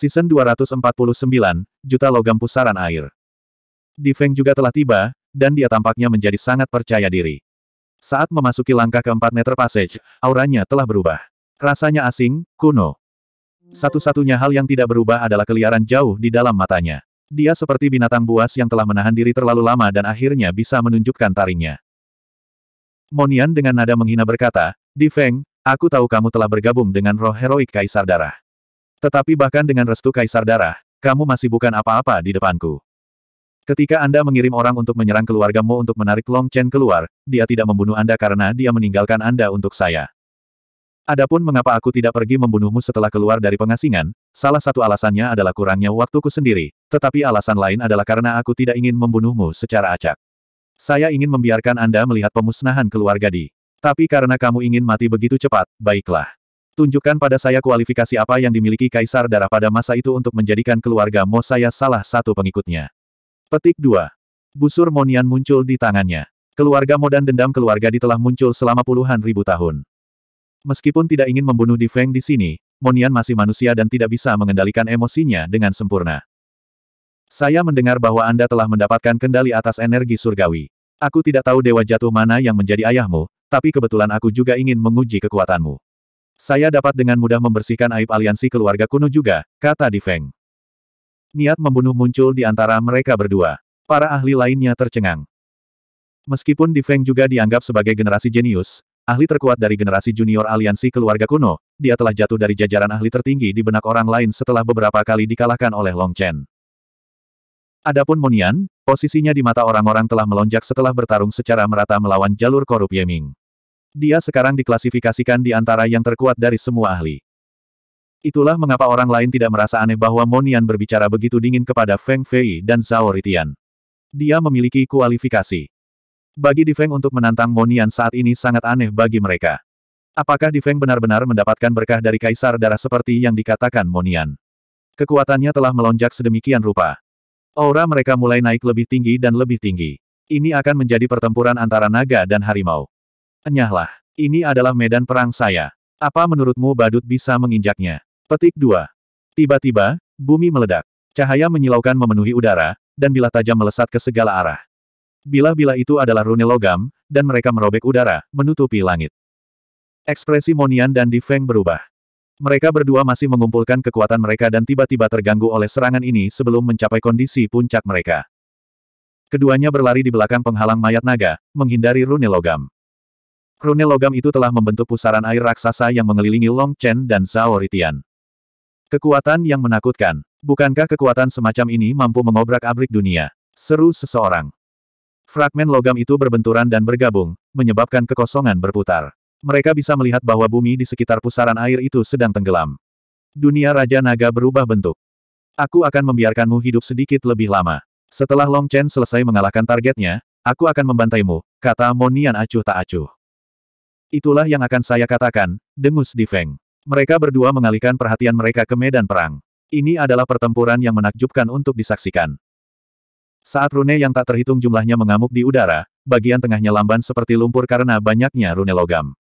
Season 249, Juta Logam Pusaran Air. Di Feng juga telah tiba, dan dia tampaknya menjadi sangat percaya diri. Saat memasuki langkah keempat meter passage, auranya telah berubah. Rasanya asing, kuno. Satu-satunya hal yang tidak berubah adalah keliaran jauh di dalam matanya. Dia seperti binatang buas yang telah menahan diri terlalu lama dan akhirnya bisa menunjukkan taringnya. Monian dengan nada menghina berkata, Di Feng, aku tahu kamu telah bergabung dengan roh heroik Kaisar Darah. Tetapi bahkan dengan restu kaisar darah, kamu masih bukan apa-apa di depanku. Ketika Anda mengirim orang untuk menyerang keluargamu untuk menarik Long Chen keluar, dia tidak membunuh Anda karena dia meninggalkan Anda untuk saya. Adapun mengapa aku tidak pergi membunuhmu setelah keluar dari pengasingan, salah satu alasannya adalah kurangnya waktuku sendiri, tetapi alasan lain adalah karena aku tidak ingin membunuhmu secara acak. Saya ingin membiarkan Anda melihat pemusnahan keluarga di. Tapi karena kamu ingin mati begitu cepat, baiklah. Tunjukkan pada saya kualifikasi apa yang dimiliki Kaisar Darah pada masa itu untuk menjadikan keluarga Mo saya salah satu pengikutnya. Petik 2. Busur Monian muncul di tangannya. Keluarga Mo dan dendam keluarga di telah muncul selama puluhan ribu tahun. Meskipun tidak ingin membunuh Di Feng di sini, Monian masih manusia dan tidak bisa mengendalikan emosinya dengan sempurna. Saya mendengar bahwa Anda telah mendapatkan kendali atas energi surgawi. Aku tidak tahu dewa jatuh mana yang menjadi ayahmu, tapi kebetulan aku juga ingin menguji kekuatanmu. Saya dapat dengan mudah membersihkan aib aliansi keluarga kuno juga, kata Di Feng. Niat membunuh muncul di antara mereka berdua. Para ahli lainnya tercengang. Meskipun Di Feng juga dianggap sebagai generasi jenius, ahli terkuat dari generasi junior aliansi keluarga kuno, dia telah jatuh dari jajaran ahli tertinggi di benak orang lain setelah beberapa kali dikalahkan oleh Long Chen. Adapun Monian, posisinya di mata orang-orang telah melonjak setelah bertarung secara merata melawan jalur korup Yeming. Dia sekarang diklasifikasikan di antara yang terkuat dari semua ahli. Itulah mengapa orang lain tidak merasa aneh bahwa Monian berbicara begitu dingin kepada Feng Fei dan Zhao Ritian. Dia memiliki kualifikasi. Bagi Di Feng untuk menantang Monian saat ini sangat aneh bagi mereka. Apakah Di Feng benar-benar mendapatkan berkah dari kaisar darah seperti yang dikatakan Monian? Kekuatannya telah melonjak sedemikian rupa. Aura mereka mulai naik lebih tinggi dan lebih tinggi. Ini akan menjadi pertempuran antara naga dan harimau. Enyahlah. Ini adalah medan perang saya. Apa menurutmu badut bisa menginjaknya? Petik 2. Tiba-tiba, bumi meledak. Cahaya menyilaukan memenuhi udara, dan bila tajam melesat ke segala arah. bila-bila itu adalah rune logam, dan mereka merobek udara, menutupi langit. Ekspresi Monian dan di feng berubah. Mereka berdua masih mengumpulkan kekuatan mereka dan tiba-tiba terganggu oleh serangan ini sebelum mencapai kondisi puncak mereka. Keduanya berlari di belakang penghalang mayat naga, menghindari rune logam. Rune logam itu telah membentuk pusaran air raksasa yang mengelilingi Long Chen dan Zhao Ritian. Kekuatan yang menakutkan. Bukankah kekuatan semacam ini mampu mengobrak-abrik dunia? Seru seseorang. Fragmen logam itu berbenturan dan bergabung, menyebabkan kekosongan berputar. Mereka bisa melihat bahwa bumi di sekitar pusaran air itu sedang tenggelam. Dunia Raja Naga berubah bentuk. Aku akan membiarkanmu hidup sedikit lebih lama. Setelah Long Chen selesai mengalahkan targetnya, aku akan membantaimu, kata Monian acuh tak acuh. Itulah yang akan saya katakan, dengus di Feng. Mereka berdua mengalihkan perhatian mereka ke medan perang. Ini adalah pertempuran yang menakjubkan untuk disaksikan. Saat rune yang tak terhitung jumlahnya mengamuk di udara, bagian tengahnya lamban seperti lumpur karena banyaknya rune logam.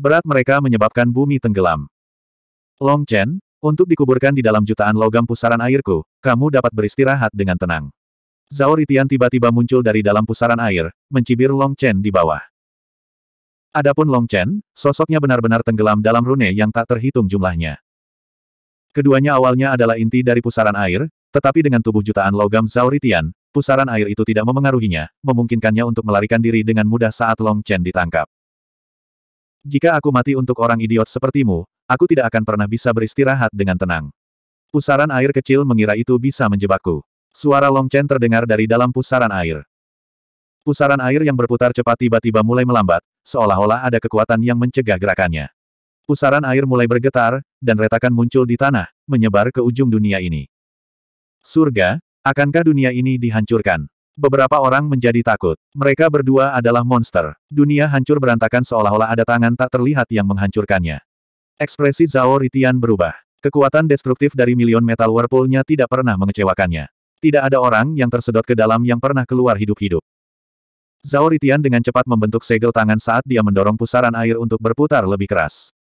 Berat mereka menyebabkan bumi tenggelam. Long Chen, untuk dikuburkan di dalam jutaan logam pusaran airku, kamu dapat beristirahat dengan tenang. Zhao Ritian tiba-tiba muncul dari dalam pusaran air, mencibir Long Chen di bawah. Adapun Long Chen, sosoknya benar-benar tenggelam dalam rune yang tak terhitung jumlahnya. Keduanya awalnya adalah inti dari pusaran air, tetapi dengan tubuh jutaan logam Zauritian, pusaran air itu tidak memengaruhinya, memungkinkannya untuk melarikan diri dengan mudah saat Long Chen ditangkap. Jika aku mati untuk orang idiot sepertimu, aku tidak akan pernah bisa beristirahat dengan tenang. Pusaran air kecil mengira itu bisa menjebakku. Suara Long Chen terdengar dari dalam pusaran air. Pusaran air yang berputar cepat tiba-tiba mulai melambat, seolah-olah ada kekuatan yang mencegah gerakannya. Pusaran air mulai bergetar, dan retakan muncul di tanah, menyebar ke ujung dunia ini. Surga, akankah dunia ini dihancurkan? Beberapa orang menjadi takut. Mereka berdua adalah monster. Dunia hancur berantakan seolah-olah ada tangan tak terlihat yang menghancurkannya. Ekspresi Zhao Ritian berubah. Kekuatan destruktif dari milion metal whirlpool tidak pernah mengecewakannya. Tidak ada orang yang tersedot ke dalam yang pernah keluar hidup-hidup. Zhao Ritian dengan cepat membentuk segel tangan saat dia mendorong pusaran air untuk berputar lebih keras.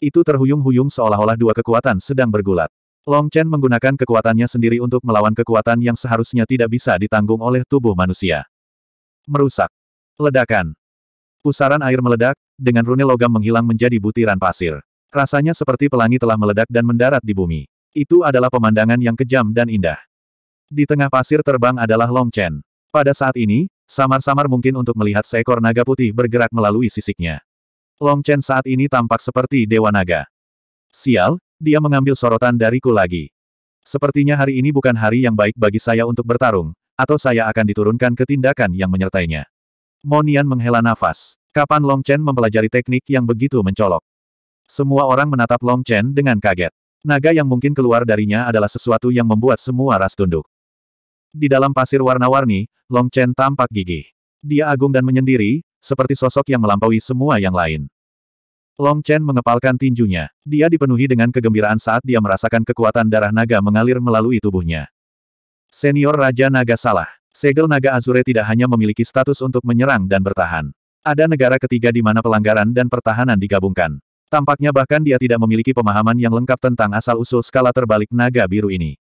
Itu terhuyung-huyung seolah-olah dua kekuatan sedang bergulat. Long Chen menggunakan kekuatannya sendiri untuk melawan kekuatan yang seharusnya tidak bisa ditanggung oleh tubuh manusia. Merusak. Ledakan. Pusaran air meledak, dengan rune logam menghilang menjadi butiran pasir. Rasanya seperti pelangi telah meledak dan mendarat di bumi. Itu adalah pemandangan yang kejam dan indah. Di tengah pasir terbang adalah Long Chen. Pada saat ini, Samar-samar mungkin untuk melihat seekor naga putih bergerak melalui sisiknya. Long Chen saat ini tampak seperti dewa naga. Sial, dia mengambil sorotan dariku lagi. Sepertinya hari ini bukan hari yang baik bagi saya untuk bertarung, atau saya akan diturunkan ke tindakan yang menyertainya. Monian menghela nafas. Kapan Long Chen mempelajari teknik yang begitu mencolok? Semua orang menatap Long Chen dengan kaget. Naga yang mungkin keluar darinya adalah sesuatu yang membuat semua ras tunduk. Di dalam pasir warna-warni, Long Chen tampak gigih. Dia agung dan menyendiri, seperti sosok yang melampaui semua yang lain. Long Chen mengepalkan tinjunya. Dia dipenuhi dengan kegembiraan saat dia merasakan kekuatan darah naga mengalir melalui tubuhnya. Senior Raja Naga salah. Segel Naga Azure tidak hanya memiliki status untuk menyerang dan bertahan. Ada negara ketiga di mana pelanggaran dan pertahanan digabungkan. Tampaknya bahkan dia tidak memiliki pemahaman yang lengkap tentang asal-usul skala terbalik naga biru ini.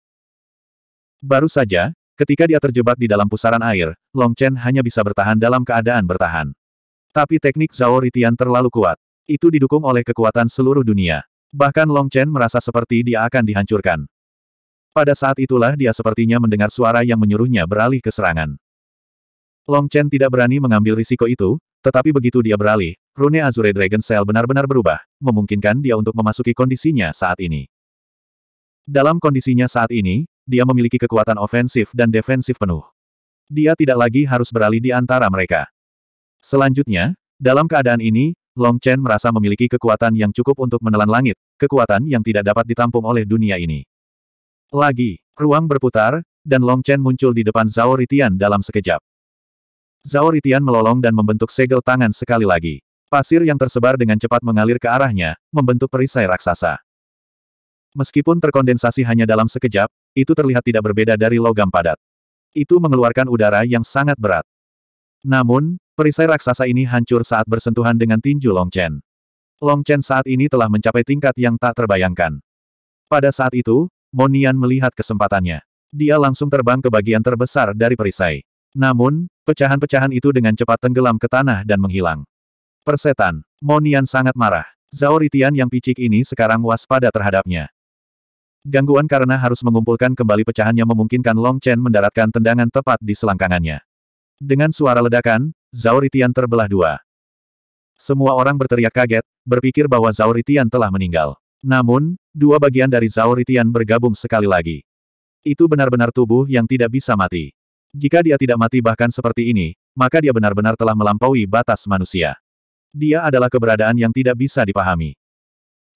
Baru saja, Ketika dia terjebak di dalam pusaran air, Long Chen hanya bisa bertahan dalam keadaan bertahan. Tapi teknik Zhao Ritian terlalu kuat. Itu didukung oleh kekuatan seluruh dunia. Bahkan Long Chen merasa seperti dia akan dihancurkan. Pada saat itulah dia sepertinya mendengar suara yang menyuruhnya beralih ke serangan. Long Chen tidak berani mengambil risiko itu, tetapi begitu dia beralih, rune Azure Dragon Cell benar-benar berubah, memungkinkan dia untuk memasuki kondisinya saat ini. Dalam kondisinya saat ini, dia memiliki kekuatan ofensif dan defensif penuh. Dia tidak lagi harus beralih di antara mereka. Selanjutnya, dalam keadaan ini, Long Chen merasa memiliki kekuatan yang cukup untuk menelan langit, kekuatan yang tidak dapat ditampung oleh dunia ini. Lagi, ruang berputar, dan Long Chen muncul di depan Zhao Ritian dalam sekejap. Zhao Ritian melolong dan membentuk segel tangan sekali lagi. Pasir yang tersebar dengan cepat mengalir ke arahnya, membentuk perisai raksasa. Meskipun terkondensasi hanya dalam sekejap, itu terlihat tidak berbeda dari logam padat. Itu mengeluarkan udara yang sangat berat. Namun, perisai raksasa ini hancur saat bersentuhan dengan tinju Long Chen. Long Chen saat ini telah mencapai tingkat yang tak terbayangkan. Pada saat itu, Monian melihat kesempatannya. Dia langsung terbang ke bagian terbesar dari perisai. Namun, pecahan-pecahan itu dengan cepat tenggelam ke tanah dan menghilang. Persetan, Monian sangat marah. Zauritian yang picik ini sekarang waspada terhadapnya. Gangguan karena harus mengumpulkan kembali pecahannya memungkinkan Long Chen mendaratkan tendangan tepat di selangkangannya. Dengan suara ledakan, Zhao Ritian terbelah dua. Semua orang berteriak kaget, berpikir bahwa Zhao Ritian telah meninggal. Namun, dua bagian dari Zhao Ritian bergabung sekali lagi. Itu benar-benar tubuh yang tidak bisa mati. Jika dia tidak mati bahkan seperti ini, maka dia benar-benar telah melampaui batas manusia. Dia adalah keberadaan yang tidak bisa dipahami.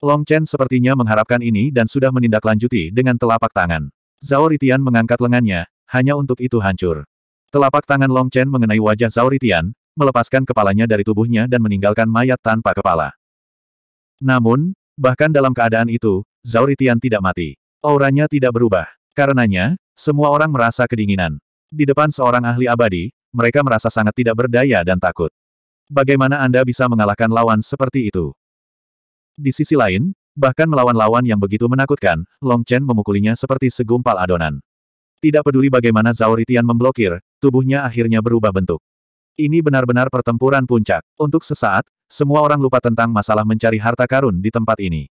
Long Chen sepertinya mengharapkan ini dan sudah menindaklanjuti dengan telapak tangan. Zhao Ritian mengangkat lengannya, hanya untuk itu hancur. Telapak tangan Long Chen mengenai wajah Zhao Ritian, melepaskan kepalanya dari tubuhnya dan meninggalkan mayat tanpa kepala. Namun, bahkan dalam keadaan itu, Zhao Ritian tidak mati. Auranya tidak berubah. Karenanya, semua orang merasa kedinginan. Di depan seorang ahli abadi, mereka merasa sangat tidak berdaya dan takut. Bagaimana Anda bisa mengalahkan lawan seperti itu? Di sisi lain, bahkan melawan lawan yang begitu menakutkan, Long Chen memukulinya seperti segumpal adonan. Tidak peduli bagaimana Zhao Ritian memblokir, tubuhnya akhirnya berubah bentuk. Ini benar-benar pertempuran puncak. Untuk sesaat, semua orang lupa tentang masalah mencari harta karun di tempat ini.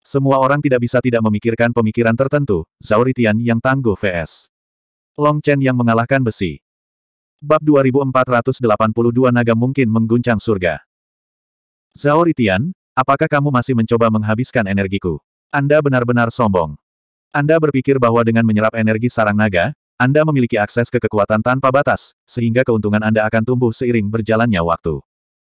Semua orang tidak bisa tidak memikirkan pemikiran tertentu, Zhao Ritian yang tangguh vs. Long Chen yang mengalahkan besi. Bab 2482 naga mungkin mengguncang surga. Zhao Ritian, Apakah kamu masih mencoba menghabiskan energiku? Anda benar-benar sombong. Anda berpikir bahwa dengan menyerap energi sarang naga, Anda memiliki akses ke kekuatan tanpa batas, sehingga keuntungan Anda akan tumbuh seiring berjalannya waktu.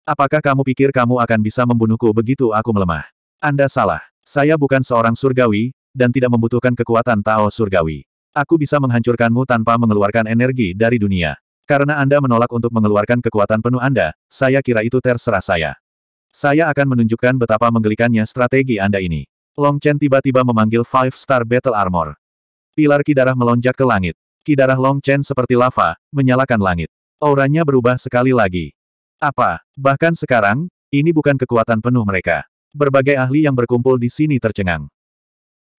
Apakah kamu pikir kamu akan bisa membunuhku begitu aku melemah? Anda salah. Saya bukan seorang surgawi, dan tidak membutuhkan kekuatan Tao surgawi. Aku bisa menghancurkanmu tanpa mengeluarkan energi dari dunia. Karena Anda menolak untuk mengeluarkan kekuatan penuh Anda, saya kira itu terserah saya. Saya akan menunjukkan betapa menggelikannya strategi Anda ini. Long Chen tiba-tiba memanggil Five Star Battle Armor. Pilar kidarah melonjak ke langit. Kidarah Long Chen seperti lava, menyalakan langit. Auranya berubah sekali lagi. Apa? Bahkan sekarang, ini bukan kekuatan penuh mereka. Berbagai ahli yang berkumpul di sini tercengang.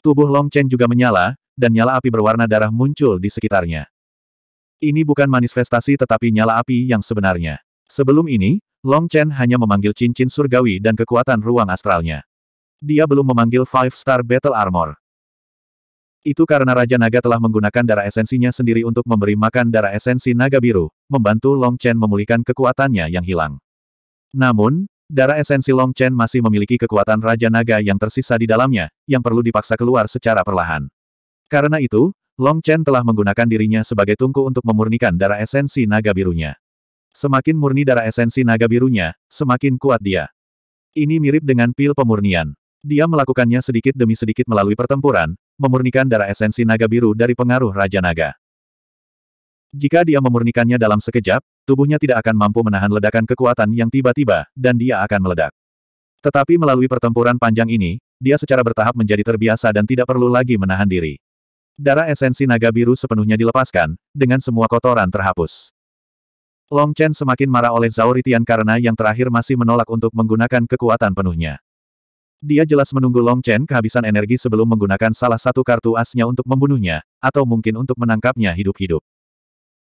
Tubuh Long Chen juga menyala, dan nyala api berwarna darah muncul di sekitarnya. Ini bukan manifestasi tetapi nyala api yang sebenarnya. Sebelum ini, Long Chen hanya memanggil cincin surgawi dan kekuatan ruang astralnya. Dia belum memanggil Five Star Battle Armor. Itu karena Raja Naga telah menggunakan darah esensinya sendiri untuk memberi makan darah esensi naga biru, membantu Long Chen memulihkan kekuatannya yang hilang. Namun, darah esensi Long Chen masih memiliki kekuatan Raja Naga yang tersisa di dalamnya, yang perlu dipaksa keluar secara perlahan. Karena itu, Long Chen telah menggunakan dirinya sebagai tungku untuk memurnikan darah esensi naga birunya. Semakin murni darah esensi naga birunya, semakin kuat dia. Ini mirip dengan pil pemurnian. Dia melakukannya sedikit demi sedikit melalui pertempuran, memurnikan darah esensi naga biru dari pengaruh Raja Naga. Jika dia memurnikannya dalam sekejap, tubuhnya tidak akan mampu menahan ledakan kekuatan yang tiba-tiba, dan dia akan meledak. Tetapi melalui pertempuran panjang ini, dia secara bertahap menjadi terbiasa dan tidak perlu lagi menahan diri. Darah esensi naga biru sepenuhnya dilepaskan, dengan semua kotoran terhapus. Long Chen semakin marah oleh Zhao Ritian karena yang terakhir masih menolak untuk menggunakan kekuatan penuhnya. Dia jelas menunggu Long Chen kehabisan energi sebelum menggunakan salah satu kartu asnya untuk membunuhnya, atau mungkin untuk menangkapnya hidup-hidup.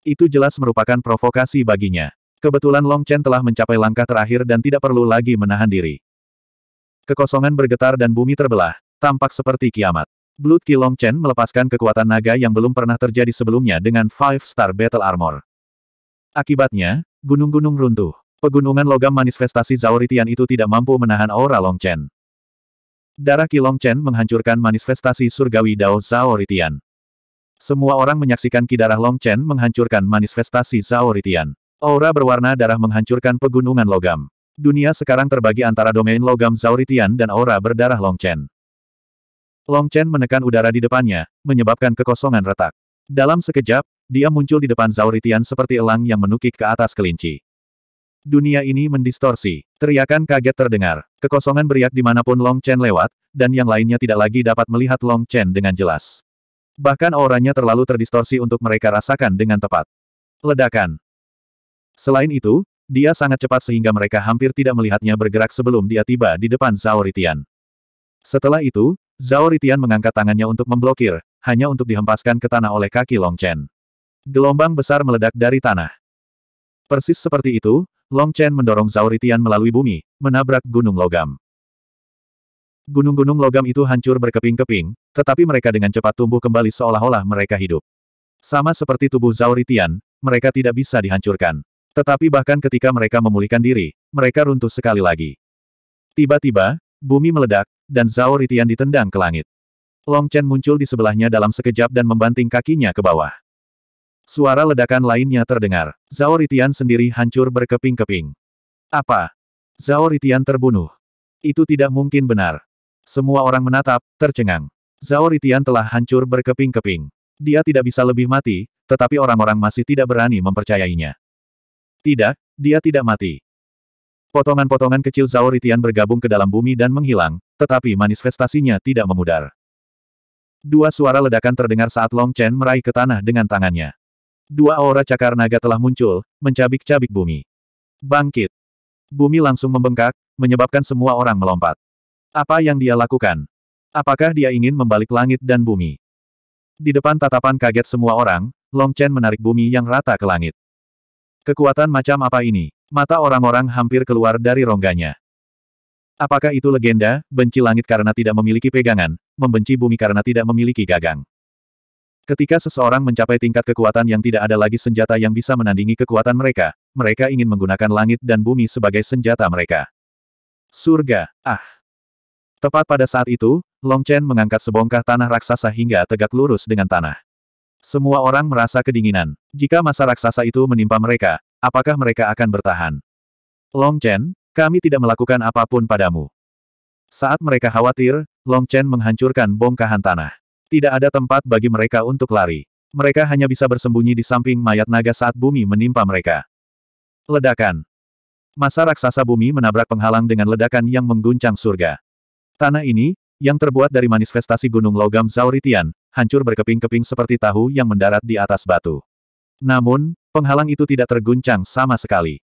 Itu jelas merupakan provokasi baginya. Kebetulan Long Chen telah mencapai langkah terakhir dan tidak perlu lagi menahan diri. Kekosongan bergetar dan bumi terbelah, tampak seperti kiamat. Blood Ki Long Chen melepaskan kekuatan naga yang belum pernah terjadi sebelumnya dengan Five Star Battle Armor. Akibatnya, gunung-gunung runtuh. Pegunungan logam manifestasi Zauritian itu tidak mampu menahan aura Long Chen. Darah Qi Chen menghancurkan manifestasi surgawi Dao Zauritian. Semua orang menyaksikan Ki Darah Chen menghancurkan manifestasi Zauritian. Aura berwarna darah menghancurkan pegunungan logam. Dunia sekarang terbagi antara domain logam Zauritian dan aura berdarah Long Chen. Long Chen menekan udara di depannya, menyebabkan kekosongan retak. Dalam sekejap, dia muncul di depan Zauritian seperti elang yang menukik ke atas kelinci. Dunia ini mendistorsi. Teriakan kaget terdengar. Kekosongan beriak di dimanapun Long Chen lewat, dan yang lainnya tidak lagi dapat melihat Long Chen dengan jelas. Bahkan auranya terlalu terdistorsi untuk mereka rasakan dengan tepat. Ledakan. Selain itu, dia sangat cepat sehingga mereka hampir tidak melihatnya bergerak sebelum dia tiba di depan Zauritian. Setelah itu, Zhao Ritian mengangkat tangannya untuk memblokir, hanya untuk dihempaskan ke tanah oleh kaki Long Chen. Gelombang besar meledak dari tanah. Persis seperti itu, Long Chen mendorong Zauritian melalui bumi, menabrak Gunung Logam. Gunung-gunung logam itu hancur berkeping-keping, tetapi mereka dengan cepat tumbuh kembali seolah-olah mereka hidup. Sama seperti tubuh Zauritian, mereka tidak bisa dihancurkan. Tetapi bahkan ketika mereka memulihkan diri, mereka runtuh sekali lagi. Tiba-tiba, bumi meledak, dan Zhao Ritian ditendang ke langit. Long Chen muncul di sebelahnya dalam sekejap dan membanting kakinya ke bawah. Suara ledakan lainnya terdengar. Zhao Ritian sendiri hancur berkeping-keping. Apa? Zhao Ritian terbunuh. Itu tidak mungkin benar. Semua orang menatap, tercengang. Zhao Ritian telah hancur berkeping-keping. Dia tidak bisa lebih mati, tetapi orang-orang masih tidak berani mempercayainya. Tidak, dia tidak mati. Potongan-potongan kecil Zhao Ritian bergabung ke dalam bumi dan menghilang, tetapi manifestasinya tidak memudar. Dua suara ledakan terdengar saat Long Chen meraih ke tanah dengan tangannya. Dua aura cakar naga telah muncul, mencabik-cabik bumi. Bangkit. Bumi langsung membengkak, menyebabkan semua orang melompat. Apa yang dia lakukan? Apakah dia ingin membalik langit dan bumi? Di depan tatapan kaget semua orang, Long Chen menarik bumi yang rata ke langit. Kekuatan macam apa ini? Mata orang-orang hampir keluar dari rongganya. Apakah itu legenda, benci langit karena tidak memiliki pegangan, membenci bumi karena tidak memiliki gagang? Ketika seseorang mencapai tingkat kekuatan yang tidak ada lagi senjata yang bisa menandingi kekuatan mereka, mereka ingin menggunakan langit dan bumi sebagai senjata mereka. Surga, ah! Tepat pada saat itu, Long Chen mengangkat sebongkah tanah raksasa hingga tegak lurus dengan tanah. Semua orang merasa kedinginan. Jika masa raksasa itu menimpa mereka, apakah mereka akan bertahan? Long Chen, kami tidak melakukan apapun padamu. Saat mereka khawatir, Long Chen menghancurkan bongkahan tanah. Tidak ada tempat bagi mereka untuk lari. Mereka hanya bisa bersembunyi di samping mayat naga saat bumi menimpa mereka. Ledakan. Masa raksasa bumi menabrak penghalang dengan ledakan yang mengguncang surga. Tanah ini, yang terbuat dari manifestasi gunung logam Zauritian, hancur berkeping-keping seperti tahu yang mendarat di atas batu. Namun, penghalang itu tidak terguncang sama sekali.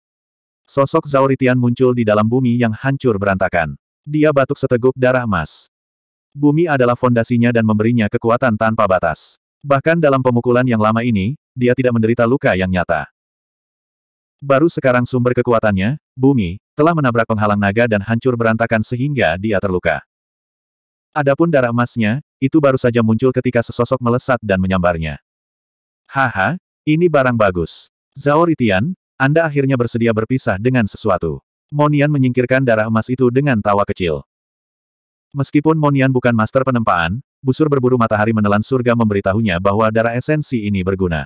Sosok Zauritian muncul di dalam bumi yang hancur berantakan. Dia batuk seteguk darah emas. Bumi adalah fondasinya dan memberinya kekuatan tanpa batas. Bahkan dalam pemukulan yang lama ini, dia tidak menderita luka yang nyata. Baru sekarang sumber kekuatannya, bumi, telah menabrak penghalang naga dan hancur berantakan sehingga dia terluka. Adapun darah emasnya, itu baru saja muncul ketika sesosok melesat dan menyambarnya. Haha, ini barang bagus. Zhao Ritian, Anda akhirnya bersedia berpisah dengan sesuatu. Monian menyingkirkan darah emas itu dengan tawa kecil. Meskipun Monian bukan master penempaan, busur berburu matahari menelan surga memberitahunya bahwa darah esensi ini berguna.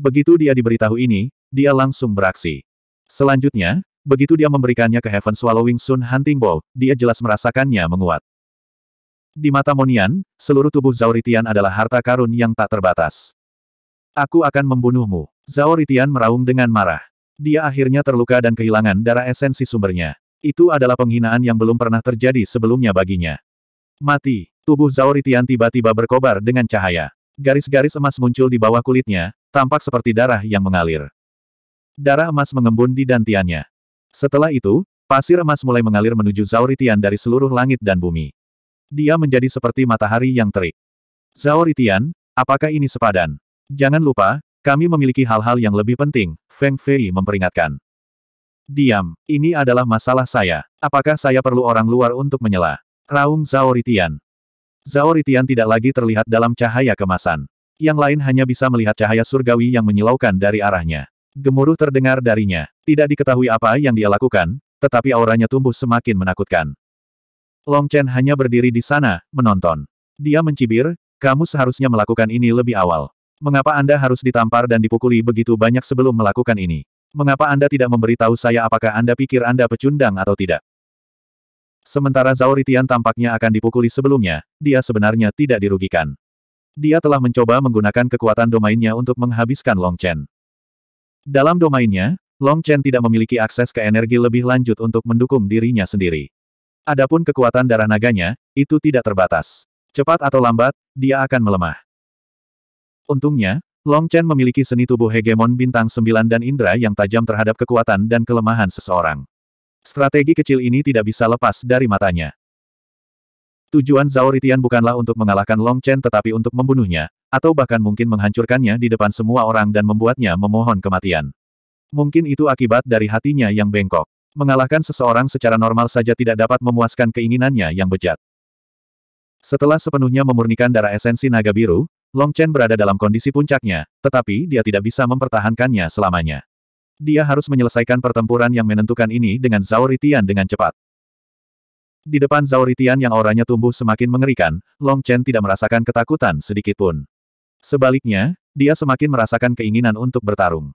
Begitu dia diberitahu ini, dia langsung beraksi. Selanjutnya, begitu dia memberikannya ke Heaven Swallowing Sun Hunting Bow, dia jelas merasakannya menguat. Di mata Monian, seluruh tubuh Zauritian adalah harta karun yang tak terbatas. Aku akan membunuhmu. Zauritian meraung dengan marah. Dia akhirnya terluka dan kehilangan darah esensi sumbernya. Itu adalah penghinaan yang belum pernah terjadi sebelumnya baginya. Mati. Tubuh Zauritian tiba-tiba berkobar dengan cahaya. Garis-garis emas muncul di bawah kulitnya, tampak seperti darah yang mengalir. Darah emas mengembun di dantiannya. Setelah itu, pasir emas mulai mengalir menuju Zauritian dari seluruh langit dan bumi. Dia menjadi seperti matahari yang terik. Zauritian, apakah ini sepadan? Jangan lupa, kami memiliki hal-hal yang lebih penting, Feng Fei memperingatkan. Diam, ini adalah masalah saya. Apakah saya perlu orang luar untuk menyela? Raung Zaoritian. Zaoritian tidak lagi terlihat dalam cahaya kemasan. Yang lain hanya bisa melihat cahaya surgawi yang menyilaukan dari arahnya. Gemuruh terdengar darinya. Tidak diketahui apa yang dia lakukan, tetapi auranya tumbuh semakin menakutkan. Long Chen hanya berdiri di sana, menonton. Dia mencibir, kamu seharusnya melakukan ini lebih awal. Mengapa Anda harus ditampar dan dipukuli begitu banyak sebelum melakukan ini? Mengapa Anda tidak memberitahu saya apakah Anda pikir Anda pecundang atau tidak? Sementara Zauritian tampaknya akan dipukuli sebelumnya, dia sebenarnya tidak dirugikan. Dia telah mencoba menggunakan kekuatan domainnya untuk menghabiskan Long Chen. Dalam domainnya, Long Chen tidak memiliki akses ke energi lebih lanjut untuk mendukung dirinya sendiri. Adapun kekuatan darah naganya, itu tidak terbatas. Cepat atau lambat, dia akan melemah. Untungnya, Long Chen memiliki seni tubuh hegemon bintang sembilan dan indera yang tajam terhadap kekuatan dan kelemahan seseorang. Strategi kecil ini tidak bisa lepas dari matanya. Tujuan Zhao Ritian bukanlah untuk mengalahkan Long Chen tetapi untuk membunuhnya, atau bahkan mungkin menghancurkannya di depan semua orang dan membuatnya memohon kematian. Mungkin itu akibat dari hatinya yang bengkok. Mengalahkan seseorang secara normal saja tidak dapat memuaskan keinginannya yang bejat. Setelah sepenuhnya memurnikan darah esensi naga biru, Long Chen berada dalam kondisi puncaknya, tetapi dia tidak bisa mempertahankannya selamanya. Dia harus menyelesaikan pertempuran yang menentukan ini dengan Zhao Ritian dengan cepat. Di depan Zhao Ritian yang auranya tumbuh semakin mengerikan, Long Chen tidak merasakan ketakutan sedikitpun. Sebaliknya, dia semakin merasakan keinginan untuk bertarung.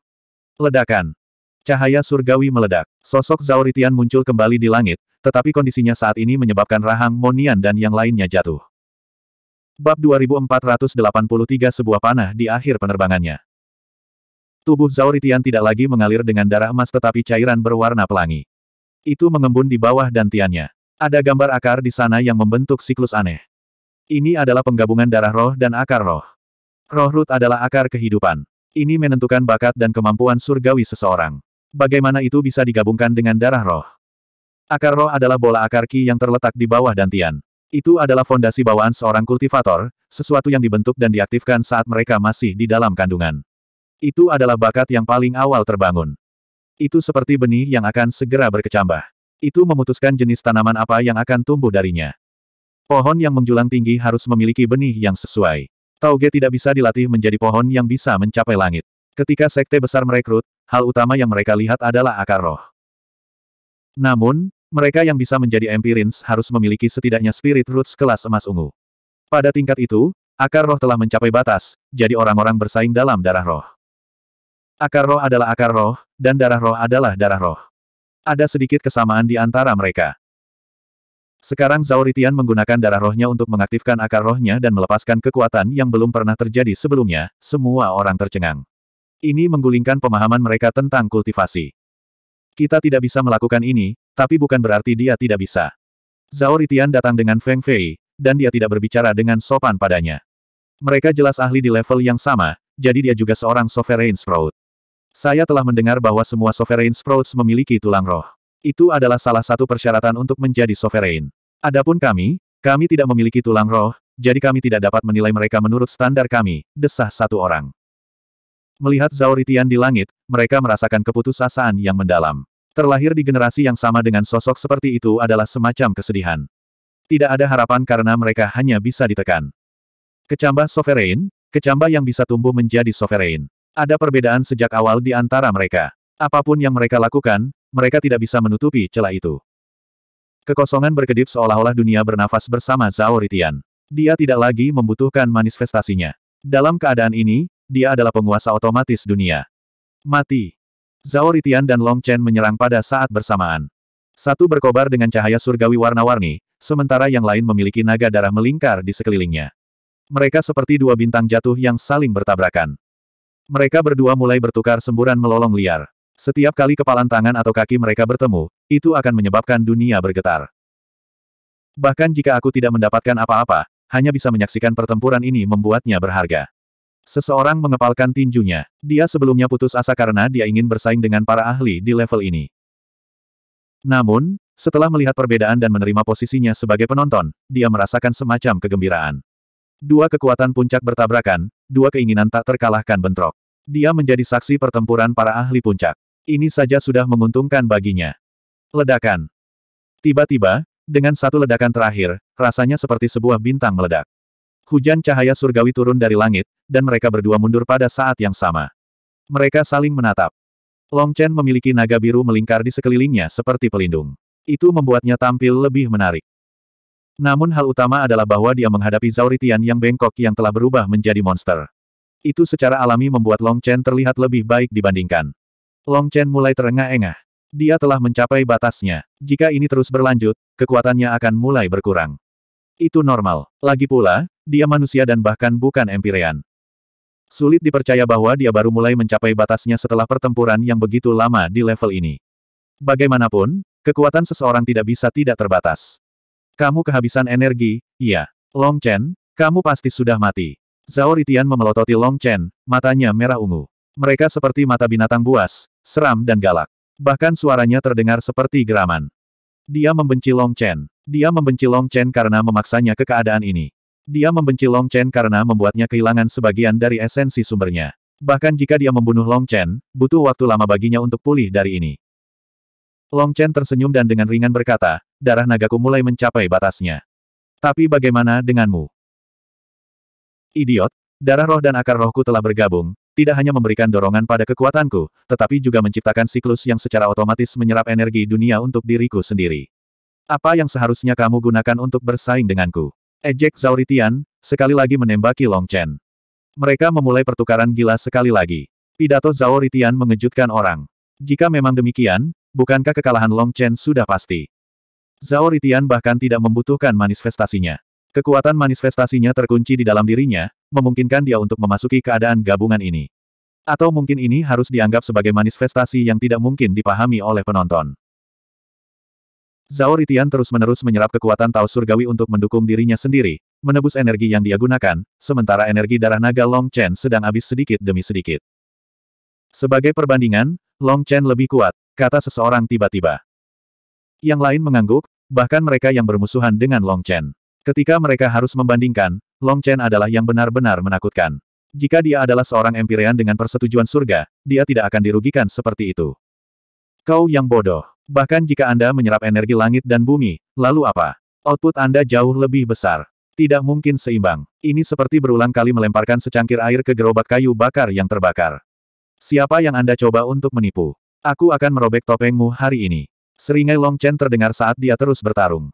Ledakan. Cahaya surgawi meledak. Sosok Zhao Ritian muncul kembali di langit, tetapi kondisinya saat ini menyebabkan rahang Monian dan yang lainnya jatuh. Bab 2483 Sebuah panah di akhir penerbangannya. Tubuh Zauritian tidak lagi mengalir dengan darah emas tetapi cairan berwarna pelangi. Itu mengembun di bawah dantiannya. Ada gambar akar di sana yang membentuk siklus aneh. Ini adalah penggabungan darah roh dan akar roh. Roh root adalah akar kehidupan. Ini menentukan bakat dan kemampuan surgawi seseorang. Bagaimana itu bisa digabungkan dengan darah roh? Akar roh adalah bola akar ki yang terletak di bawah dantian. Itu adalah fondasi bawaan seorang kultivator, sesuatu yang dibentuk dan diaktifkan saat mereka masih di dalam kandungan. Itu adalah bakat yang paling awal terbangun. Itu seperti benih yang akan segera berkecambah. Itu memutuskan jenis tanaman apa yang akan tumbuh darinya. Pohon yang menjulang tinggi harus memiliki benih yang sesuai. Tauge tidak bisa dilatih menjadi pohon yang bisa mencapai langit. Ketika sekte besar merekrut, hal utama yang mereka lihat adalah akar roh. Namun, mereka yang bisa menjadi Empirins harus memiliki setidaknya Spirit Roots kelas emas ungu. Pada tingkat itu, akar roh telah mencapai batas, jadi orang-orang bersaing dalam darah roh. Akar roh adalah akar roh, dan darah roh adalah darah roh. Ada sedikit kesamaan di antara mereka. Sekarang Zauritian menggunakan darah rohnya untuk mengaktifkan akar rohnya dan melepaskan kekuatan yang belum pernah terjadi sebelumnya, semua orang tercengang. Ini menggulingkan pemahaman mereka tentang kultivasi. Kita tidak bisa melakukan ini, tapi bukan berarti dia tidak bisa. Zhao Ritian datang dengan Feng Fei, dan dia tidak berbicara dengan sopan padanya. Mereka jelas ahli di level yang sama, jadi dia juga seorang Sovereign Sprout. Saya telah mendengar bahwa semua Sovereign Sprouts memiliki tulang roh. Itu adalah salah satu persyaratan untuk menjadi Sovereign. Adapun kami, kami tidak memiliki tulang roh, jadi kami tidak dapat menilai mereka menurut standar kami, desah satu orang. Melihat Ritian di langit, mereka merasakan keputusasaan yang mendalam. Terlahir di generasi yang sama dengan sosok seperti itu adalah semacam kesedihan. Tidak ada harapan karena mereka hanya bisa ditekan. Kecambah sovereign, kecambah yang bisa tumbuh menjadi sovereign. Ada perbedaan sejak awal di antara mereka. Apapun yang mereka lakukan, mereka tidak bisa menutupi celah itu. Kekosongan berkedip seolah-olah dunia bernafas bersama Ritian. Dia tidak lagi membutuhkan manifestasinya. Dalam keadaan ini, dia adalah penguasa otomatis dunia. Mati. Zhao Ritian dan Long Chen menyerang pada saat bersamaan. Satu berkobar dengan cahaya surgawi warna-warni, sementara yang lain memiliki naga darah melingkar di sekelilingnya. Mereka seperti dua bintang jatuh yang saling bertabrakan. Mereka berdua mulai bertukar semburan melolong liar. Setiap kali kepalan tangan atau kaki mereka bertemu, itu akan menyebabkan dunia bergetar. Bahkan jika aku tidak mendapatkan apa-apa, hanya bisa menyaksikan pertempuran ini membuatnya berharga. Seseorang mengepalkan tinjunya. Dia sebelumnya putus asa karena dia ingin bersaing dengan para ahli di level ini. Namun, setelah melihat perbedaan dan menerima posisinya sebagai penonton, dia merasakan semacam kegembiraan. Dua kekuatan puncak bertabrakan, dua keinginan tak terkalahkan bentrok. Dia menjadi saksi pertempuran para ahli puncak. Ini saja sudah menguntungkan baginya. Ledakan. Tiba-tiba, dengan satu ledakan terakhir, rasanya seperti sebuah bintang meledak. Hujan cahaya surgawi turun dari langit, dan mereka berdua mundur pada saat yang sama. Mereka saling menatap. Long Chen memiliki naga biru melingkar di sekelilingnya seperti pelindung. Itu membuatnya tampil lebih menarik. Namun hal utama adalah bahwa dia menghadapi Zauritian yang bengkok yang telah berubah menjadi monster. Itu secara alami membuat Long Chen terlihat lebih baik dibandingkan. Long Chen mulai terengah-engah. Dia telah mencapai batasnya. Jika ini terus berlanjut, kekuatannya akan mulai berkurang. Itu normal. Lagi pula, dia manusia dan bahkan bukan empirean. Sulit dipercaya bahwa dia baru mulai mencapai batasnya setelah pertempuran yang begitu lama di level ini. Bagaimanapun, kekuatan seseorang tidak bisa tidak terbatas. Kamu kehabisan energi, iya. Long Chen, kamu pasti sudah mati. Zhao Ritian memelototi Long Chen, matanya merah ungu. Mereka seperti mata binatang buas, seram dan galak. Bahkan suaranya terdengar seperti geraman. Dia membenci Long Chen. Dia membenci Long Chen karena memaksanya ke keadaan ini. Dia membenci Long Chen karena membuatnya kehilangan sebagian dari esensi sumbernya. Bahkan jika dia membunuh Long Chen, butuh waktu lama baginya untuk pulih dari ini. Long Chen tersenyum dan dengan ringan berkata, darah nagaku mulai mencapai batasnya. Tapi bagaimana denganmu? Idiot, darah roh dan akar rohku telah bergabung, tidak hanya memberikan dorongan pada kekuatanku, tetapi juga menciptakan siklus yang secara otomatis menyerap energi dunia untuk diriku sendiri. Apa yang seharusnya kamu gunakan untuk bersaing denganku? Ejek Zauritian, sekali lagi menembaki Long Chen. Mereka memulai pertukaran gila sekali lagi. Pidato Zauritian mengejutkan orang. Jika memang demikian, bukankah kekalahan Long Chen sudah pasti? Zauritian bahkan tidak membutuhkan manifestasinya. Kekuatan manifestasinya terkunci di dalam dirinya, memungkinkan dia untuk memasuki keadaan gabungan ini. Atau mungkin ini harus dianggap sebagai manifestasi yang tidak mungkin dipahami oleh penonton. Zhao Ritian terus-menerus menyerap kekuatan Tao Surgawi untuk mendukung dirinya sendiri, menebus energi yang dia gunakan, sementara energi darah naga Long Chen sedang habis sedikit demi sedikit. Sebagai perbandingan, Long Chen lebih kuat, kata seseorang tiba-tiba. Yang lain mengangguk, bahkan mereka yang bermusuhan dengan Long Chen. Ketika mereka harus membandingkan, Long Chen adalah yang benar-benar menakutkan. Jika dia adalah seorang Empyrean dengan persetujuan surga, dia tidak akan dirugikan seperti itu. Kau yang bodoh. Bahkan jika Anda menyerap energi langit dan bumi, lalu apa? Output Anda jauh lebih besar. Tidak mungkin seimbang. Ini seperti berulang kali melemparkan secangkir air ke gerobak kayu bakar yang terbakar. Siapa yang Anda coba untuk menipu? Aku akan merobek topengmu hari ini. Seringai Long Chen terdengar saat dia terus bertarung.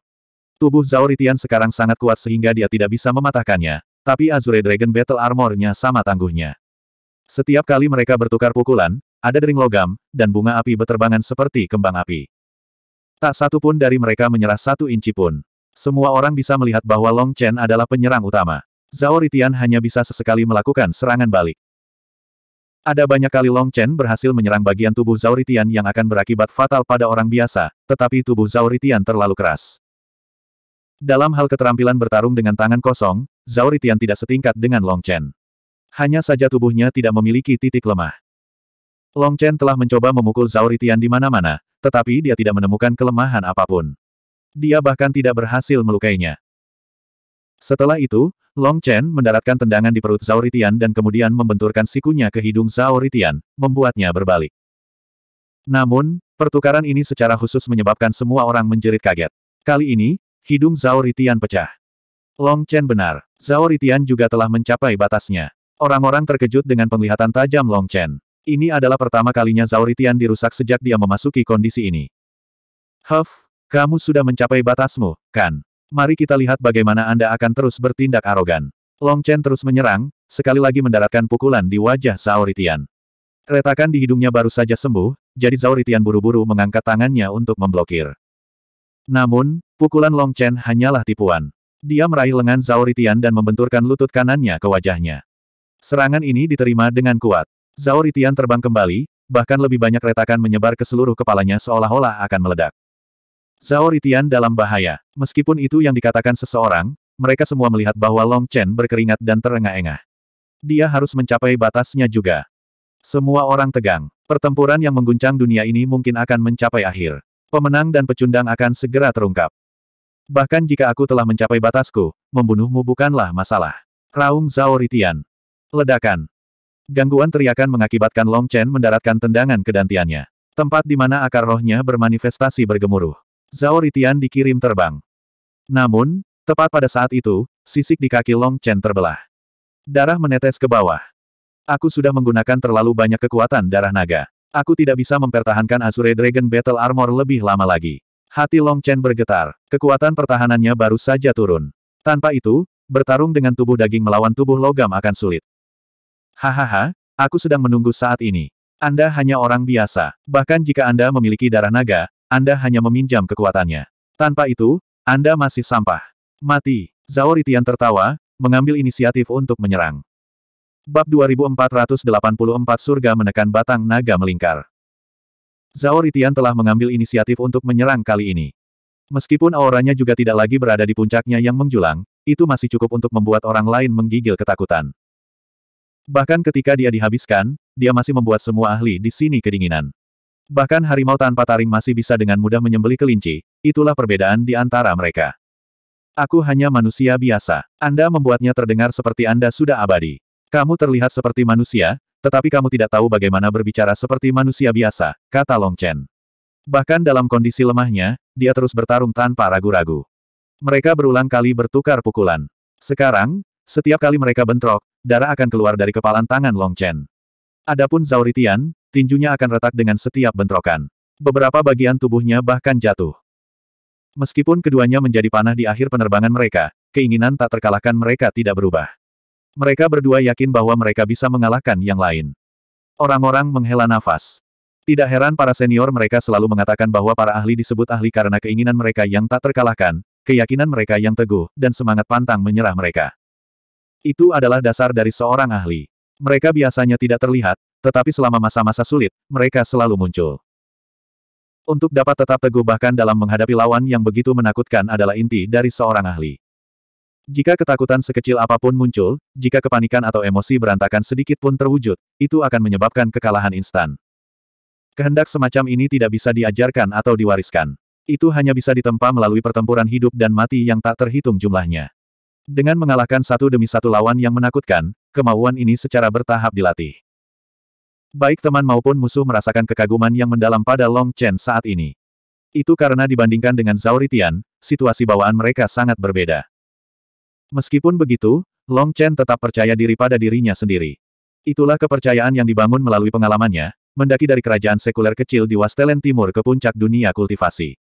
Tubuh Zauritian sekarang sangat kuat sehingga dia tidak bisa mematahkannya, tapi Azure Dragon Battle Armor-nya sama tangguhnya. Setiap kali mereka bertukar pukulan, ada dering logam, dan bunga api beterbangan seperti kembang api. Tak satu pun dari mereka menyerah satu inci pun. Semua orang bisa melihat bahwa Long Chen adalah penyerang utama. Zhao Ritian hanya bisa sesekali melakukan serangan balik. Ada banyak kali Long Chen berhasil menyerang bagian tubuh Zhao Ritian yang akan berakibat fatal pada orang biasa, tetapi tubuh Zhao Ritian terlalu keras. Dalam hal keterampilan bertarung dengan tangan kosong, Zhao Ritian tidak setingkat dengan Long Chen. Hanya saja tubuhnya tidak memiliki titik lemah. Long Chen telah mencoba memukul Zhao Ritian di mana-mana, tetapi dia tidak menemukan kelemahan apapun. Dia bahkan tidak berhasil melukainya. Setelah itu, Long Chen mendaratkan tendangan di perut Zhao Ritian dan kemudian membenturkan sikunya ke hidung Zhao Ritian, membuatnya berbalik. Namun, pertukaran ini secara khusus menyebabkan semua orang menjerit kaget. Kali ini, Hidung Zhao Ritian pecah. Long Chen benar. Zhao Ritian juga telah mencapai batasnya. Orang-orang terkejut dengan penglihatan tajam Long Chen. Ini adalah pertama kalinya Zhao Ritian dirusak sejak dia memasuki kondisi ini. Huff, kamu sudah mencapai batasmu, kan? Mari kita lihat bagaimana Anda akan terus bertindak arogan. Long Chen terus menyerang, sekali lagi mendaratkan pukulan di wajah Zhao Ritian. Retakan di hidungnya baru saja sembuh, jadi Zhao Ritian buru-buru mengangkat tangannya untuk memblokir. Namun, pukulan Long Chen hanyalah tipuan. Dia meraih lengan Zhao Ritian dan membenturkan lutut kanannya ke wajahnya. Serangan ini diterima dengan kuat. Zhao Ritian terbang kembali, bahkan lebih banyak retakan menyebar ke seluruh kepalanya seolah-olah akan meledak. Zhao Ritian dalam bahaya. Meskipun itu yang dikatakan seseorang, mereka semua melihat bahwa Long Chen berkeringat dan terengah-engah. Dia harus mencapai batasnya juga. Semua orang tegang. Pertempuran yang mengguncang dunia ini mungkin akan mencapai akhir pemenang dan pecundang akan segera terungkap. Bahkan jika aku telah mencapai batasku, membunuhmu bukanlah masalah. Raung Zaoritian. Ledakan. Gangguan teriakan mengakibatkan Long Chen mendaratkan tendangan ke dantiannya. Tempat di mana akar rohnya bermanifestasi bergemuruh. Zaoritian dikirim terbang. Namun, tepat pada saat itu, sisik di kaki Long Chen terbelah. Darah menetes ke bawah. Aku sudah menggunakan terlalu banyak kekuatan darah naga. Aku tidak bisa mempertahankan Azure Dragon Battle Armor lebih lama lagi. Hati Long Chen bergetar. Kekuatan pertahanannya baru saja turun. Tanpa itu, bertarung dengan tubuh daging melawan tubuh logam akan sulit. Hahaha, aku sedang menunggu saat ini. Anda hanya orang biasa. Bahkan jika Anda memiliki darah naga, Anda hanya meminjam kekuatannya. Tanpa itu, Anda masih sampah. Mati. Zhao Ritian tertawa, mengambil inisiatif untuk menyerang. Bab 2484 Surga menekan batang naga melingkar. Zhao Ritian telah mengambil inisiatif untuk menyerang kali ini. Meskipun auranya juga tidak lagi berada di puncaknya yang menjulang, itu masih cukup untuk membuat orang lain menggigil ketakutan. Bahkan ketika dia dihabiskan, dia masih membuat semua ahli di sini kedinginan. Bahkan harimau tanpa taring masih bisa dengan mudah menyembeli kelinci, itulah perbedaan di antara mereka. Aku hanya manusia biasa. Anda membuatnya terdengar seperti Anda sudah abadi. Kamu terlihat seperti manusia, tetapi kamu tidak tahu bagaimana berbicara seperti manusia biasa, kata Long Chen. Bahkan dalam kondisi lemahnya, dia terus bertarung tanpa ragu-ragu. Mereka berulang kali bertukar pukulan. Sekarang, setiap kali mereka bentrok, darah akan keluar dari kepalan tangan Long Chen. Adapun Zauritian, tinjunya akan retak dengan setiap bentrokan. Beberapa bagian tubuhnya bahkan jatuh. Meskipun keduanya menjadi panah di akhir penerbangan mereka, keinginan tak terkalahkan mereka tidak berubah. Mereka berdua yakin bahwa mereka bisa mengalahkan yang lain. Orang-orang menghela nafas. Tidak heran para senior mereka selalu mengatakan bahwa para ahli disebut ahli karena keinginan mereka yang tak terkalahkan, keyakinan mereka yang teguh, dan semangat pantang menyerah mereka. Itu adalah dasar dari seorang ahli. Mereka biasanya tidak terlihat, tetapi selama masa-masa sulit, mereka selalu muncul. Untuk dapat tetap teguh bahkan dalam menghadapi lawan yang begitu menakutkan adalah inti dari seorang ahli. Jika ketakutan sekecil apapun muncul, jika kepanikan atau emosi berantakan sedikit pun terwujud, itu akan menyebabkan kekalahan instan. Kehendak semacam ini tidak bisa diajarkan atau diwariskan. Itu hanya bisa ditempa melalui pertempuran hidup dan mati yang tak terhitung jumlahnya. Dengan mengalahkan satu demi satu lawan yang menakutkan, kemauan ini secara bertahap dilatih. Baik teman maupun musuh merasakan kekaguman yang mendalam pada Long Chen saat ini. Itu karena dibandingkan dengan Zauritian, situasi bawaan mereka sangat berbeda. Meskipun begitu, Long Chen tetap percaya diri pada dirinya sendiri. Itulah kepercayaan yang dibangun melalui pengalamannya, mendaki dari kerajaan sekuler kecil di Wastelen Timur ke puncak dunia kultivasi.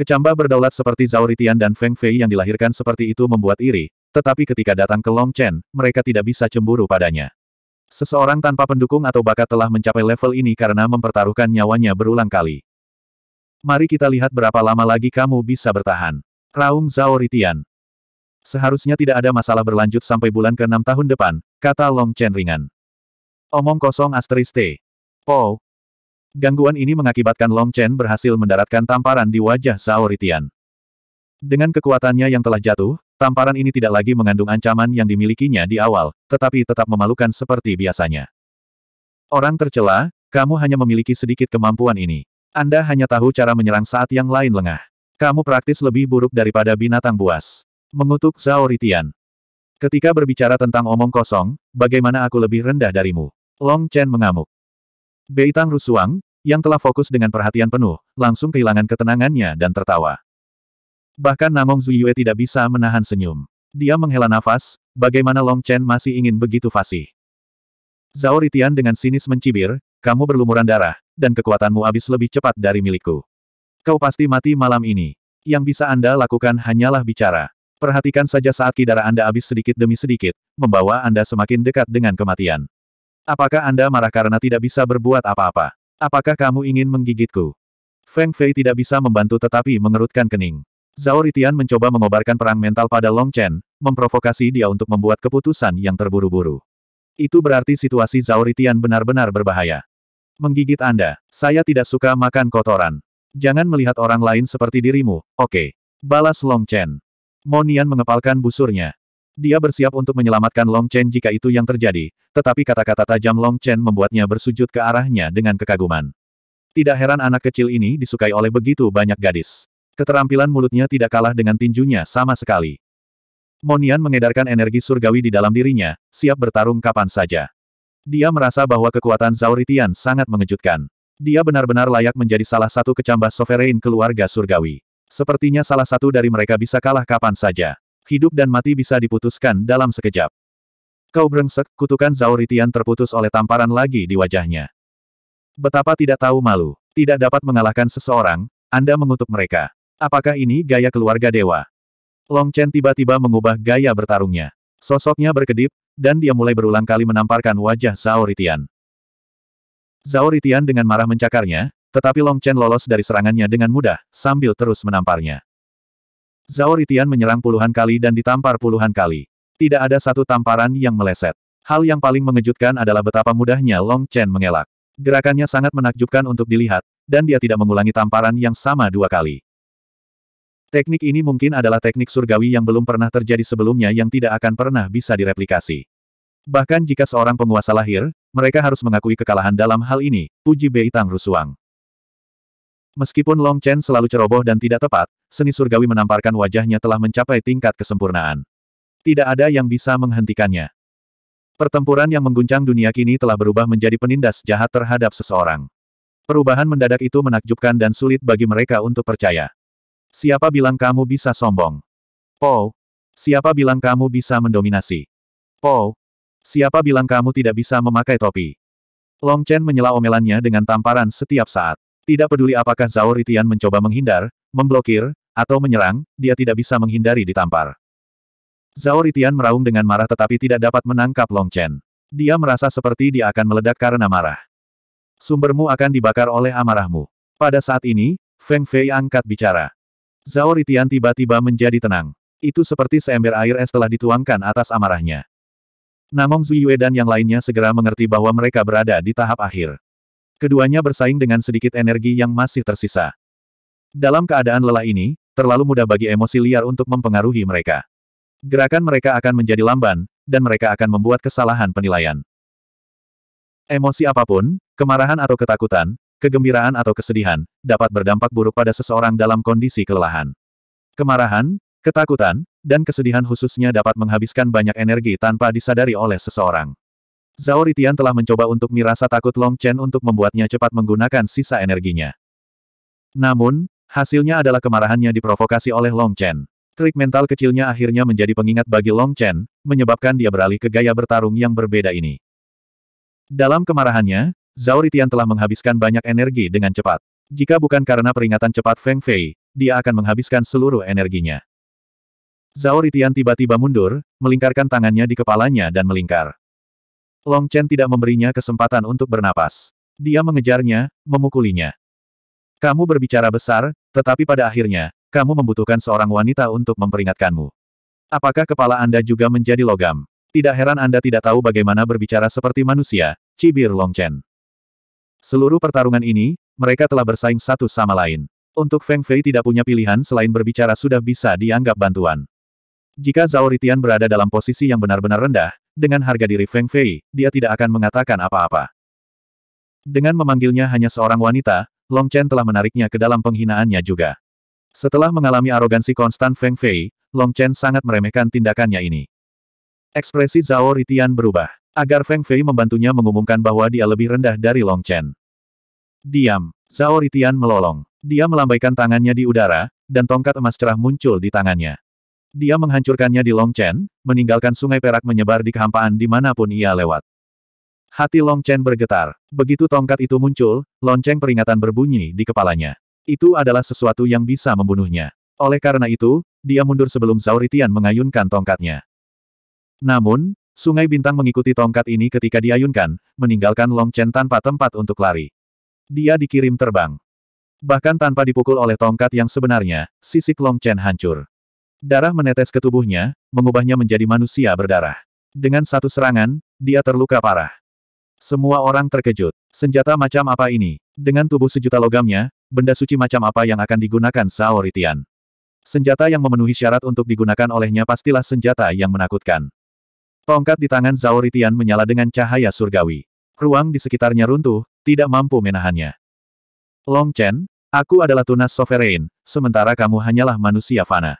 Kecambah berdaulat seperti Zhao Ritian dan Feng Fei yang dilahirkan seperti itu membuat iri, tetapi ketika datang ke Long Chen, mereka tidak bisa cemburu padanya. Seseorang tanpa pendukung atau bakat telah mencapai level ini karena mempertaruhkan nyawanya berulang kali. Mari kita lihat berapa lama lagi kamu bisa bertahan. Raung Zhao Ritian. Seharusnya tidak ada masalah berlanjut sampai bulan ke-6 tahun depan, kata Long Chen ringan. Omong kosong asteris T. Po. Gangguan ini mengakibatkan Long Chen berhasil mendaratkan tamparan di wajah Zhao Ritian. Dengan kekuatannya yang telah jatuh, tamparan ini tidak lagi mengandung ancaman yang dimilikinya di awal, tetapi tetap memalukan seperti biasanya. Orang tercela, kamu hanya memiliki sedikit kemampuan ini. Anda hanya tahu cara menyerang saat yang lain lengah. Kamu praktis lebih buruk daripada binatang buas. Mengutuk Zhao Ritian. Ketika berbicara tentang omong kosong, bagaimana aku lebih rendah darimu? Long Chen mengamuk. Beitang Rusuang, yang telah fokus dengan perhatian penuh, langsung kehilangan ketenangannya dan tertawa. Bahkan Namong Zuyue tidak bisa menahan senyum. Dia menghela nafas, bagaimana Long Chen masih ingin begitu fasih. Zhao Ritian dengan sinis mencibir, kamu berlumuran darah, dan kekuatanmu habis lebih cepat dari milikku. Kau pasti mati malam ini. Yang bisa Anda lakukan hanyalah bicara. Perhatikan saja saat kidara Anda habis sedikit demi sedikit, membawa Anda semakin dekat dengan kematian. Apakah Anda marah karena tidak bisa berbuat apa-apa? Apakah kamu ingin menggigitku? Feng Fei tidak bisa membantu tetapi mengerutkan kening. Zhao Ritian mencoba mengobarkan perang mental pada Long Chen, memprovokasi dia untuk membuat keputusan yang terburu-buru. Itu berarti situasi Zhao Ritian benar-benar berbahaya. Menggigit Anda, saya tidak suka makan kotoran. Jangan melihat orang lain seperti dirimu, oke. Okay. Balas Long Chen. Monian mengepalkan busurnya. Dia bersiap untuk menyelamatkan Long Chen jika itu yang terjadi, tetapi kata-kata tajam Long Chen membuatnya bersujud ke arahnya dengan kekaguman. Tidak heran anak kecil ini disukai oleh begitu banyak gadis. Keterampilan mulutnya tidak kalah dengan tinjunya sama sekali. Monian mengedarkan energi surgawi di dalam dirinya, siap bertarung kapan saja. Dia merasa bahwa kekuatan Zauritian sangat mengejutkan. Dia benar-benar layak menjadi salah satu kecambah sovereign keluarga surgawi. Sepertinya salah satu dari mereka bisa kalah kapan saja. Hidup dan mati bisa diputuskan dalam sekejap. Kau brengsek, kutukan Zauritian terputus oleh tamparan lagi di wajahnya. Betapa tidak tahu malu. Tidak dapat mengalahkan seseorang, Anda mengutuk mereka. Apakah ini gaya keluarga dewa? Long Chen tiba-tiba mengubah gaya bertarungnya. Sosoknya berkedip, dan dia mulai berulang kali menamparkan wajah Zauritian. Zauritian dengan marah mencakarnya, tetapi Long Chen lolos dari serangannya dengan mudah, sambil terus menamparnya. Zhao Ritian menyerang puluhan kali dan ditampar puluhan kali. Tidak ada satu tamparan yang meleset. Hal yang paling mengejutkan adalah betapa mudahnya Long Chen mengelak. Gerakannya sangat menakjubkan untuk dilihat, dan dia tidak mengulangi tamparan yang sama dua kali. Teknik ini mungkin adalah teknik surgawi yang belum pernah terjadi sebelumnya yang tidak akan pernah bisa direplikasi. Bahkan jika seorang penguasa lahir, mereka harus mengakui kekalahan dalam hal ini, puji Beitang Rusuang. Meskipun Long Chen selalu ceroboh dan tidak tepat, seni surgawi menamparkan wajahnya telah mencapai tingkat kesempurnaan. Tidak ada yang bisa menghentikannya. Pertempuran yang mengguncang dunia kini telah berubah menjadi penindas jahat terhadap seseorang. Perubahan mendadak itu menakjubkan dan sulit bagi mereka untuk percaya. Siapa bilang kamu bisa sombong? Po. Siapa bilang kamu bisa mendominasi? Po. Siapa bilang kamu tidak bisa memakai topi? Long Chen menyela omelannya dengan tamparan setiap saat. Tidak peduli apakah Zhao Ritian mencoba menghindar, memblokir, atau menyerang, dia tidak bisa menghindari ditampar. Zhao Ritian meraung dengan marah tetapi tidak dapat menangkap Long Chen. Dia merasa seperti dia akan meledak karena marah. Sumbermu akan dibakar oleh amarahmu. Pada saat ini, Feng Fei angkat bicara. Zhao Ritian tiba-tiba menjadi tenang. Itu seperti seember air es telah dituangkan atas amarahnya. Namong Zuyue dan yang lainnya segera mengerti bahwa mereka berada di tahap akhir. Keduanya bersaing dengan sedikit energi yang masih tersisa. Dalam keadaan lelah ini, terlalu mudah bagi emosi liar untuk mempengaruhi mereka. Gerakan mereka akan menjadi lamban, dan mereka akan membuat kesalahan penilaian. Emosi apapun, kemarahan atau ketakutan, kegembiraan atau kesedihan, dapat berdampak buruk pada seseorang dalam kondisi kelelahan. Kemarahan, ketakutan, dan kesedihan khususnya dapat menghabiskan banyak energi tanpa disadari oleh seseorang. Zhao Ritian telah mencoba untuk merasa takut Long Chen untuk membuatnya cepat menggunakan sisa energinya. Namun, hasilnya adalah kemarahannya diprovokasi oleh Long Chen. Trik mental kecilnya akhirnya menjadi pengingat bagi Long Chen, menyebabkan dia beralih ke gaya bertarung yang berbeda ini. Dalam kemarahannya, Zhao Ritian telah menghabiskan banyak energi dengan cepat. Jika bukan karena peringatan cepat Feng Fei, dia akan menghabiskan seluruh energinya. Zhao Ritian tiba-tiba mundur, melingkarkan tangannya di kepalanya dan melingkar. Long Chen tidak memberinya kesempatan untuk bernapas. Dia mengejarnya, memukulinya. Kamu berbicara besar, tetapi pada akhirnya, kamu membutuhkan seorang wanita untuk memperingatkanmu. Apakah kepala Anda juga menjadi logam? Tidak heran Anda tidak tahu bagaimana berbicara seperti manusia, cibir Long Chen. Seluruh pertarungan ini, mereka telah bersaing satu sama lain. Untuk Feng Fei tidak punya pilihan selain berbicara sudah bisa dianggap bantuan. Jika Zhao Ritian berada dalam posisi yang benar-benar rendah, dengan harga diri Feng Fei, dia tidak akan mengatakan apa-apa. Dengan memanggilnya hanya seorang wanita, Long Chen telah menariknya ke dalam penghinaannya juga. Setelah mengalami arogansi konstan Feng Fei, Long Chen sangat meremehkan tindakannya ini. Ekspresi Zhao Ritian berubah, agar Feng Fei membantunya mengumumkan bahwa dia lebih rendah dari Long Chen. Diam, Zhao Ritian melolong. Dia melambaikan tangannya di udara, dan tongkat emas cerah muncul di tangannya. Dia menghancurkannya di Long Chen, meninggalkan sungai perak menyebar di kehampaan dimanapun ia lewat. Hati Long Chen bergetar. Begitu tongkat itu muncul, lonceng peringatan berbunyi di kepalanya. Itu adalah sesuatu yang bisa membunuhnya. Oleh karena itu, dia mundur sebelum Zauritian mengayunkan tongkatnya. Namun, sungai bintang mengikuti tongkat ini ketika diayunkan, meninggalkan Long Chen tanpa tempat untuk lari. Dia dikirim terbang. Bahkan tanpa dipukul oleh tongkat yang sebenarnya, sisik Chen hancur. Darah menetes ke tubuhnya, mengubahnya menjadi manusia berdarah. Dengan satu serangan, dia terluka parah. Semua orang terkejut. Senjata macam apa ini? Dengan tubuh sejuta logamnya, benda suci macam apa yang akan digunakan Saoritian? Senjata yang memenuhi syarat untuk digunakan olehnya pastilah senjata yang menakutkan. Tongkat di tangan Zaoritian menyala dengan cahaya surgawi. Ruang di sekitarnya runtuh, tidak mampu menahannya. Long Chen, aku adalah tunas sovereign, sementara kamu hanyalah manusia fana.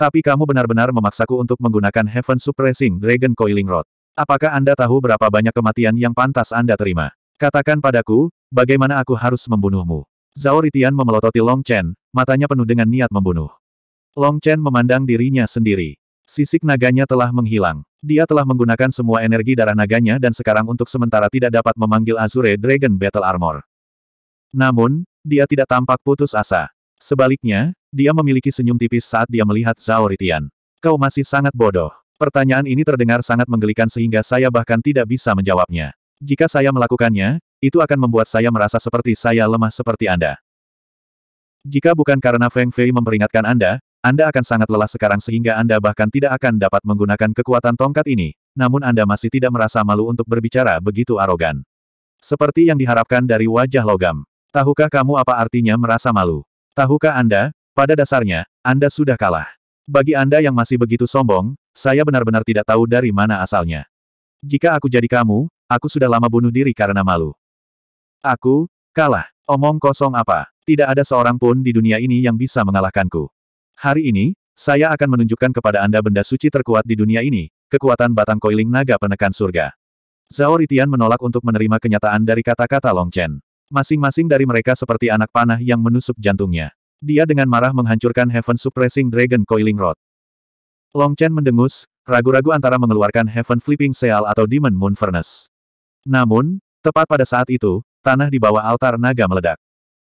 Tapi kamu benar-benar memaksaku untuk menggunakan Heaven Suppressing Dragon Coiling Rod. Apakah Anda tahu berapa banyak kematian yang pantas Anda terima? Katakan padaku, bagaimana aku harus membunuhmu? Zhao Ritian memelototi Long Chen, matanya penuh dengan niat membunuh. Long Chen memandang dirinya sendiri. Sisik naganya telah menghilang. Dia telah menggunakan semua energi darah naganya dan sekarang untuk sementara tidak dapat memanggil Azure Dragon Battle Armor. Namun, dia tidak tampak putus asa. Sebaliknya, dia memiliki senyum tipis saat dia melihat Zhao Ritian. Kau masih sangat bodoh. Pertanyaan ini terdengar sangat menggelikan sehingga saya bahkan tidak bisa menjawabnya. Jika saya melakukannya, itu akan membuat saya merasa seperti saya lemah seperti Anda. Jika bukan karena Feng Fei memperingatkan Anda, Anda akan sangat lelah sekarang sehingga Anda bahkan tidak akan dapat menggunakan kekuatan tongkat ini, namun Anda masih tidak merasa malu untuk berbicara begitu arogan. Seperti yang diharapkan dari wajah logam. Tahukah kamu apa artinya merasa malu? Tahukah Anda, pada dasarnya, Anda sudah kalah. Bagi Anda yang masih begitu sombong, saya benar-benar tidak tahu dari mana asalnya. Jika aku jadi kamu, aku sudah lama bunuh diri karena malu. Aku, kalah. Omong kosong apa? Tidak ada seorang pun di dunia ini yang bisa mengalahkanku. Hari ini, saya akan menunjukkan kepada Anda benda suci terkuat di dunia ini, kekuatan batang koiling naga penekan surga. Zhao Ritian menolak untuk menerima kenyataan dari kata-kata Long Chen. Masing-masing dari mereka seperti anak panah yang menusuk jantungnya. Dia dengan marah menghancurkan Heaven Suppressing Dragon Coiling Rod. Long Chen mendengus, ragu-ragu antara mengeluarkan Heaven Flipping Seal atau Demon Moon Furnace. Namun, tepat pada saat itu, tanah di bawah altar naga meledak.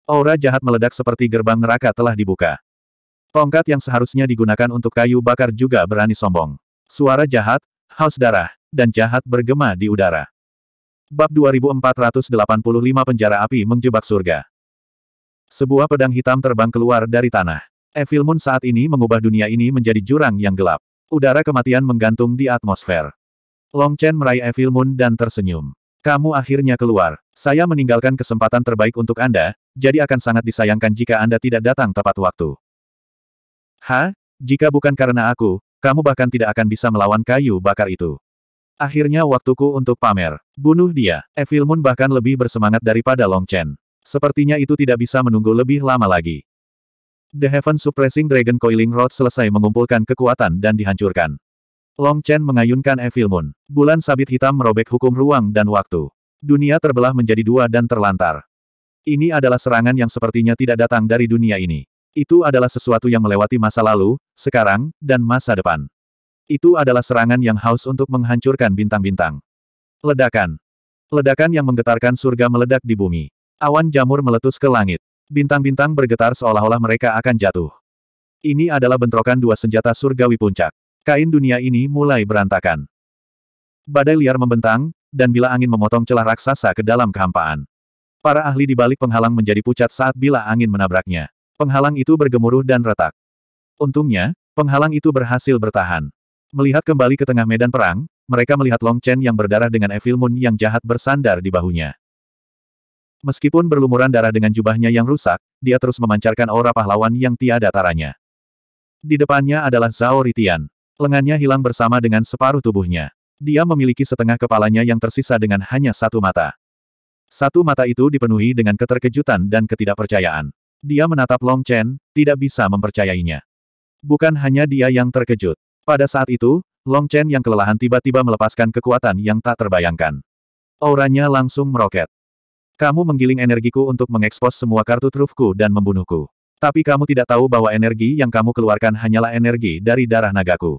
Aura jahat meledak seperti gerbang neraka telah dibuka. Tongkat yang seharusnya digunakan untuk kayu bakar juga berani sombong. Suara jahat, haus darah, dan jahat bergema di udara. Bab 2485 Penjara Api Menjebak Surga Sebuah pedang hitam terbang keluar dari tanah. Evil Moon saat ini mengubah dunia ini menjadi jurang yang gelap. Udara kematian menggantung di atmosfer. Long Chen meraih Evil Moon dan tersenyum. Kamu akhirnya keluar. Saya meninggalkan kesempatan terbaik untuk Anda, jadi akan sangat disayangkan jika Anda tidak datang tepat waktu. Ha? Jika bukan karena aku, kamu bahkan tidak akan bisa melawan kayu bakar itu. Akhirnya waktuku untuk pamer. Bunuh dia. Evil Moon bahkan lebih bersemangat daripada Long Chen. Sepertinya itu tidak bisa menunggu lebih lama lagi. The Heaven Suppressing Dragon Coiling Rod selesai mengumpulkan kekuatan dan dihancurkan. Long Chen mengayunkan Evil Moon. Bulan sabit hitam merobek hukum ruang dan waktu. Dunia terbelah menjadi dua dan terlantar. Ini adalah serangan yang sepertinya tidak datang dari dunia ini. Itu adalah sesuatu yang melewati masa lalu, sekarang, dan masa depan. Itu adalah serangan yang haus untuk menghancurkan bintang-bintang. Ledakan. Ledakan yang menggetarkan surga meledak di bumi. Awan jamur meletus ke langit. Bintang-bintang bergetar seolah-olah mereka akan jatuh. Ini adalah bentrokan dua senjata surgawi puncak. Kain dunia ini mulai berantakan. Badai liar membentang, dan bila angin memotong celah raksasa ke dalam kehampaan. Para ahli di balik penghalang menjadi pucat saat bila angin menabraknya. Penghalang itu bergemuruh dan retak. Untungnya, penghalang itu berhasil bertahan. Melihat kembali ke tengah medan perang, mereka melihat Long Chen yang berdarah dengan Evil Moon yang jahat bersandar di bahunya. Meskipun berlumuran darah dengan jubahnya yang rusak, dia terus memancarkan aura pahlawan yang tiada taranya. Di depannya adalah Zhao Ritian. Lengannya hilang bersama dengan separuh tubuhnya. Dia memiliki setengah kepalanya yang tersisa dengan hanya satu mata. Satu mata itu dipenuhi dengan keterkejutan dan ketidakpercayaan. Dia menatap Long Chen, tidak bisa mempercayainya. Bukan hanya dia yang terkejut. Pada saat itu, Long Chen yang kelelahan tiba-tiba melepaskan kekuatan yang tak terbayangkan. Auranya langsung meroket. Kamu menggiling energiku untuk mengekspos semua kartu trufku dan membunuhku. Tapi kamu tidak tahu bahwa energi yang kamu keluarkan hanyalah energi dari darah nagaku.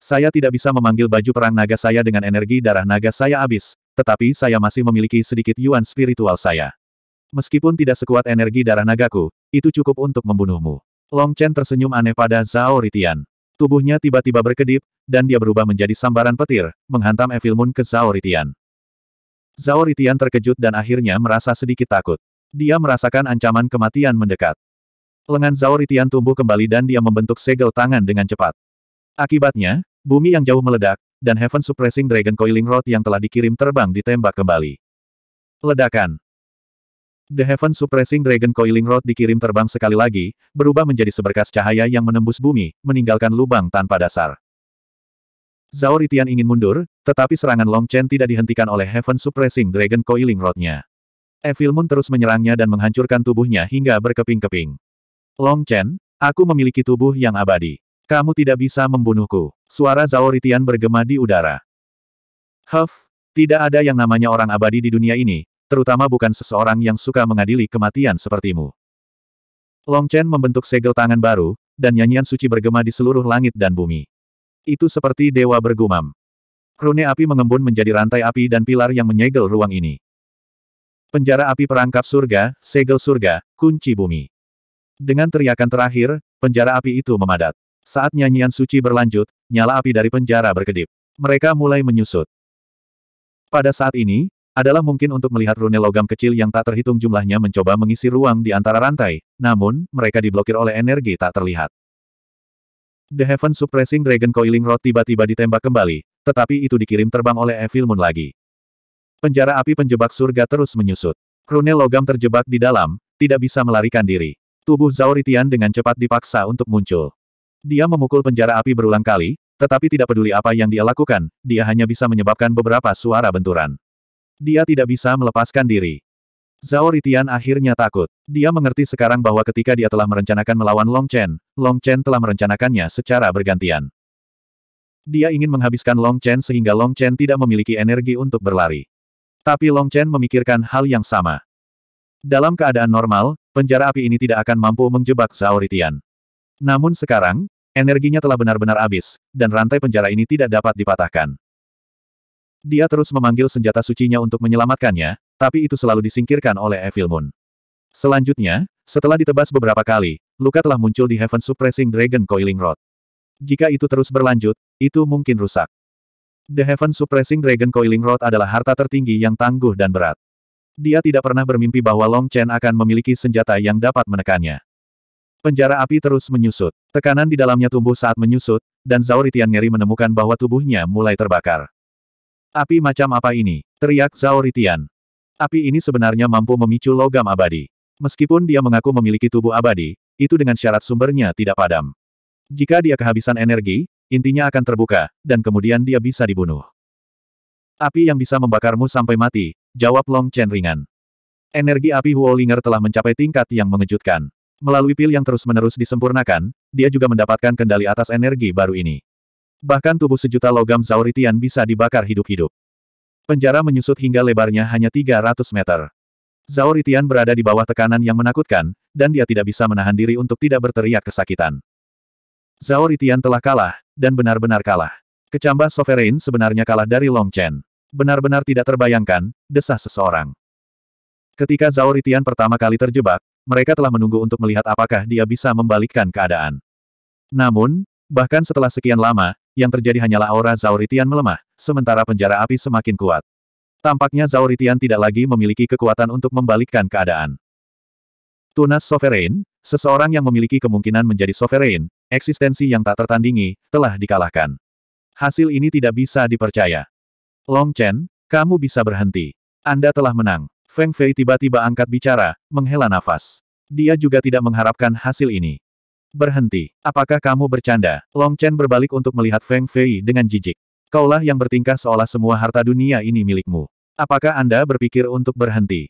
Saya tidak bisa memanggil baju perang naga saya dengan energi darah naga saya habis, tetapi saya masih memiliki sedikit yuan spiritual saya. Meskipun tidak sekuat energi darah nagaku, itu cukup untuk membunuhmu. Long Chen tersenyum aneh pada Zhao Ritian. Tubuhnya tiba-tiba berkedip, dan dia berubah menjadi sambaran petir, menghantam Evil Moon ke Zhao Ritian. Zhao Ritian terkejut dan akhirnya merasa sedikit takut. Dia merasakan ancaman kematian mendekat. Lengan Zhao Ritian tumbuh kembali dan dia membentuk segel tangan dengan cepat. Akibatnya, bumi yang jauh meledak, dan Heaven Suppressing Dragon Coiling Rod yang telah dikirim terbang ditembak kembali. Ledakan. The Heaven Suppressing Dragon Coiling Rod dikirim terbang sekali lagi, berubah menjadi seberkas cahaya yang menembus bumi, meninggalkan lubang tanpa dasar. Zhao Ritian ingin mundur, tetapi serangan Long Chen tidak dihentikan oleh Heaven Suppressing Dragon Coiling Rodnya. Evil Moon terus menyerangnya dan menghancurkan tubuhnya hingga berkeping-keping. Long Chen, aku memiliki tubuh yang abadi. Kamu tidak bisa membunuhku. Suara Zhao Ritian bergema di udara. Huff, tidak ada yang namanya orang abadi di dunia ini, terutama bukan seseorang yang suka mengadili kematian sepertimu. Long Chen membentuk segel tangan baru, dan nyanyian suci bergema di seluruh langit dan bumi. Itu seperti dewa bergumam. Rune api mengembun menjadi rantai api dan pilar yang menyegel ruang ini. Penjara api perangkap surga, segel surga, kunci bumi. Dengan teriakan terakhir, penjara api itu memadat. Saat nyanyian suci berlanjut, nyala api dari penjara berkedip. Mereka mulai menyusut. Pada saat ini, adalah mungkin untuk melihat rune logam kecil yang tak terhitung jumlahnya mencoba mengisi ruang di antara rantai, namun, mereka diblokir oleh energi tak terlihat. The Heaven Suppressing Dragon Coiling Rod tiba-tiba ditembak kembali, tetapi itu dikirim terbang oleh Evil Moon lagi. Penjara api penjebak surga terus menyusut. Rune logam terjebak di dalam, tidak bisa melarikan diri. Tubuh Zauritian dengan cepat dipaksa untuk muncul. Dia memukul penjara api berulang kali, tetapi tidak peduli apa yang dia lakukan, dia hanya bisa menyebabkan beberapa suara benturan. Dia tidak bisa melepaskan diri. Zhao Ritian akhirnya takut. Dia mengerti sekarang bahwa ketika dia telah merencanakan melawan Long Chen, Long Chen telah merencanakannya secara bergantian. Dia ingin menghabiskan Long Chen sehingga Long Chen tidak memiliki energi untuk berlari. Tapi Long Chen memikirkan hal yang sama. Dalam keadaan normal, penjara api ini tidak akan mampu menjebak Zhao Ritian. Namun sekarang, energinya telah benar-benar habis, dan rantai penjara ini tidak dapat dipatahkan. Dia terus memanggil senjata sucinya untuk menyelamatkannya, tapi itu selalu disingkirkan oleh Evil Moon. Selanjutnya, setelah ditebas beberapa kali, luka telah muncul di Heaven Suppressing Dragon Coiling Rod. Jika itu terus berlanjut, itu mungkin rusak. The Heaven Suppressing Dragon Coiling Rod adalah harta tertinggi yang tangguh dan berat. Dia tidak pernah bermimpi bahwa Long Chen akan memiliki senjata yang dapat menekannya. Penjara api terus menyusut. Tekanan di dalamnya tumbuh saat menyusut, dan Zauritian Ngeri menemukan bahwa tubuhnya mulai terbakar. Api macam apa ini? Teriak Zhao Ritian. Api ini sebenarnya mampu memicu logam abadi. Meskipun dia mengaku memiliki tubuh abadi, itu dengan syarat sumbernya tidak padam. Jika dia kehabisan energi, intinya akan terbuka, dan kemudian dia bisa dibunuh. Api yang bisa membakarmu sampai mati, jawab Long Chen ringan. Energi api Huolinger telah mencapai tingkat yang mengejutkan. Melalui pil yang terus-menerus disempurnakan, dia juga mendapatkan kendali atas energi baru ini. Bahkan tubuh sejuta logam Zauritian bisa dibakar hidup-hidup. Penjara menyusut hingga lebarnya hanya 300 meter. Zauritian berada di bawah tekanan yang menakutkan, dan dia tidak bisa menahan diri untuk tidak berteriak kesakitan. Zauritian telah kalah, dan benar-benar kalah. Kecambah Sovereign sebenarnya kalah dari Long Chen. Benar-benar tidak terbayangkan, desah seseorang. Ketika Zauritian pertama kali terjebak, mereka telah menunggu untuk melihat apakah dia bisa membalikkan keadaan. Namun, bahkan setelah sekian lama, yang terjadi hanyalah aura Zauritian melemah, sementara penjara api semakin kuat. Tampaknya Zauritian tidak lagi memiliki kekuatan untuk membalikkan keadaan. Tunas Sovereign, seseorang yang memiliki kemungkinan menjadi Sovereign, eksistensi yang tak tertandingi, telah dikalahkan. Hasil ini tidak bisa dipercaya. Long Chen, kamu bisa berhenti. Anda telah menang. Feng Fei tiba-tiba angkat bicara, menghela nafas. Dia juga tidak mengharapkan hasil ini. Berhenti. Apakah kamu bercanda? Long Chen berbalik untuk melihat Feng Fei dengan jijik. Kaulah yang bertingkah seolah semua harta dunia ini milikmu. Apakah Anda berpikir untuk berhenti?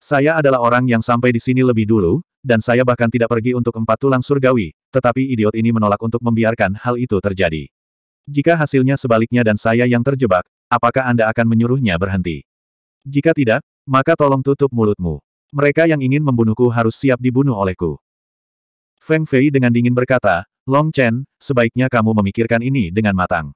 Saya adalah orang yang sampai di sini lebih dulu, dan saya bahkan tidak pergi untuk empat tulang surgawi, tetapi idiot ini menolak untuk membiarkan hal itu terjadi. Jika hasilnya sebaliknya dan saya yang terjebak, apakah Anda akan menyuruhnya berhenti? Jika tidak, maka tolong tutup mulutmu. Mereka yang ingin membunuhku harus siap dibunuh olehku. Feng Fei dengan dingin berkata, Long Chen, sebaiknya kamu memikirkan ini dengan matang.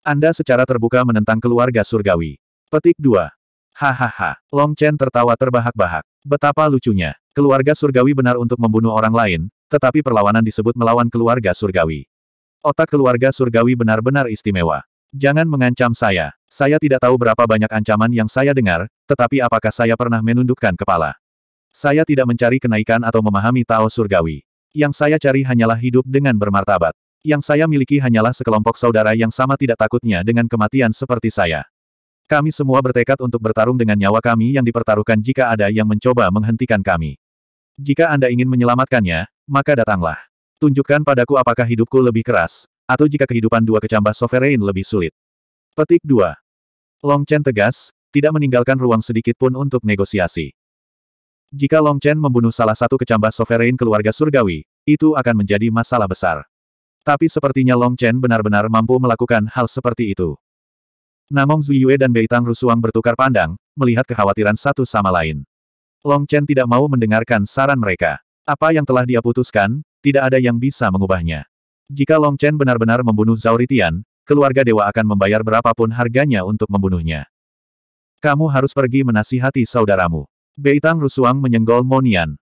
Anda secara terbuka menentang keluarga surgawi. Petik 2. Hahaha, Long Chen tertawa terbahak-bahak. Betapa lucunya, keluarga surgawi benar untuk membunuh orang lain, tetapi perlawanan disebut melawan keluarga surgawi. Otak keluarga surgawi benar-benar istimewa. Jangan mengancam saya. Saya tidak tahu berapa banyak ancaman yang saya dengar, tetapi apakah saya pernah menundukkan kepala? Saya tidak mencari kenaikan atau memahami Tao Surgawi. Yang saya cari hanyalah hidup dengan bermartabat. Yang saya miliki hanyalah sekelompok saudara yang sama tidak takutnya dengan kematian seperti saya. Kami semua bertekad untuk bertarung dengan nyawa kami yang dipertaruhkan jika ada yang mencoba menghentikan kami. Jika Anda ingin menyelamatkannya, maka datanglah. Tunjukkan padaku apakah hidupku lebih keras, atau jika kehidupan dua kecambah sovereign lebih sulit. Petik 2. Long Chen tegas, tidak meninggalkan ruang sedikit pun untuk negosiasi. Jika Long Chen membunuh salah satu kecambah sovereign keluarga surgawi, itu akan menjadi masalah besar. Tapi sepertinya Long Chen benar-benar mampu melakukan hal seperti itu. Namong Zuyue dan Bei Tang Rusuang bertukar pandang, melihat kekhawatiran satu sama lain. Long Chen tidak mau mendengarkan saran mereka. Apa yang telah dia putuskan, tidak ada yang bisa mengubahnya. Jika Long Chen benar-benar membunuh Zauritian, keluarga dewa akan membayar berapapun harganya untuk membunuhnya. Kamu harus pergi menasihati saudaramu. Beitang Rusuang menyenggol Monian.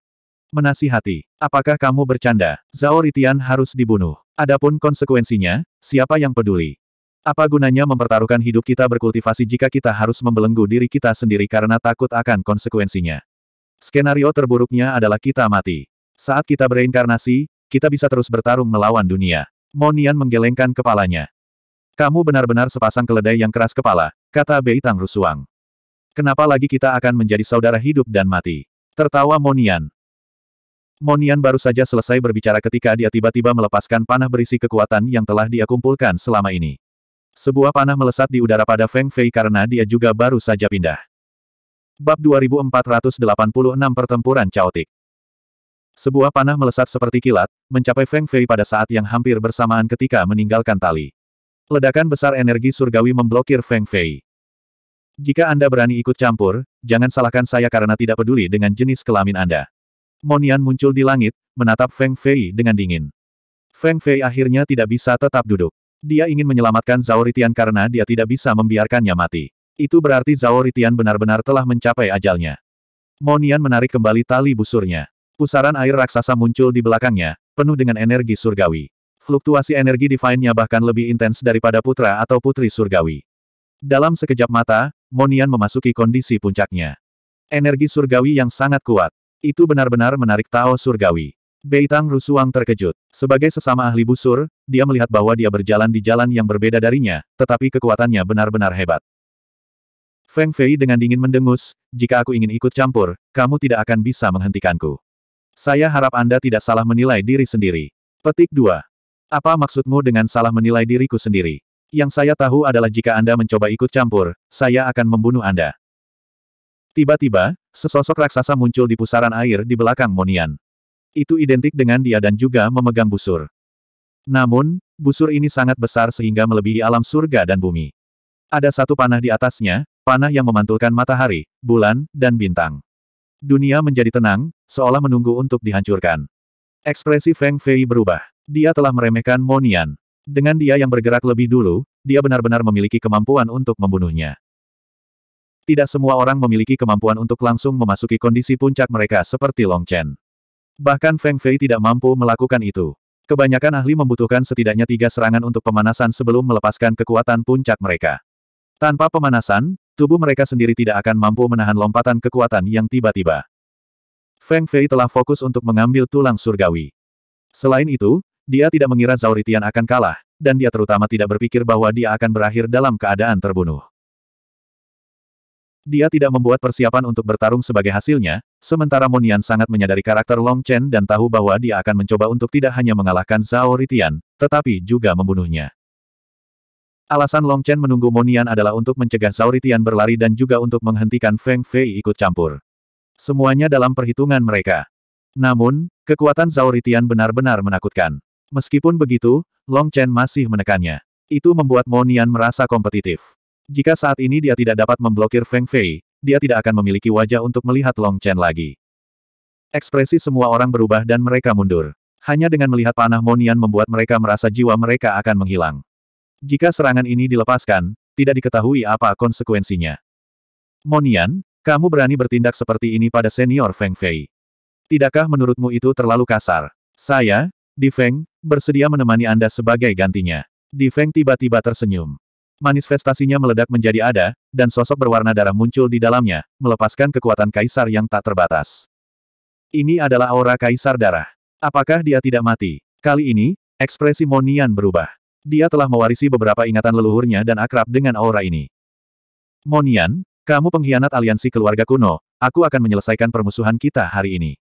Menasihati, apakah kamu bercanda? Zhao Ritian harus dibunuh. Adapun konsekuensinya, siapa yang peduli? Apa gunanya mempertaruhkan hidup kita berkultivasi jika kita harus membelenggu diri kita sendiri karena takut akan konsekuensinya? Skenario terburuknya adalah kita mati. Saat kita bereinkarnasi, kita bisa terus bertarung melawan dunia. Monian menggelengkan kepalanya. Kamu benar-benar sepasang keledai yang keras kepala, kata Beitang Rusuang. Kenapa lagi kita akan menjadi saudara hidup dan mati? Tertawa Monian. Monian baru saja selesai berbicara ketika dia tiba-tiba melepaskan panah berisi kekuatan yang telah dia kumpulkan selama ini. Sebuah panah melesat di udara pada Feng Fei karena dia juga baru saja pindah. Bab 2486 Pertempuran Chaotic Sebuah panah melesat seperti kilat, mencapai Feng Fei pada saat yang hampir bersamaan ketika meninggalkan tali. Ledakan besar energi surgawi memblokir Feng Fei. Jika Anda berani ikut campur, jangan salahkan saya karena tidak peduli dengan jenis kelamin Anda. Monian muncul di langit, menatap Feng Fei dengan dingin. Feng Fei akhirnya tidak bisa tetap duduk. Dia ingin menyelamatkan Zhao Ritian karena dia tidak bisa membiarkannya mati. Itu berarti Zhao Ritian benar-benar telah mencapai ajalnya. Monian menarik kembali tali busurnya. Pusaran air raksasa muncul di belakangnya, penuh dengan energi surgawi. Fluktuasi energi divine-nya bahkan lebih intens daripada putra atau putri surgawi. Dalam sekejap mata, Monian memasuki kondisi puncaknya. Energi surgawi yang sangat kuat. Itu benar-benar menarik Tao surgawi. Beitang Rusuang terkejut. Sebagai sesama ahli busur, dia melihat bahwa dia berjalan di jalan yang berbeda darinya, tetapi kekuatannya benar-benar hebat. Feng Fei dengan dingin mendengus, jika aku ingin ikut campur, kamu tidak akan bisa menghentikanku. Saya harap Anda tidak salah menilai diri sendiri. Petik 2. Apa maksudmu dengan salah menilai diriku sendiri? Yang saya tahu adalah jika Anda mencoba ikut campur, saya akan membunuh Anda. Tiba-tiba, sesosok raksasa muncul di pusaran air di belakang Monian. Itu identik dengan dia dan juga memegang busur. Namun, busur ini sangat besar sehingga melebihi alam surga dan bumi. Ada satu panah di atasnya, panah yang memantulkan matahari, bulan, dan bintang. Dunia menjadi tenang, seolah menunggu untuk dihancurkan. Ekspresi Feng Fei berubah. Dia telah meremehkan Monian. Dengan dia yang bergerak lebih dulu, dia benar-benar memiliki kemampuan untuk membunuhnya. Tidak semua orang memiliki kemampuan untuk langsung memasuki kondisi puncak mereka seperti Long Chen. Bahkan Feng Fei tidak mampu melakukan itu. Kebanyakan ahli membutuhkan setidaknya tiga serangan untuk pemanasan sebelum melepaskan kekuatan puncak mereka. Tanpa pemanasan, tubuh mereka sendiri tidak akan mampu menahan lompatan kekuatan yang tiba-tiba. Feng Fei telah fokus untuk mengambil tulang surgawi. Selain itu, dia tidak mengira Zauritian akan kalah, dan dia terutama tidak berpikir bahwa dia akan berakhir dalam keadaan terbunuh. Dia tidak membuat persiapan untuk bertarung sebagai hasilnya, sementara Monian sangat menyadari karakter Long Chen dan tahu bahwa dia akan mencoba untuk tidak hanya mengalahkan Zauritian, tetapi juga membunuhnya. Alasan Long Chen menunggu Monian adalah untuk mencegah Zauritian berlari dan juga untuk menghentikan Feng Fei ikut campur. Semuanya dalam perhitungan mereka. Namun, kekuatan Zauritian benar-benar menakutkan. Meskipun begitu, Long Chen masih menekannya. Itu membuat Monian merasa kompetitif. Jika saat ini dia tidak dapat memblokir Feng Fei, dia tidak akan memiliki wajah untuk melihat Long Chen lagi. Ekspresi semua orang berubah dan mereka mundur. Hanya dengan melihat panah Monian membuat mereka merasa jiwa mereka akan menghilang. Jika serangan ini dilepaskan, tidak diketahui apa konsekuensinya. Monian, kamu berani bertindak seperti ini pada senior Feng Fei. Tidakkah menurutmu itu terlalu kasar? Saya, di Feng, bersedia menemani Anda sebagai gantinya. Di Feng tiba-tiba tersenyum. Manifestasinya meledak menjadi ada, dan sosok berwarna darah muncul di dalamnya, melepaskan kekuatan kaisar yang tak terbatas. Ini adalah aura kaisar darah. Apakah dia tidak mati? Kali ini, ekspresi Monian berubah. Dia telah mewarisi beberapa ingatan leluhurnya dan akrab dengan aura ini. Monian, kamu pengkhianat aliansi keluarga kuno, aku akan menyelesaikan permusuhan kita hari ini.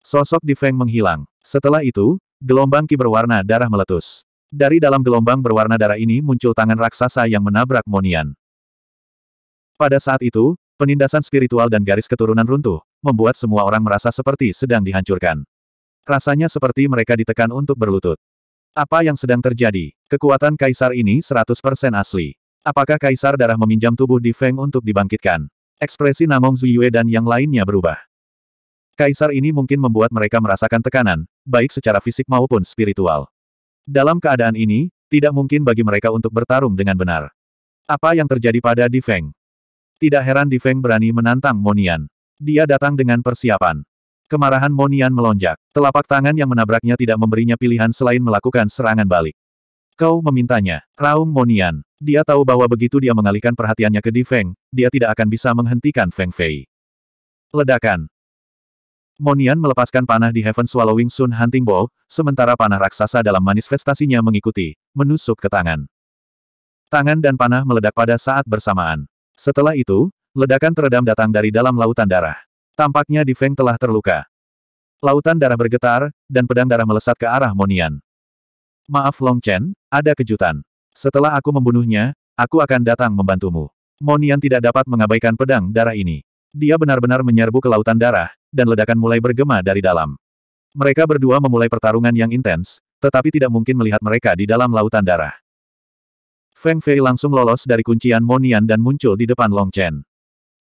Sosok di Feng menghilang. Setelah itu, Gelombang ki berwarna darah meletus. Dari dalam gelombang berwarna darah ini muncul tangan raksasa yang menabrak Monian. Pada saat itu, penindasan spiritual dan garis keturunan runtuh, membuat semua orang merasa seperti sedang dihancurkan. Rasanya seperti mereka ditekan untuk berlutut. Apa yang sedang terjadi? Kekuatan kaisar ini 100% asli. Apakah kaisar darah meminjam tubuh di Feng untuk dibangkitkan? Ekspresi Namong Zuyue dan yang lainnya berubah. Kaisar ini mungkin membuat mereka merasakan tekanan, baik secara fisik maupun spiritual. Dalam keadaan ini, tidak mungkin bagi mereka untuk bertarung dengan benar. Apa yang terjadi pada Di Feng? Tidak heran Di Feng berani menantang Monian. Dia datang dengan persiapan. Kemarahan Monian melonjak. Telapak tangan yang menabraknya tidak memberinya pilihan selain melakukan serangan balik. Kau memintanya, Raung Monian. Dia tahu bahwa begitu dia mengalihkan perhatiannya ke Di Feng, dia tidak akan bisa menghentikan Feng Fei. Ledakan. Monian melepaskan panah di Heaven Swallowing Sun Hunting Bow, sementara panah raksasa dalam manifestasinya mengikuti, menusuk ke tangan. Tangan dan panah meledak pada saat bersamaan. Setelah itu, ledakan teredam datang dari dalam lautan darah. Tampaknya di Feng telah terluka. Lautan darah bergetar, dan pedang darah melesat ke arah Monian. Maaf Long Chen, ada kejutan. Setelah aku membunuhnya, aku akan datang membantumu. Monian tidak dapat mengabaikan pedang darah ini. Dia benar-benar menyerbu ke lautan darah, dan ledakan mulai bergema dari dalam. Mereka berdua memulai pertarungan yang intens, tetapi tidak mungkin melihat mereka di dalam lautan darah. Feng Fei langsung lolos dari kuncian Monian dan muncul di depan Long Chen.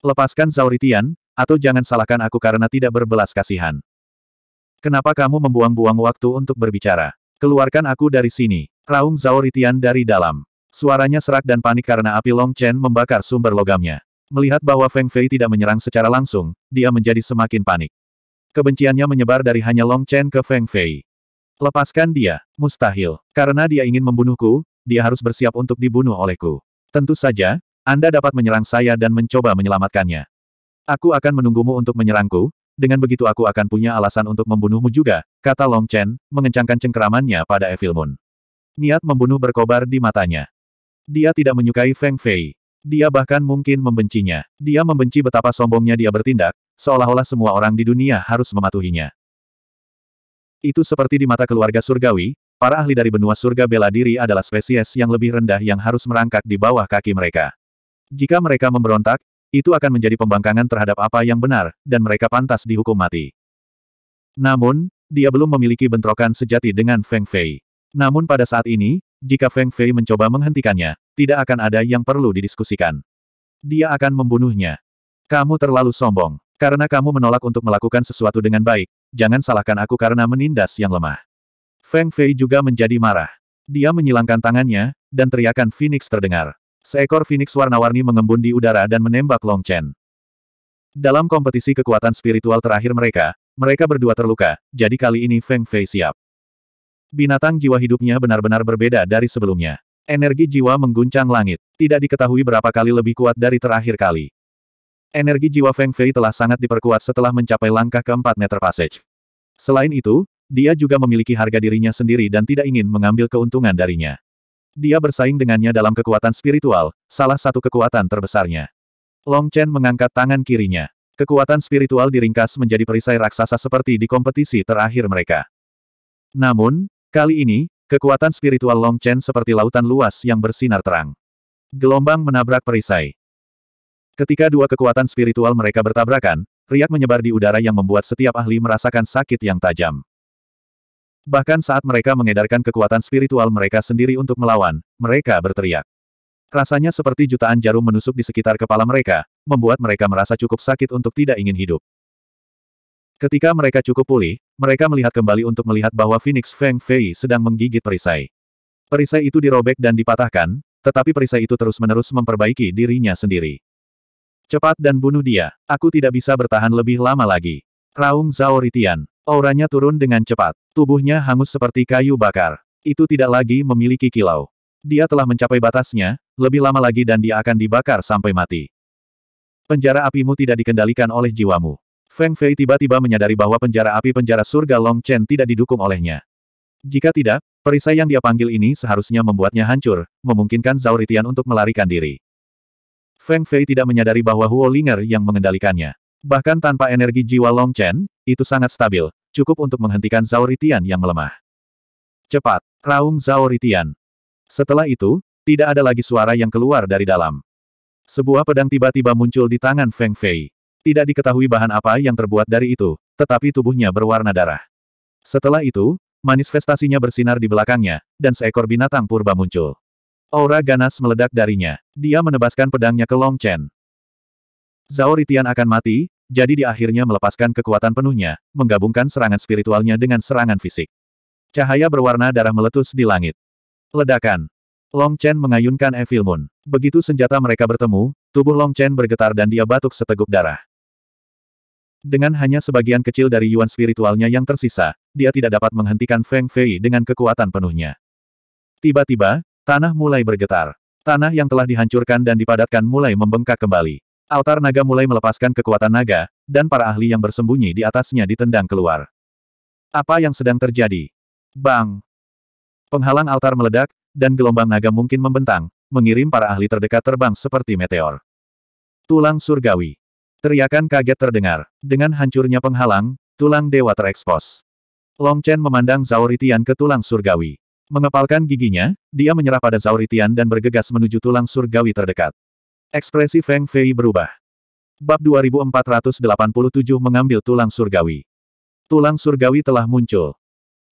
Lepaskan Zauritian, atau jangan salahkan aku karena tidak berbelas kasihan. Kenapa kamu membuang-buang waktu untuk berbicara? Keluarkan aku dari sini. Raung Zauritian dari dalam. Suaranya serak dan panik karena api Long Chen membakar sumber logamnya. Melihat bahwa Feng Fei tidak menyerang secara langsung, dia menjadi semakin panik. Kebenciannya menyebar dari hanya Long Chen ke Feng Fei. Lepaskan dia, mustahil. Karena dia ingin membunuhku, dia harus bersiap untuk dibunuh olehku. Tentu saja, Anda dapat menyerang saya dan mencoba menyelamatkannya. Aku akan menunggumu untuk menyerangku, dengan begitu aku akan punya alasan untuk membunuhmu juga, kata Long Chen, mengencangkan cengkeramannya pada Evil Moon. Niat membunuh berkobar di matanya. Dia tidak menyukai Feng Fei. Dia bahkan mungkin membencinya. Dia membenci betapa sombongnya dia bertindak, seolah-olah semua orang di dunia harus mematuhinya. Itu seperti di mata keluarga surgawi, para ahli dari benua surga bela diri adalah spesies yang lebih rendah yang harus merangkak di bawah kaki mereka. Jika mereka memberontak, itu akan menjadi pembangkangan terhadap apa yang benar, dan mereka pantas dihukum mati. Namun, dia belum memiliki bentrokan sejati dengan Feng Fei. Namun pada saat ini, jika Feng Fei mencoba menghentikannya, tidak akan ada yang perlu didiskusikan. Dia akan membunuhnya. Kamu terlalu sombong. Karena kamu menolak untuk melakukan sesuatu dengan baik, jangan salahkan aku karena menindas yang lemah. Feng Fei juga menjadi marah. Dia menyilangkan tangannya, dan teriakan Phoenix terdengar. Seekor Phoenix warna-warni mengembun di udara dan menembak Long Chen. Dalam kompetisi kekuatan spiritual terakhir mereka, mereka berdua terluka, jadi kali ini Feng Fei siap. Binatang jiwa hidupnya benar-benar berbeda dari sebelumnya. Energi jiwa mengguncang langit. Tidak diketahui berapa kali lebih kuat dari terakhir kali. Energi jiwa Feng Fei telah sangat diperkuat setelah mencapai langkah keempat meter passage. Selain itu, dia juga memiliki harga dirinya sendiri dan tidak ingin mengambil keuntungan darinya. Dia bersaing dengannya dalam kekuatan spiritual, salah satu kekuatan terbesarnya. Long Chen mengangkat tangan kirinya. Kekuatan spiritual diringkas menjadi perisai raksasa seperti di kompetisi terakhir mereka. Namun, Kali ini, kekuatan spiritual Long Chen seperti lautan luas yang bersinar terang. Gelombang menabrak perisai. Ketika dua kekuatan spiritual mereka bertabrakan, riak menyebar di udara yang membuat setiap ahli merasakan sakit yang tajam. Bahkan saat mereka mengedarkan kekuatan spiritual mereka sendiri untuk melawan, mereka berteriak. Rasanya seperti jutaan jarum menusuk di sekitar kepala mereka, membuat mereka merasa cukup sakit untuk tidak ingin hidup. Ketika mereka cukup pulih, mereka melihat kembali untuk melihat bahwa Phoenix Feng Fei sedang menggigit perisai. Perisai itu dirobek dan dipatahkan, tetapi perisai itu terus-menerus memperbaiki dirinya sendiri. Cepat dan bunuh dia. Aku tidak bisa bertahan lebih lama lagi. Raung Zhao Ritian, Auranya turun dengan cepat. Tubuhnya hangus seperti kayu bakar. Itu tidak lagi memiliki kilau. Dia telah mencapai batasnya, lebih lama lagi dan dia akan dibakar sampai mati. Penjara apimu tidak dikendalikan oleh jiwamu. Feng Fei tiba-tiba menyadari bahwa penjara api penjara surga Long Chen tidak didukung olehnya. Jika tidak, perisai yang dia panggil ini seharusnya membuatnya hancur, memungkinkan Zhao Ritian untuk melarikan diri. Feng Fei tidak menyadari bahwa Huo Linger yang mengendalikannya. Bahkan tanpa energi jiwa Long Chen, itu sangat stabil, cukup untuk menghentikan Zhao Ritian yang melemah. Cepat, raung Zhao Ritian. Setelah itu, tidak ada lagi suara yang keluar dari dalam. Sebuah pedang tiba-tiba muncul di tangan Feng Fei. Tidak diketahui bahan apa yang terbuat dari itu, tetapi tubuhnya berwarna darah. Setelah itu, manifestasinya bersinar di belakangnya, dan seekor binatang purba muncul. Aura ganas meledak darinya. Dia menebaskan pedangnya ke Long Chen. Zhao Ritian akan mati, jadi di akhirnya melepaskan kekuatan penuhnya, menggabungkan serangan spiritualnya dengan serangan fisik. Cahaya berwarna darah meletus di langit. Ledakan. Long Chen mengayunkan Evil Moon. Begitu senjata mereka bertemu, tubuh Long Chen bergetar dan dia batuk seteguk darah. Dengan hanya sebagian kecil dari yuan spiritualnya yang tersisa, dia tidak dapat menghentikan Feng Fei dengan kekuatan penuhnya. Tiba-tiba, tanah mulai bergetar. Tanah yang telah dihancurkan dan dipadatkan mulai membengkak kembali. Altar naga mulai melepaskan kekuatan naga, dan para ahli yang bersembunyi di atasnya ditendang keluar. Apa yang sedang terjadi? Bang! Penghalang altar meledak, dan gelombang naga mungkin membentang, mengirim para ahli terdekat terbang seperti meteor. Tulang surgawi. Teriakan kaget terdengar. Dengan hancurnya penghalang, tulang dewa terekspos. Long Chen memandang Zauritian ke tulang surgawi. Mengepalkan giginya, dia menyerah pada Zauritian dan bergegas menuju tulang surgawi terdekat. Ekspresi Feng Fei berubah. Bab 2487 mengambil tulang surgawi. Tulang surgawi telah muncul.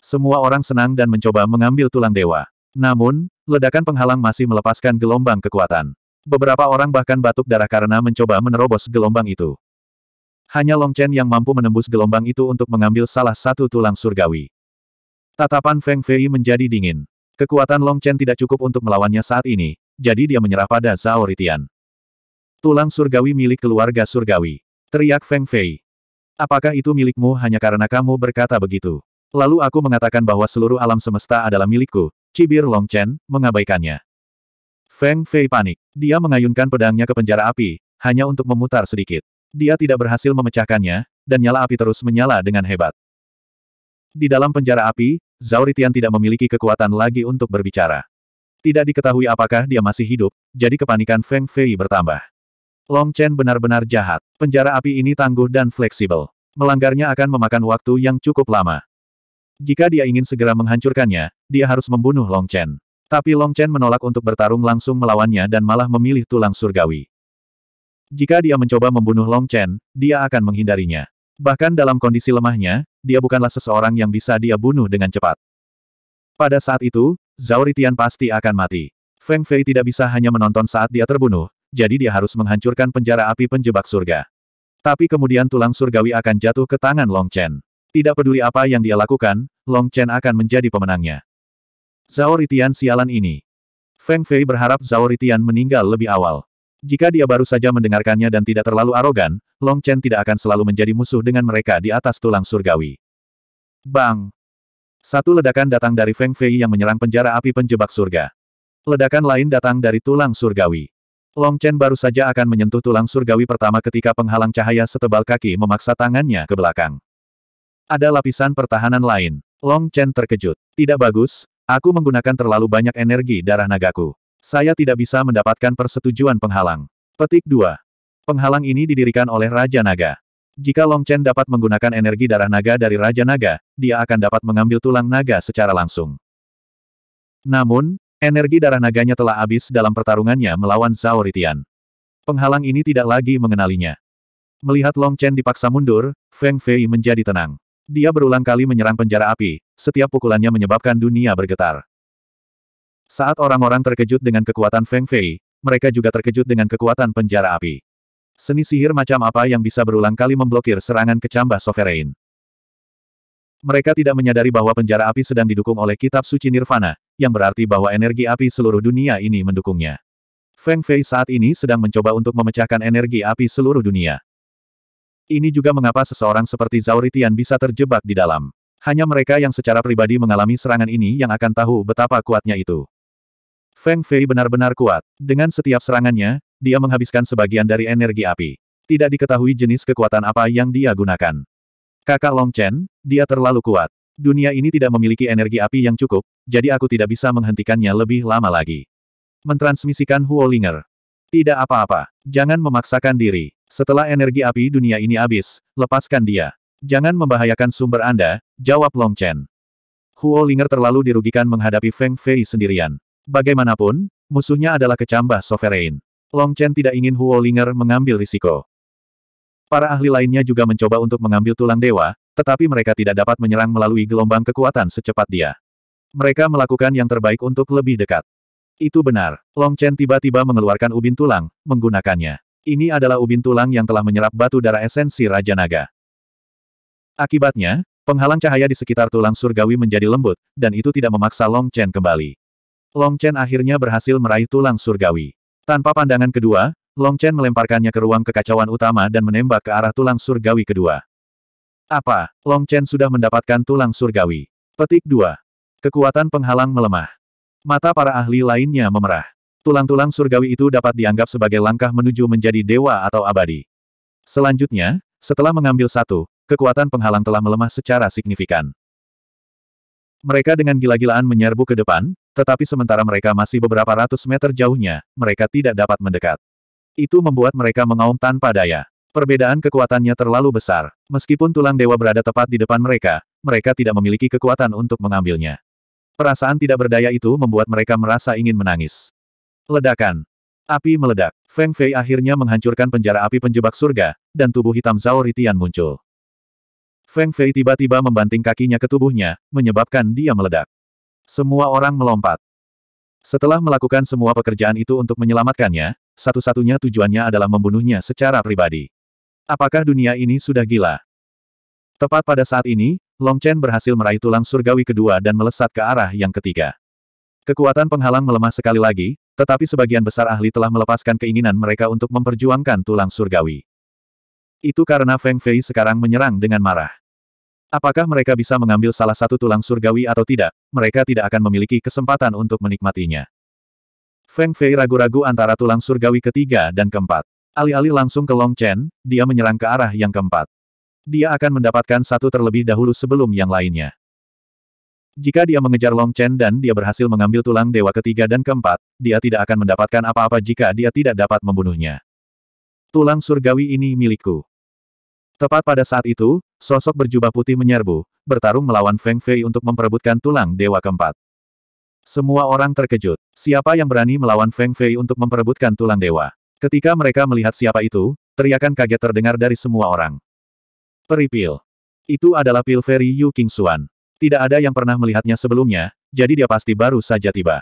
Semua orang senang dan mencoba mengambil tulang dewa. Namun, ledakan penghalang masih melepaskan gelombang kekuatan. Beberapa orang bahkan batuk darah karena mencoba menerobos gelombang itu. Hanya Long Chen yang mampu menembus gelombang itu untuk mengambil salah satu tulang surgawi. Tatapan Feng Fei menjadi dingin. Kekuatan Long Chen tidak cukup untuk melawannya saat ini, jadi dia menyerah pada Zhao Ritian. Tulang surgawi milik keluarga surgawi. Teriak Feng Fei. Apakah itu milikmu hanya karena kamu berkata begitu? Lalu aku mengatakan bahwa seluruh alam semesta adalah milikku, cibir Long Chen, mengabaikannya. Feng Fei panik. Dia mengayunkan pedangnya ke penjara api, hanya untuk memutar sedikit. Dia tidak berhasil memecahkannya, dan nyala api terus menyala dengan hebat. Di dalam penjara api, Zhao Ritian tidak memiliki kekuatan lagi untuk berbicara. Tidak diketahui apakah dia masih hidup, jadi kepanikan Feng Fei bertambah. Long Chen benar-benar jahat. Penjara api ini tangguh dan fleksibel. Melanggarnya akan memakan waktu yang cukup lama. Jika dia ingin segera menghancurkannya, dia harus membunuh Long Chen. Tapi Long Chen menolak untuk bertarung langsung melawannya dan malah memilih tulang surgawi. Jika dia mencoba membunuh Long Chen, dia akan menghindarinya. Bahkan dalam kondisi lemahnya, dia bukanlah seseorang yang bisa dia bunuh dengan cepat. Pada saat itu, Zhao Ritian pasti akan mati. Feng Fei tidak bisa hanya menonton saat dia terbunuh, jadi dia harus menghancurkan penjara api penjebak surga. Tapi kemudian tulang surgawi akan jatuh ke tangan Long Chen. Tidak peduli apa yang dia lakukan, Long Chen akan menjadi pemenangnya. Zhao sialan ini. Feng Fei berharap Zhao meninggal lebih awal. Jika dia baru saja mendengarkannya dan tidak terlalu arogan, Long Chen tidak akan selalu menjadi musuh dengan mereka di atas tulang surgawi. Bang! Satu ledakan datang dari Feng Fei yang menyerang penjara api penjebak surga. Ledakan lain datang dari tulang surgawi. Long Chen baru saja akan menyentuh tulang surgawi pertama ketika penghalang cahaya setebal kaki memaksa tangannya ke belakang. Ada lapisan pertahanan lain. Long Chen terkejut. Tidak bagus, Aku menggunakan terlalu banyak energi darah nagaku. Saya tidak bisa mendapatkan persetujuan penghalang. Petik 2. Penghalang ini didirikan oleh Raja Naga. Jika Long Chen dapat menggunakan energi darah naga dari Raja Naga, dia akan dapat mengambil tulang naga secara langsung. Namun, energi darah naganya telah habis dalam pertarungannya melawan Zhao Ritian. Penghalang ini tidak lagi mengenalinya. Melihat Long Chen dipaksa mundur, Feng Fei menjadi tenang. Dia berulang kali menyerang penjara api, setiap pukulannya menyebabkan dunia bergetar. Saat orang-orang terkejut dengan kekuatan Feng Fei, mereka juga terkejut dengan kekuatan penjara api. Seni sihir macam apa yang bisa berulang kali memblokir serangan kecambah Sovereign? Mereka tidak menyadari bahwa penjara api sedang didukung oleh kitab suci Nirvana, yang berarti bahwa energi api seluruh dunia ini mendukungnya. Feng Fei saat ini sedang mencoba untuk memecahkan energi api seluruh dunia. Ini juga mengapa seseorang seperti Zauritian bisa terjebak di dalam. Hanya mereka yang secara pribadi mengalami serangan ini yang akan tahu betapa kuatnya itu. Feng Fei benar-benar kuat. Dengan setiap serangannya, dia menghabiskan sebagian dari energi api. Tidak diketahui jenis kekuatan apa yang dia gunakan. Kakak Long Chen, dia terlalu kuat. Dunia ini tidak memiliki energi api yang cukup, jadi aku tidak bisa menghentikannya lebih lama lagi. Mentransmisikan Huolinger, tidak apa-apa. Jangan memaksakan diri. Setelah energi api dunia ini habis, lepaskan dia. Jangan membahayakan sumber Anda, jawab Long Chen. Huo Linger terlalu dirugikan menghadapi Feng Fei sendirian. Bagaimanapun, musuhnya adalah kecambah sovereign. Long Chen tidak ingin Huo Linger mengambil risiko. Para ahli lainnya juga mencoba untuk mengambil tulang dewa, tetapi mereka tidak dapat menyerang melalui gelombang kekuatan secepat dia. Mereka melakukan yang terbaik untuk lebih dekat. Itu benar. Long Chen tiba-tiba mengeluarkan ubin tulang, menggunakannya. Ini adalah ubin tulang yang telah menyerap batu darah esensi Raja Naga. Akibatnya, penghalang cahaya di sekitar tulang surgawi menjadi lembut, dan itu tidak memaksa Long Chen kembali. Long Chen akhirnya berhasil meraih tulang surgawi. Tanpa pandangan kedua, Long Chen melemparkannya ke ruang kekacauan utama dan menembak ke arah tulang surgawi kedua. Apa? Long Chen sudah mendapatkan tulang surgawi. Petik 2. Kekuatan penghalang melemah. Mata para ahli lainnya memerah. Tulang-tulang surgawi itu dapat dianggap sebagai langkah menuju menjadi dewa atau abadi. Selanjutnya, setelah mengambil satu, kekuatan penghalang telah melemah secara signifikan. Mereka dengan gila-gilaan menyerbu ke depan, tetapi sementara mereka masih beberapa ratus meter jauhnya, mereka tidak dapat mendekat. Itu membuat mereka mengaum tanpa daya. Perbedaan kekuatannya terlalu besar. Meskipun tulang dewa berada tepat di depan mereka, mereka tidak memiliki kekuatan untuk mengambilnya. Perasaan tidak berdaya itu membuat mereka merasa ingin menangis. Ledakan. Api meledak. Feng Fei akhirnya menghancurkan penjara api penjebak surga, dan tubuh hitam Zhao Ritian muncul. Feng Fei tiba-tiba membanting kakinya ke tubuhnya, menyebabkan dia meledak. Semua orang melompat. Setelah melakukan semua pekerjaan itu untuk menyelamatkannya, satu-satunya tujuannya adalah membunuhnya secara pribadi. Apakah dunia ini sudah gila? Tepat pada saat ini, Long Chen berhasil meraih tulang surgawi kedua dan melesat ke arah yang ketiga. Kekuatan penghalang melemah sekali lagi, tetapi sebagian besar ahli telah melepaskan keinginan mereka untuk memperjuangkan tulang surgawi. Itu karena Feng Fei sekarang menyerang dengan marah. Apakah mereka bisa mengambil salah satu tulang surgawi atau tidak, mereka tidak akan memiliki kesempatan untuk menikmatinya. Feng Fei ragu-ragu antara tulang surgawi ketiga dan keempat. Alih-alih langsung ke Long Chen, dia menyerang ke arah yang keempat. Dia akan mendapatkan satu terlebih dahulu sebelum yang lainnya. Jika dia mengejar Long Chen dan dia berhasil mengambil tulang dewa ketiga dan keempat, dia tidak akan mendapatkan apa-apa jika dia tidak dapat membunuhnya. Tulang surgawi ini milikku. Tepat pada saat itu, sosok berjubah putih menyerbu, bertarung melawan Feng Fei untuk memperebutkan tulang dewa keempat. Semua orang terkejut. Siapa yang berani melawan Feng Fei untuk memperebutkan tulang dewa? Ketika mereka melihat siapa itu, teriakan kaget terdengar dari semua orang. Peripil. Itu adalah pil Ferry Yu King Xuan. Tidak ada yang pernah melihatnya sebelumnya, jadi dia pasti baru saja tiba.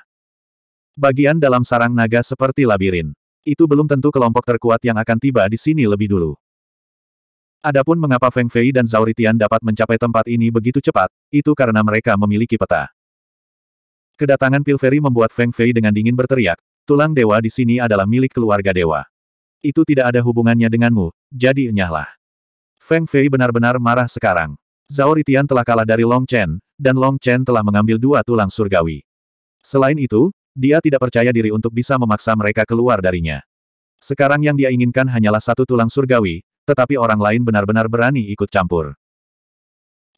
Bagian dalam sarang naga seperti labirin. Itu belum tentu kelompok terkuat yang akan tiba di sini lebih dulu. Adapun mengapa Feng Fei dan Zauritian dapat mencapai tempat ini begitu cepat, itu karena mereka memiliki peta. Kedatangan pil Pilferi membuat Feng Fei dengan dingin berteriak, tulang dewa di sini adalah milik keluarga dewa. Itu tidak ada hubungannya denganmu, jadi enyahlah. Feng Fei benar-benar marah sekarang. Zhao Ritian telah kalah dari Long Chen, dan Long Chen telah mengambil dua tulang surgawi. Selain itu, dia tidak percaya diri untuk bisa memaksa mereka keluar darinya. Sekarang yang dia inginkan hanyalah satu tulang surgawi, tetapi orang lain benar-benar berani ikut campur.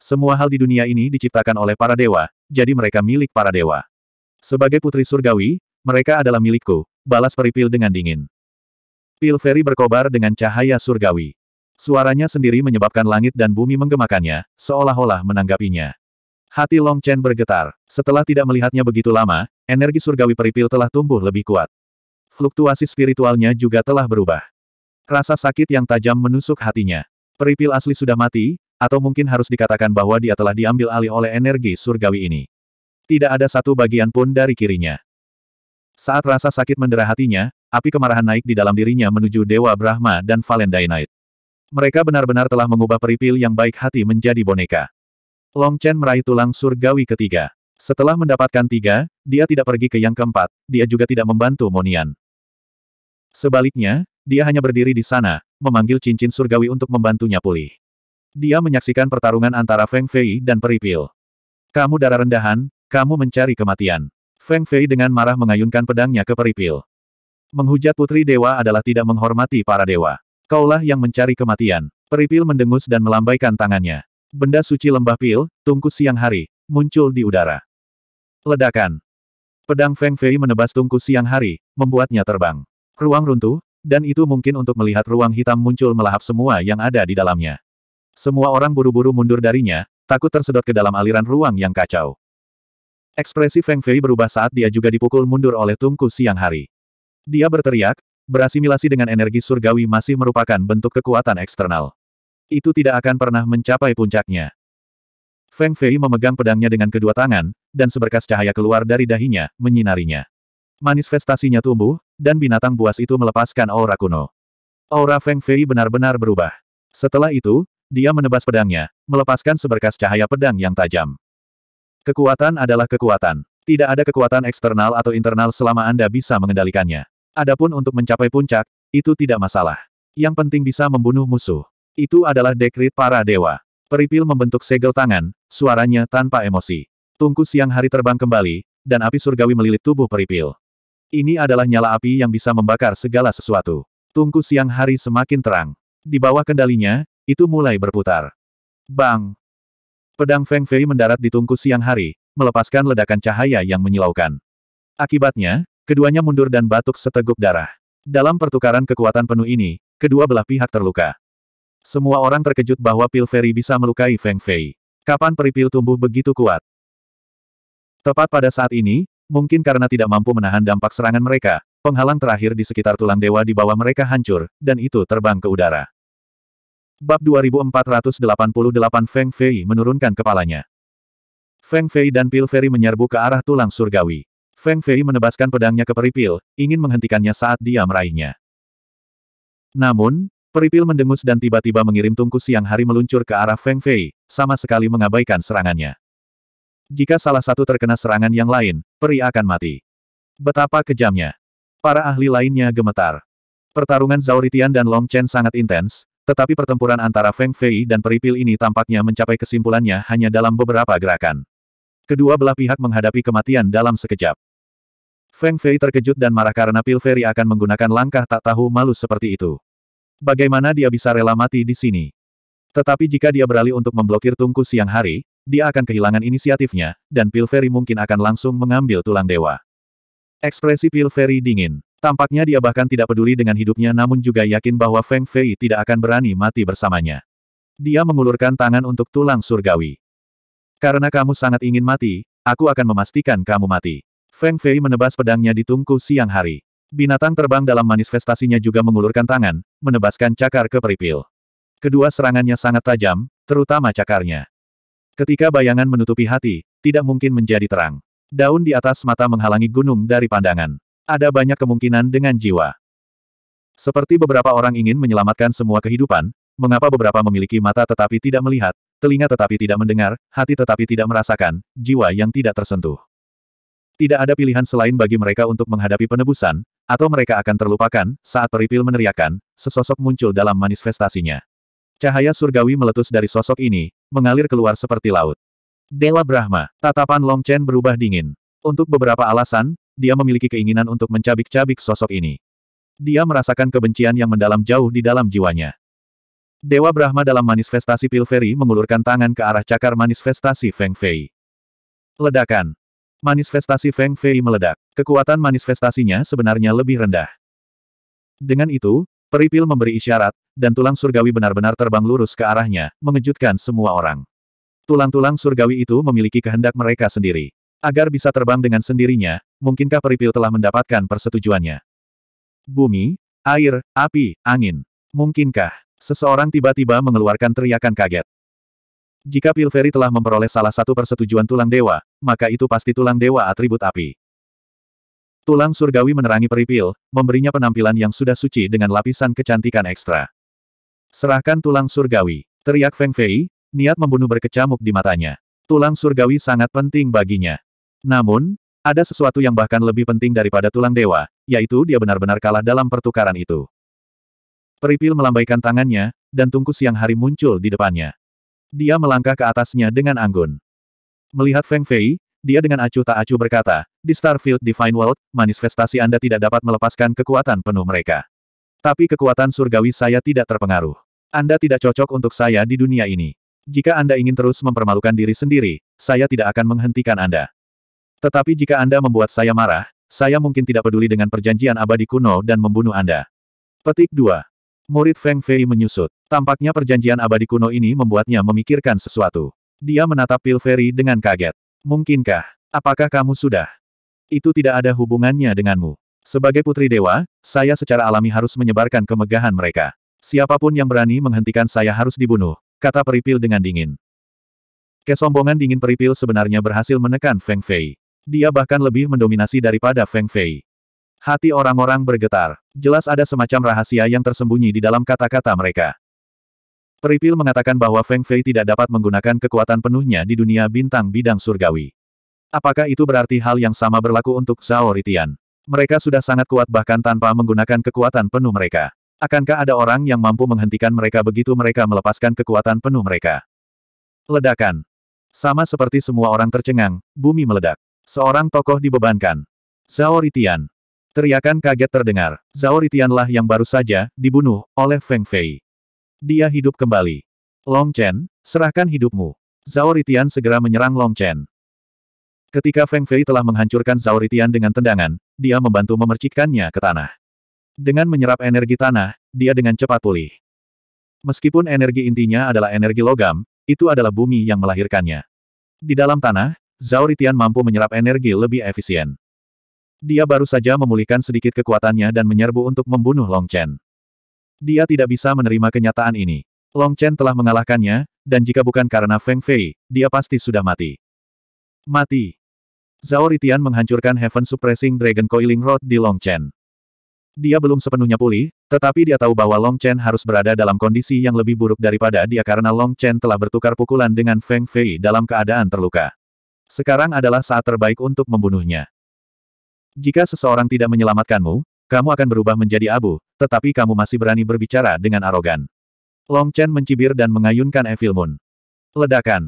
Semua hal di dunia ini diciptakan oleh para dewa, jadi mereka milik para dewa. Sebagai putri surgawi, mereka adalah milikku, balas peripil dengan dingin. Pil Ferry berkobar dengan cahaya surgawi. Suaranya sendiri menyebabkan langit dan bumi menggemakannya, seolah-olah menanggapinya. Hati Long Chen bergetar. Setelah tidak melihatnya begitu lama, energi surgawi peripil telah tumbuh lebih kuat. Fluktuasi spiritualnya juga telah berubah. Rasa sakit yang tajam menusuk hatinya. Peripil asli sudah mati, atau mungkin harus dikatakan bahwa dia telah diambil alih oleh energi surgawi ini. Tidak ada satu bagian pun dari kirinya. Saat rasa sakit mendera hatinya, api kemarahan naik di dalam dirinya menuju Dewa Brahma dan Valendainite. Mereka benar-benar telah mengubah peripil yang baik hati menjadi boneka. Long Chen meraih tulang surgawi ketiga. Setelah mendapatkan tiga, dia tidak pergi ke yang keempat, dia juga tidak membantu Monian. Sebaliknya, dia hanya berdiri di sana, memanggil cincin surgawi untuk membantunya pulih. Dia menyaksikan pertarungan antara Feng Fei dan peripil. Kamu darah rendahan, kamu mencari kematian. Feng Fei dengan marah mengayunkan pedangnya ke peripil. Menghujat putri dewa adalah tidak menghormati para dewa. Kaulah yang mencari kematian. Peripil mendengus dan melambaikan tangannya. Benda suci lembah pil, tungkus siang hari, muncul di udara. Ledakan. Pedang Feng Fei menebas tungkus siang hari, membuatnya terbang. Ruang runtuh, dan itu mungkin untuk melihat ruang hitam muncul melahap semua yang ada di dalamnya. Semua orang buru-buru mundur darinya, takut tersedot ke dalam aliran ruang yang kacau. Ekspresi Feng Fei berubah saat dia juga dipukul mundur oleh tungku siang hari. Dia berteriak, Berasimilasi dengan energi surgawi masih merupakan bentuk kekuatan eksternal. Itu tidak akan pernah mencapai puncaknya. Feng Fei memegang pedangnya dengan kedua tangan, dan seberkas cahaya keluar dari dahinya, menyinarinya. Manifestasinya tumbuh, dan binatang buas itu melepaskan aura kuno. Aura Feng Fei benar-benar berubah. Setelah itu, dia menebas pedangnya, melepaskan seberkas cahaya pedang yang tajam. Kekuatan adalah kekuatan. Tidak ada kekuatan eksternal atau internal selama Anda bisa mengendalikannya. Adapun untuk mencapai puncak, itu tidak masalah. Yang penting bisa membunuh musuh. Itu adalah dekrit para dewa. Peripil membentuk segel tangan, suaranya tanpa emosi. Tungku siang hari terbang kembali, dan api surgawi melilit tubuh peripil. Ini adalah nyala api yang bisa membakar segala sesuatu. Tungku siang hari semakin terang. Di bawah kendalinya, itu mulai berputar. Bang! Pedang Feng Fei mendarat di tungku siang hari, melepaskan ledakan cahaya yang menyilaukan. Akibatnya, Keduanya mundur dan batuk seteguk darah. Dalam pertukaran kekuatan penuh ini, kedua belah pihak terluka. Semua orang terkejut bahwa pil Fairy bisa melukai Feng Fei. Kapan peripil tumbuh begitu kuat? Tepat pada saat ini, mungkin karena tidak mampu menahan dampak serangan mereka, penghalang terakhir di sekitar tulang dewa di bawah mereka hancur, dan itu terbang ke udara. Bab 2488 Feng Fei menurunkan kepalanya. Feng Fei dan Pil Fairy menyerbu ke arah tulang surgawi. Feng Fei menebaskan pedangnya ke peripil, ingin menghentikannya saat dia meraihnya. Namun, peripil mendengus dan tiba-tiba mengirim tungku siang hari meluncur ke arah Feng Fei, sama sekali mengabaikan serangannya. Jika salah satu terkena serangan yang lain, peri akan mati. Betapa kejamnya. Para ahli lainnya gemetar. Pertarungan Zauritian dan Long Chen sangat intens, tetapi pertempuran antara Feng Fei dan Peripil ini tampaknya mencapai kesimpulannya hanya dalam beberapa gerakan. Kedua belah pihak menghadapi kematian dalam sekejap. Feng Fei terkejut dan marah karena Pil Pilferi akan menggunakan langkah tak tahu malu seperti itu. Bagaimana dia bisa rela mati di sini? Tetapi jika dia beralih untuk memblokir tungku siang hari, dia akan kehilangan inisiatifnya, dan Pil Pilferi mungkin akan langsung mengambil tulang dewa. Ekspresi Pil Pilferi dingin. Tampaknya dia bahkan tidak peduli dengan hidupnya namun juga yakin bahwa Feng Fei tidak akan berani mati bersamanya. Dia mengulurkan tangan untuk tulang surgawi. Karena kamu sangat ingin mati, aku akan memastikan kamu mati. Feng Fei menebas pedangnya di tungku siang hari. Binatang terbang dalam manifestasinya juga mengulurkan tangan, menebaskan cakar ke peripil. Kedua serangannya sangat tajam, terutama cakarnya. Ketika bayangan menutupi hati, tidak mungkin menjadi terang. Daun di atas mata menghalangi gunung dari pandangan. Ada banyak kemungkinan dengan jiwa. Seperti beberapa orang ingin menyelamatkan semua kehidupan, mengapa beberapa memiliki mata tetapi tidak melihat, telinga tetapi tidak mendengar, hati tetapi tidak merasakan, jiwa yang tidak tersentuh. Tidak ada pilihan selain bagi mereka untuk menghadapi penebusan, atau mereka akan terlupakan, saat peripil meneriakan, sesosok muncul dalam manifestasinya. Cahaya surgawi meletus dari sosok ini, mengalir keluar seperti laut. Dewa Brahma, tatapan Long Chen berubah dingin. Untuk beberapa alasan, dia memiliki keinginan untuk mencabik-cabik sosok ini. Dia merasakan kebencian yang mendalam jauh di dalam jiwanya. Dewa Brahma dalam manifestasi Pilferi mengulurkan tangan ke arah cakar manifestasi Feng Fei. Ledakan. Manifestasi Feng Fei meledak. Kekuatan manifestasinya sebenarnya lebih rendah. Dengan itu, peripil memberi isyarat, dan tulang surgawi benar-benar terbang lurus ke arahnya, mengejutkan semua orang. Tulang-tulang surgawi itu memiliki kehendak mereka sendiri. Agar bisa terbang dengan sendirinya, mungkinkah peripil telah mendapatkan persetujuannya? Bumi, air, api, angin. Mungkinkah seseorang tiba-tiba mengeluarkan teriakan kaget? Jika Pilferi telah memperoleh salah satu persetujuan tulang dewa, maka itu pasti tulang dewa atribut api. Tulang surgawi menerangi peripil, memberinya penampilan yang sudah suci dengan lapisan kecantikan ekstra. Serahkan tulang surgawi, teriak Feng Fei, niat membunuh berkecamuk di matanya. Tulang surgawi sangat penting baginya. Namun, ada sesuatu yang bahkan lebih penting daripada tulang dewa, yaitu dia benar-benar kalah dalam pertukaran itu. Peripil melambaikan tangannya, dan tungku siang hari muncul di depannya. Dia melangkah ke atasnya dengan anggun. Melihat Feng Fei, dia dengan acuh tak acuh berkata, di Starfield Divine World, manifestasi Anda tidak dapat melepaskan kekuatan penuh mereka. Tapi kekuatan surgawi saya tidak terpengaruh. Anda tidak cocok untuk saya di dunia ini. Jika Anda ingin terus mempermalukan diri sendiri, saya tidak akan menghentikan Anda. Tetapi jika Anda membuat saya marah, saya mungkin tidak peduli dengan perjanjian abadi kuno dan membunuh Anda. Petik 2. Murid Feng Fei menyusut. Tampaknya perjanjian abadi kuno ini membuatnya memikirkan sesuatu. Dia menatap Pil Fairy dengan kaget. Mungkinkah? Apakah kamu sudah? Itu tidak ada hubungannya denganmu. Sebagai putri dewa, saya secara alami harus menyebarkan kemegahan mereka. Siapapun yang berani menghentikan saya harus dibunuh, kata Peripil dengan dingin. Kesombongan dingin Peripil sebenarnya berhasil menekan Feng Fei. Dia bahkan lebih mendominasi daripada Feng Fei. Hati orang-orang bergetar. Jelas ada semacam rahasia yang tersembunyi di dalam kata-kata mereka. Peripil mengatakan bahwa Feng Fei tidak dapat menggunakan kekuatan penuhnya di dunia bintang bidang surgawi. Apakah itu berarti hal yang sama berlaku untuk Zhao Ritian? Mereka sudah sangat kuat bahkan tanpa menggunakan kekuatan penuh mereka. Akankah ada orang yang mampu menghentikan mereka begitu mereka melepaskan kekuatan penuh mereka? Ledakan. Sama seperti semua orang tercengang, bumi meledak. Seorang tokoh dibebankan. Zhao Ritian, Teriakan kaget terdengar. Zhao Ritianlah yang baru saja dibunuh oleh Feng Fei. Dia hidup kembali. Long Chen, serahkan hidupmu. Zhao Ritian segera menyerang Long Chen. Ketika Feng Fei telah menghancurkan Zhao Ritian dengan tendangan, dia membantu memercikkannya ke tanah. Dengan menyerap energi tanah, dia dengan cepat pulih. Meskipun energi intinya adalah energi logam, itu adalah bumi yang melahirkannya. Di dalam tanah, Zhao Ritian mampu menyerap energi lebih efisien. Dia baru saja memulihkan sedikit kekuatannya dan menyerbu untuk membunuh Long Chen. Dia tidak bisa menerima kenyataan ini. Long Chen telah mengalahkannya, dan jika bukan karena Feng Fei, dia pasti sudah mati. Mati. Zhao Ritian menghancurkan Heaven Suppressing Dragon Coiling Rod di Long Chen. Dia belum sepenuhnya pulih, tetapi dia tahu bahwa Long Chen harus berada dalam kondisi yang lebih buruk daripada dia karena Long Chen telah bertukar pukulan dengan Feng Fei dalam keadaan terluka. Sekarang adalah saat terbaik untuk membunuhnya. Jika seseorang tidak menyelamatkanmu, kamu akan berubah menjadi abu, tetapi kamu masih berani berbicara dengan arogan. Long Chen mencibir dan mengayunkan Evil Moon. Ledakan.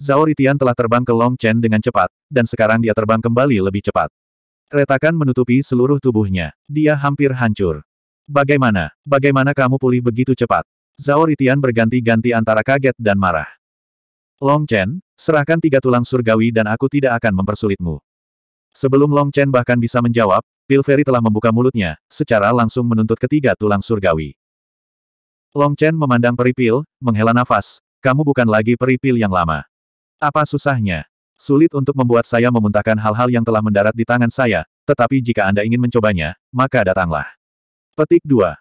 Zhao Ritian telah terbang ke Long Chen dengan cepat, dan sekarang dia terbang kembali lebih cepat. Retakan menutupi seluruh tubuhnya. Dia hampir hancur. Bagaimana? Bagaimana kamu pulih begitu cepat? Zhao Ritian berganti-ganti antara kaget dan marah. Long Chen, serahkan tiga tulang surgawi dan aku tidak akan mempersulitmu. Sebelum Long Chen bahkan bisa menjawab, Pil Pilferi telah membuka mulutnya, secara langsung menuntut ketiga tulang surgawi. Long Chen memandang peripil, menghela nafas, kamu bukan lagi peripil yang lama. Apa susahnya? Sulit untuk membuat saya memuntahkan hal-hal yang telah mendarat di tangan saya, tetapi jika Anda ingin mencobanya, maka datanglah. Petik 2.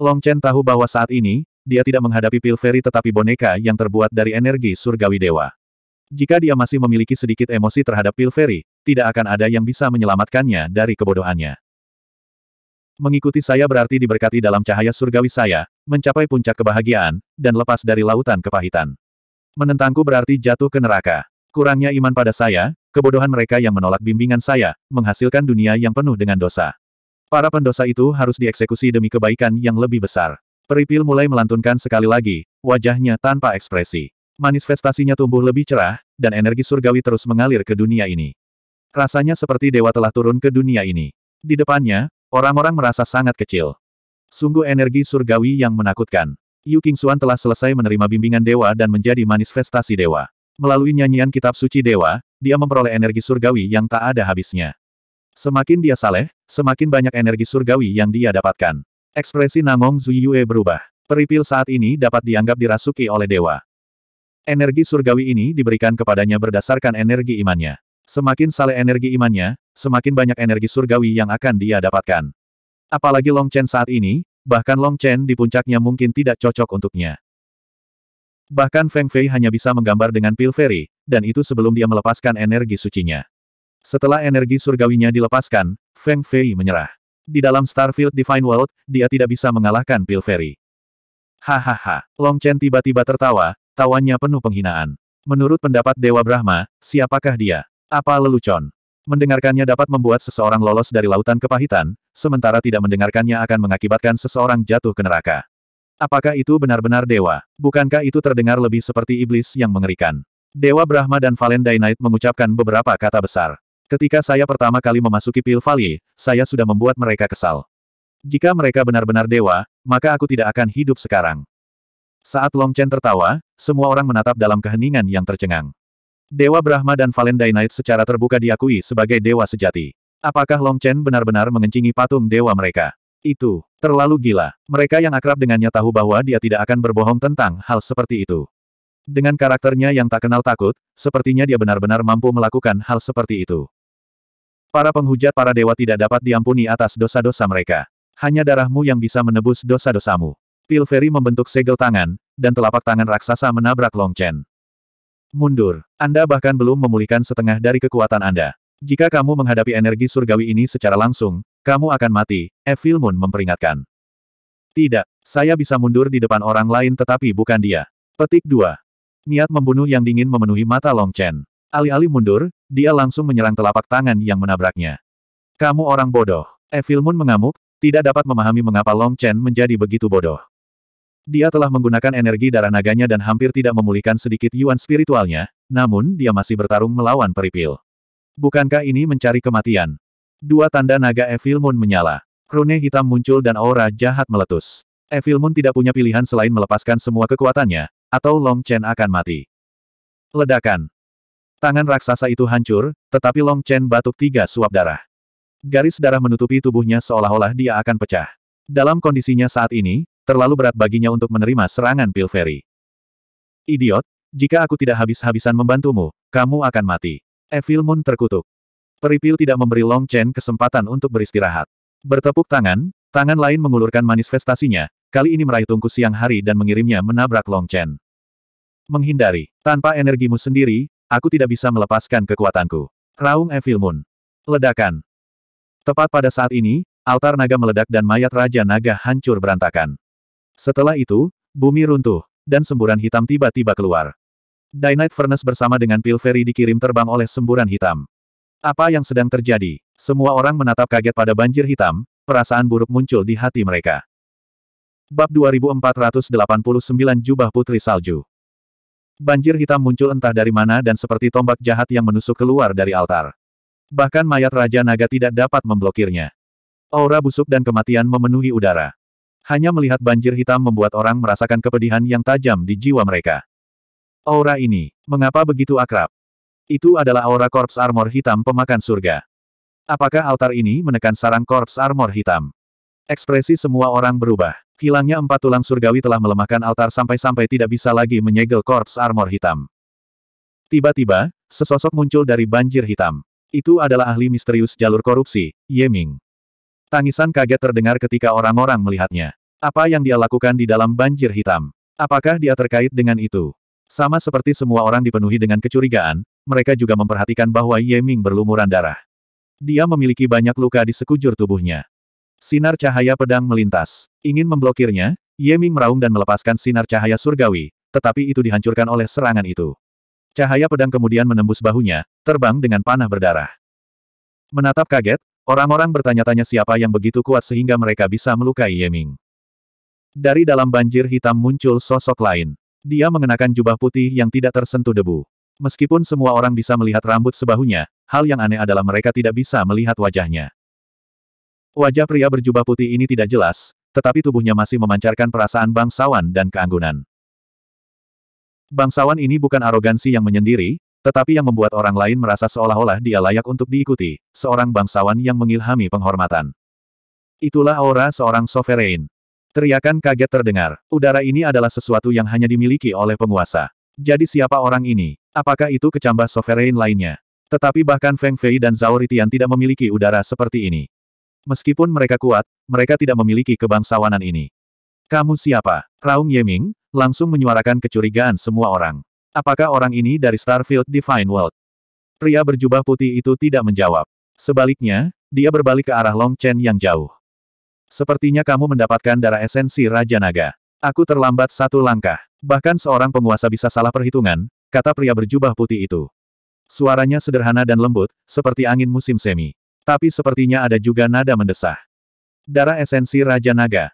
Long Chen tahu bahwa saat ini, dia tidak menghadapi Pil Pilferi tetapi boneka yang terbuat dari energi surgawi dewa. Jika dia masih memiliki sedikit emosi terhadap Pilferi, tidak akan ada yang bisa menyelamatkannya dari kebodohannya. Mengikuti saya berarti diberkati dalam cahaya surgawi saya, mencapai puncak kebahagiaan, dan lepas dari lautan kepahitan. Menentangku berarti jatuh ke neraka. Kurangnya iman pada saya, kebodohan mereka yang menolak bimbingan saya, menghasilkan dunia yang penuh dengan dosa. Para pendosa itu harus dieksekusi demi kebaikan yang lebih besar. Peripil mulai melantunkan sekali lagi, wajahnya tanpa ekspresi. Manifestasinya tumbuh lebih cerah, dan energi surgawi terus mengalir ke dunia ini. Rasanya seperti dewa telah turun ke dunia ini. Di depannya, orang-orang merasa sangat kecil. Sungguh energi surgawi yang menakutkan. Yu Qingxuan telah selesai menerima bimbingan dewa dan menjadi manifestasi dewa. Melalui nyanyian kitab suci dewa, dia memperoleh energi surgawi yang tak ada habisnya. Semakin dia saleh, semakin banyak energi surgawi yang dia dapatkan. Ekspresi Nangong Zuyue berubah. Peripil saat ini dapat dianggap dirasuki oleh dewa. Energi surgawi ini diberikan kepadanya berdasarkan energi imannya. Semakin saleh energi imannya, semakin banyak energi surgawi yang akan dia dapatkan. Apalagi Long Chen saat ini, bahkan Long Chen di puncaknya mungkin tidak cocok untuknya. Bahkan Feng Fei hanya bisa menggambar dengan pil fairy, dan itu sebelum dia melepaskan energi sucinya. Setelah energi surgawinya dilepaskan, Feng Fei menyerah. Di dalam Starfield Divine World, dia tidak bisa mengalahkan pil fairy. Hahaha, Long Chen tiba-tiba tertawa, Tawannya penuh penghinaan. Menurut pendapat Dewa Brahma, siapakah dia? Apa lelucon? Mendengarkannya dapat membuat seseorang lolos dari lautan kepahitan, sementara tidak mendengarkannya akan mengakibatkan seseorang jatuh ke neraka. Apakah itu benar-benar dewa? Bukankah itu terdengar lebih seperti iblis yang mengerikan? Dewa Brahma dan Valen Knight mengucapkan beberapa kata besar. Ketika saya pertama kali memasuki Pil Valley, saya sudah membuat mereka kesal. Jika mereka benar-benar dewa, maka aku tidak akan hidup sekarang. Saat Long Chen tertawa, semua orang menatap dalam keheningan yang tercengang. Dewa Brahma dan Valentine Knight secara terbuka diakui sebagai dewa sejati. Apakah Long Chen benar-benar mengencingi patung dewa mereka? Itu, terlalu gila. Mereka yang akrab dengannya tahu bahwa dia tidak akan berbohong tentang hal seperti itu. Dengan karakternya yang tak kenal takut, sepertinya dia benar-benar mampu melakukan hal seperti itu. Para penghujat para dewa tidak dapat diampuni atas dosa-dosa mereka. Hanya darahmu yang bisa menebus dosa-dosamu. Pilferi membentuk segel tangan, dan telapak tangan raksasa menabrak Long Chen. Mundur. Anda bahkan belum memulihkan setengah dari kekuatan Anda. Jika kamu menghadapi energi surgawi ini secara langsung, kamu akan mati, Evil Moon memperingatkan. Tidak, saya bisa mundur di depan orang lain tetapi bukan dia. Petik 2. Niat membunuh yang dingin memenuhi mata Long Chen. Alih-alih mundur, dia langsung menyerang telapak tangan yang menabraknya. Kamu orang bodoh. Evil Moon mengamuk, tidak dapat memahami mengapa Long Chen menjadi begitu bodoh. Dia telah menggunakan energi darah naganya dan hampir tidak memulihkan sedikit yuan spiritualnya, namun dia masih bertarung melawan peripil. Bukankah ini mencari kematian? Dua tanda naga Evil Moon menyala. Rune hitam muncul dan aura jahat meletus. Evil Moon tidak punya pilihan selain melepaskan semua kekuatannya, atau Long Chen akan mati. Ledakan. Tangan raksasa itu hancur, tetapi Long Chen batuk tiga suap darah. Garis darah menutupi tubuhnya seolah-olah dia akan pecah. Dalam kondisinya saat ini, Terlalu berat baginya untuk menerima serangan Pilferi. Idiot, jika aku tidak habis-habisan membantumu, kamu akan mati. Evil Moon terkutuk. Peripil tidak memberi Long Chen kesempatan untuk beristirahat. Bertepuk tangan, tangan lain mengulurkan manifestasinya, kali ini meraih tungku siang hari dan mengirimnya menabrak Long Chen. Menghindari, tanpa energimu sendiri, aku tidak bisa melepaskan kekuatanku. Raung Evil Moon. Ledakan. Tepat pada saat ini, altar naga meledak dan mayat Raja Naga hancur berantakan. Setelah itu, bumi runtuh, dan semburan hitam tiba-tiba keluar. Dynite Furnace bersama dengan Pilferi dikirim terbang oleh semburan hitam. Apa yang sedang terjadi? Semua orang menatap kaget pada banjir hitam, perasaan buruk muncul di hati mereka. Bab 2489 Jubah Putri Salju Banjir hitam muncul entah dari mana dan seperti tombak jahat yang menusuk keluar dari altar. Bahkan mayat Raja Naga tidak dapat memblokirnya. Aura busuk dan kematian memenuhi udara. Hanya melihat banjir hitam membuat orang merasakan kepedihan yang tajam di jiwa mereka. Aura ini, mengapa begitu akrab? Itu adalah aura korps armor hitam pemakan surga. Apakah altar ini menekan sarang korps armor hitam? Ekspresi semua orang berubah. Hilangnya empat tulang surgawi telah melemahkan altar sampai-sampai tidak bisa lagi menyegel korps armor hitam. Tiba-tiba, sesosok muncul dari banjir hitam. Itu adalah ahli misterius jalur korupsi, Yeming. Tangisan kaget terdengar ketika orang-orang melihatnya. Apa yang dia lakukan di dalam banjir hitam? Apakah dia terkait dengan itu? Sama seperti semua orang dipenuhi dengan kecurigaan, mereka juga memperhatikan bahwa Ye Ming berlumuran darah. Dia memiliki banyak luka di sekujur tubuhnya. Sinar cahaya pedang melintas. Ingin memblokirnya, Ye Ming meraung dan melepaskan sinar cahaya surgawi, tetapi itu dihancurkan oleh serangan itu. Cahaya pedang kemudian menembus bahunya, terbang dengan panah berdarah. Menatap kaget, Orang-orang bertanya-tanya siapa yang begitu kuat sehingga mereka bisa melukai Yeming. Dari dalam banjir hitam muncul sosok lain. Dia mengenakan jubah putih yang tidak tersentuh debu. Meskipun semua orang bisa melihat rambut sebahunya, hal yang aneh adalah mereka tidak bisa melihat wajahnya. Wajah pria berjubah putih ini tidak jelas, tetapi tubuhnya masih memancarkan perasaan bangsawan dan keanggunan. Bangsawan ini bukan arogansi yang menyendiri, tetapi yang membuat orang lain merasa seolah-olah dia layak untuk diikuti, seorang bangsawan yang mengilhami penghormatan. Itulah aura seorang sovereign. Teriakan kaget terdengar. Udara ini adalah sesuatu yang hanya dimiliki oleh penguasa. Jadi siapa orang ini? Apakah itu kecambah sovereign lainnya? Tetapi bahkan Feng Fei dan Zhao Ritian tidak memiliki udara seperti ini. Meskipun mereka kuat, mereka tidak memiliki kebangsawanan ini. Kamu siapa? Raung Yeming, langsung menyuarakan kecurigaan semua orang. Apakah orang ini dari Starfield Divine World? Pria berjubah putih itu tidak menjawab. Sebaliknya, dia berbalik ke arah Long Chen yang jauh. Sepertinya kamu mendapatkan darah esensi Raja Naga. Aku terlambat satu langkah. Bahkan seorang penguasa bisa salah perhitungan, kata pria berjubah putih itu. Suaranya sederhana dan lembut, seperti angin musim semi. Tapi sepertinya ada juga nada mendesah. Darah esensi Raja Naga.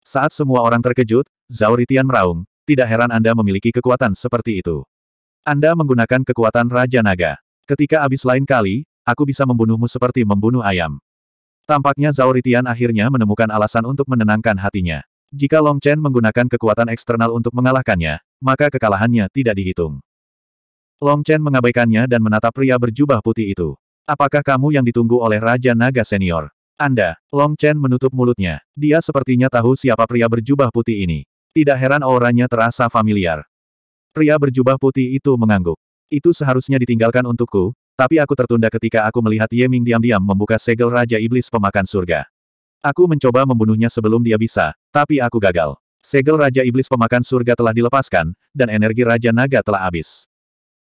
Saat semua orang terkejut, Zauritian meraung, tidak heran Anda memiliki kekuatan seperti itu. Anda menggunakan kekuatan Raja Naga. Ketika abis lain kali, aku bisa membunuhmu seperti membunuh ayam. Tampaknya Zauritian akhirnya menemukan alasan untuk menenangkan hatinya. Jika Long Chen menggunakan kekuatan eksternal untuk mengalahkannya, maka kekalahannya tidak dihitung. Long Chen mengabaikannya dan menatap pria berjubah putih itu. Apakah kamu yang ditunggu oleh Raja Naga Senior? Anda, Long Chen menutup mulutnya. Dia sepertinya tahu siapa pria berjubah putih ini. Tidak heran auranya terasa familiar. Pria berjubah putih itu mengangguk. Itu seharusnya ditinggalkan untukku, tapi aku tertunda ketika aku melihat Ye Ming diam-diam membuka segel Raja Iblis Pemakan Surga. Aku mencoba membunuhnya sebelum dia bisa, tapi aku gagal. Segel Raja Iblis Pemakan Surga telah dilepaskan, dan energi Raja Naga telah habis.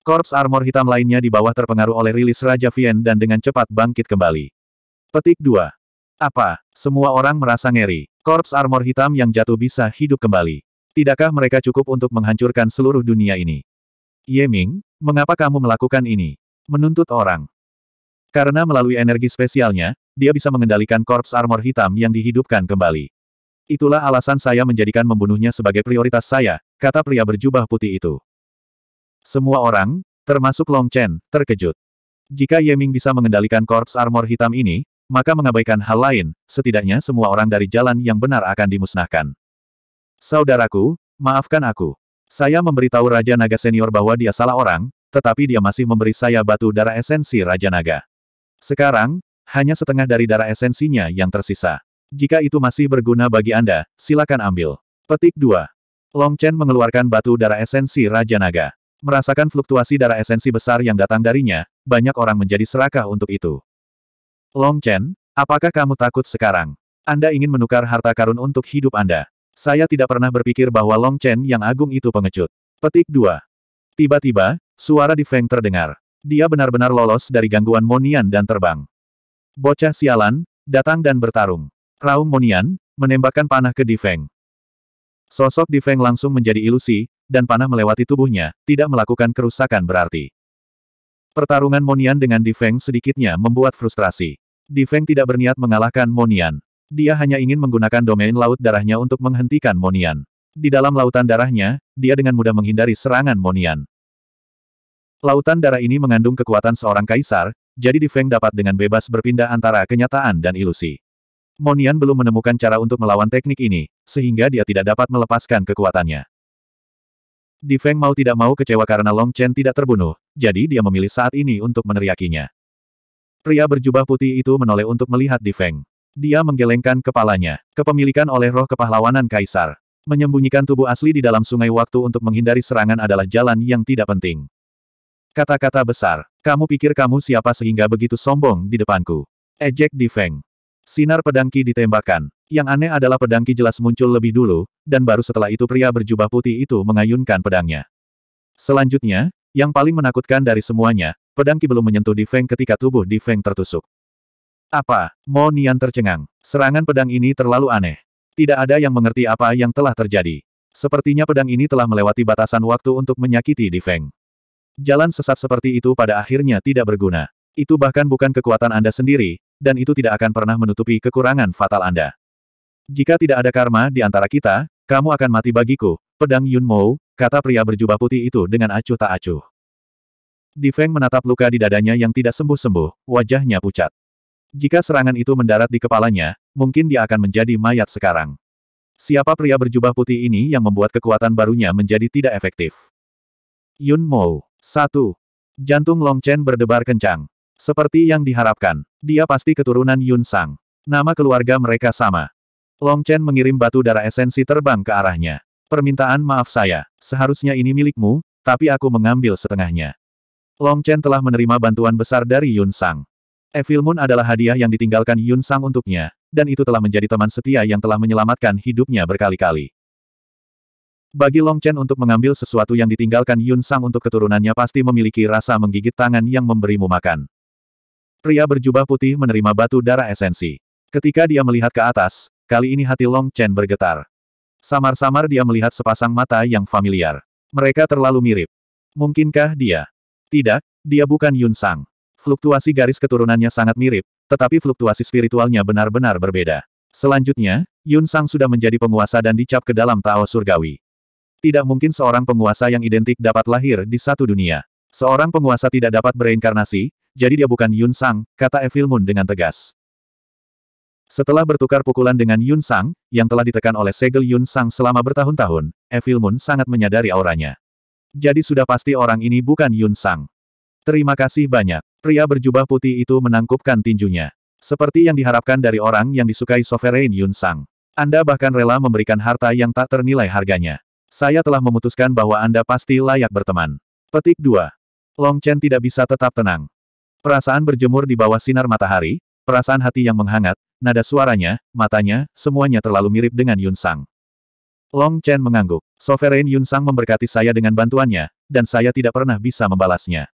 Korps armor hitam lainnya di bawah terpengaruh oleh rilis Raja Vien dan dengan cepat bangkit kembali. Petik 2. Apa? Semua orang merasa ngeri. Korps armor hitam yang jatuh bisa hidup kembali. Tidakkah mereka cukup untuk menghancurkan seluruh dunia ini? Yeming, mengapa kamu melakukan ini? Menuntut orang. Karena melalui energi spesialnya, dia bisa mengendalikan korps armor hitam yang dihidupkan kembali. Itulah alasan saya menjadikan membunuhnya sebagai prioritas saya, kata pria berjubah putih itu. Semua orang, termasuk Long Chen, terkejut. Jika Yeming bisa mengendalikan korps armor hitam ini, maka mengabaikan hal lain, setidaknya semua orang dari jalan yang benar akan dimusnahkan. Saudaraku, maafkan aku. Saya memberitahu Raja Naga Senior bahwa dia salah orang, tetapi dia masih memberi saya batu darah esensi Raja Naga. Sekarang, hanya setengah dari darah esensinya yang tersisa. Jika itu masih berguna bagi Anda, silakan ambil. Petik 2. Long Chen mengeluarkan batu darah esensi Raja Naga. Merasakan fluktuasi darah esensi besar yang datang darinya, banyak orang menjadi serakah untuk itu. Long Chen, apakah kamu takut sekarang? Anda ingin menukar harta karun untuk hidup Anda. Saya tidak pernah berpikir bahwa Long Chen yang agung itu pengecut. Petik 2. Tiba-tiba, suara di Feng terdengar. Dia benar-benar lolos dari gangguan Monian dan terbang. Bocah sialan, datang dan bertarung. Raung Monian, menembakkan panah ke Di Feng. Sosok Di Feng langsung menjadi ilusi, dan panah melewati tubuhnya, tidak melakukan kerusakan berarti. Pertarungan Monian dengan Di Feng sedikitnya membuat frustrasi. Di Feng tidak berniat mengalahkan Monian. Dia hanya ingin menggunakan domain laut darahnya untuk menghentikan Monian. Di dalam lautan darahnya, dia dengan mudah menghindari serangan Monian. Lautan darah ini mengandung kekuatan seorang kaisar, jadi Di Feng dapat dengan bebas berpindah antara kenyataan dan ilusi. Monian belum menemukan cara untuk melawan teknik ini, sehingga dia tidak dapat melepaskan kekuatannya. Di Feng mau tidak mau kecewa karena Long Chen tidak terbunuh, jadi dia memilih saat ini untuk meneriakinya. Pria berjubah putih itu menoleh untuk melihat di Feng. Dia menggelengkan kepalanya. Kepemilikan oleh roh kepahlawanan kaisar. Menyembunyikan tubuh asli di dalam sungai waktu untuk menghindari serangan adalah jalan yang tidak penting. Kata-kata besar. Kamu pikir kamu siapa sehingga begitu sombong di depanku. Ejek di Feng. Sinar pedangki ditembakkan. Yang aneh adalah pedangki jelas muncul lebih dulu, dan baru setelah itu pria berjubah putih itu mengayunkan pedangnya. Selanjutnya, yang paling menakutkan dari semuanya, pedang Ki belum menyentuh Di Feng ketika tubuh Di Feng tertusuk. Apa? Mo Nian tercengang. Serangan pedang ini terlalu aneh. Tidak ada yang mengerti apa yang telah terjadi. Sepertinya pedang ini telah melewati batasan waktu untuk menyakiti Di Feng. Jalan sesat seperti itu pada akhirnya tidak berguna. Itu bahkan bukan kekuatan Anda sendiri, dan itu tidak akan pernah menutupi kekurangan fatal Anda. Jika tidak ada karma di antara kita, kamu akan mati bagiku, Pedang Yun Mou, kata pria berjubah putih itu dengan acuh tak acuh. Di Feng menatap luka di dadanya yang tidak sembuh-sembuh, wajahnya pucat. Jika serangan itu mendarat di kepalanya, mungkin dia akan menjadi mayat sekarang. Siapa pria berjubah putih ini yang membuat kekuatan barunya menjadi tidak efektif? Yun Mou. 1. Jantung Long Chen berdebar kencang. Seperti yang diharapkan, dia pasti keturunan Yun Sang. Nama keluarga mereka sama. Long Chen mengirim batu darah esensi terbang ke arahnya. Permintaan maaf saya, seharusnya ini milikmu, tapi aku mengambil setengahnya. Long Chen telah menerima bantuan besar dari Yun Sang. Evil Moon adalah hadiah yang ditinggalkan Yun Sang untuknya, dan itu telah menjadi teman setia yang telah menyelamatkan hidupnya berkali-kali. Bagi Long Chen untuk mengambil sesuatu yang ditinggalkan Yun Sang untuk keturunannya pasti memiliki rasa menggigit tangan yang memberimu makan. Pria berjubah putih menerima batu darah esensi. Ketika dia melihat ke atas, kali ini hati Long Chen bergetar. Samar-samar dia melihat sepasang mata yang familiar. Mereka terlalu mirip. Mungkinkah dia? Tidak, dia bukan Yun Sang. Fluktuasi garis keturunannya sangat mirip, tetapi fluktuasi spiritualnya benar-benar berbeda. Selanjutnya, Yun Sang sudah menjadi penguasa dan dicap ke dalam Tao Surgawi. Tidak mungkin seorang penguasa yang identik dapat lahir di satu dunia. Seorang penguasa tidak dapat bereinkarnasi, jadi dia bukan Yun Sang, kata Evil Moon dengan tegas. Setelah bertukar pukulan dengan Yun Sang, yang telah ditekan oleh segel Yun Sang selama bertahun-tahun, Evil Moon sangat menyadari auranya. Jadi sudah pasti orang ini bukan Yun Sang. Terima kasih banyak. Pria berjubah putih itu menangkupkan tinjunya. Seperti yang diharapkan dari orang yang disukai Sovereign Yun Sang. Anda bahkan rela memberikan harta yang tak ternilai harganya. Saya telah memutuskan bahwa Anda pasti layak berteman. Petik 2. Long Chen tidak bisa tetap tenang. Perasaan berjemur di bawah sinar matahari, perasaan hati yang menghangat, nada suaranya, matanya, semuanya terlalu mirip dengan Yun Sang. Long Chen mengangguk. Sovereign Yun Sang memberkati saya dengan bantuannya, dan saya tidak pernah bisa membalasnya.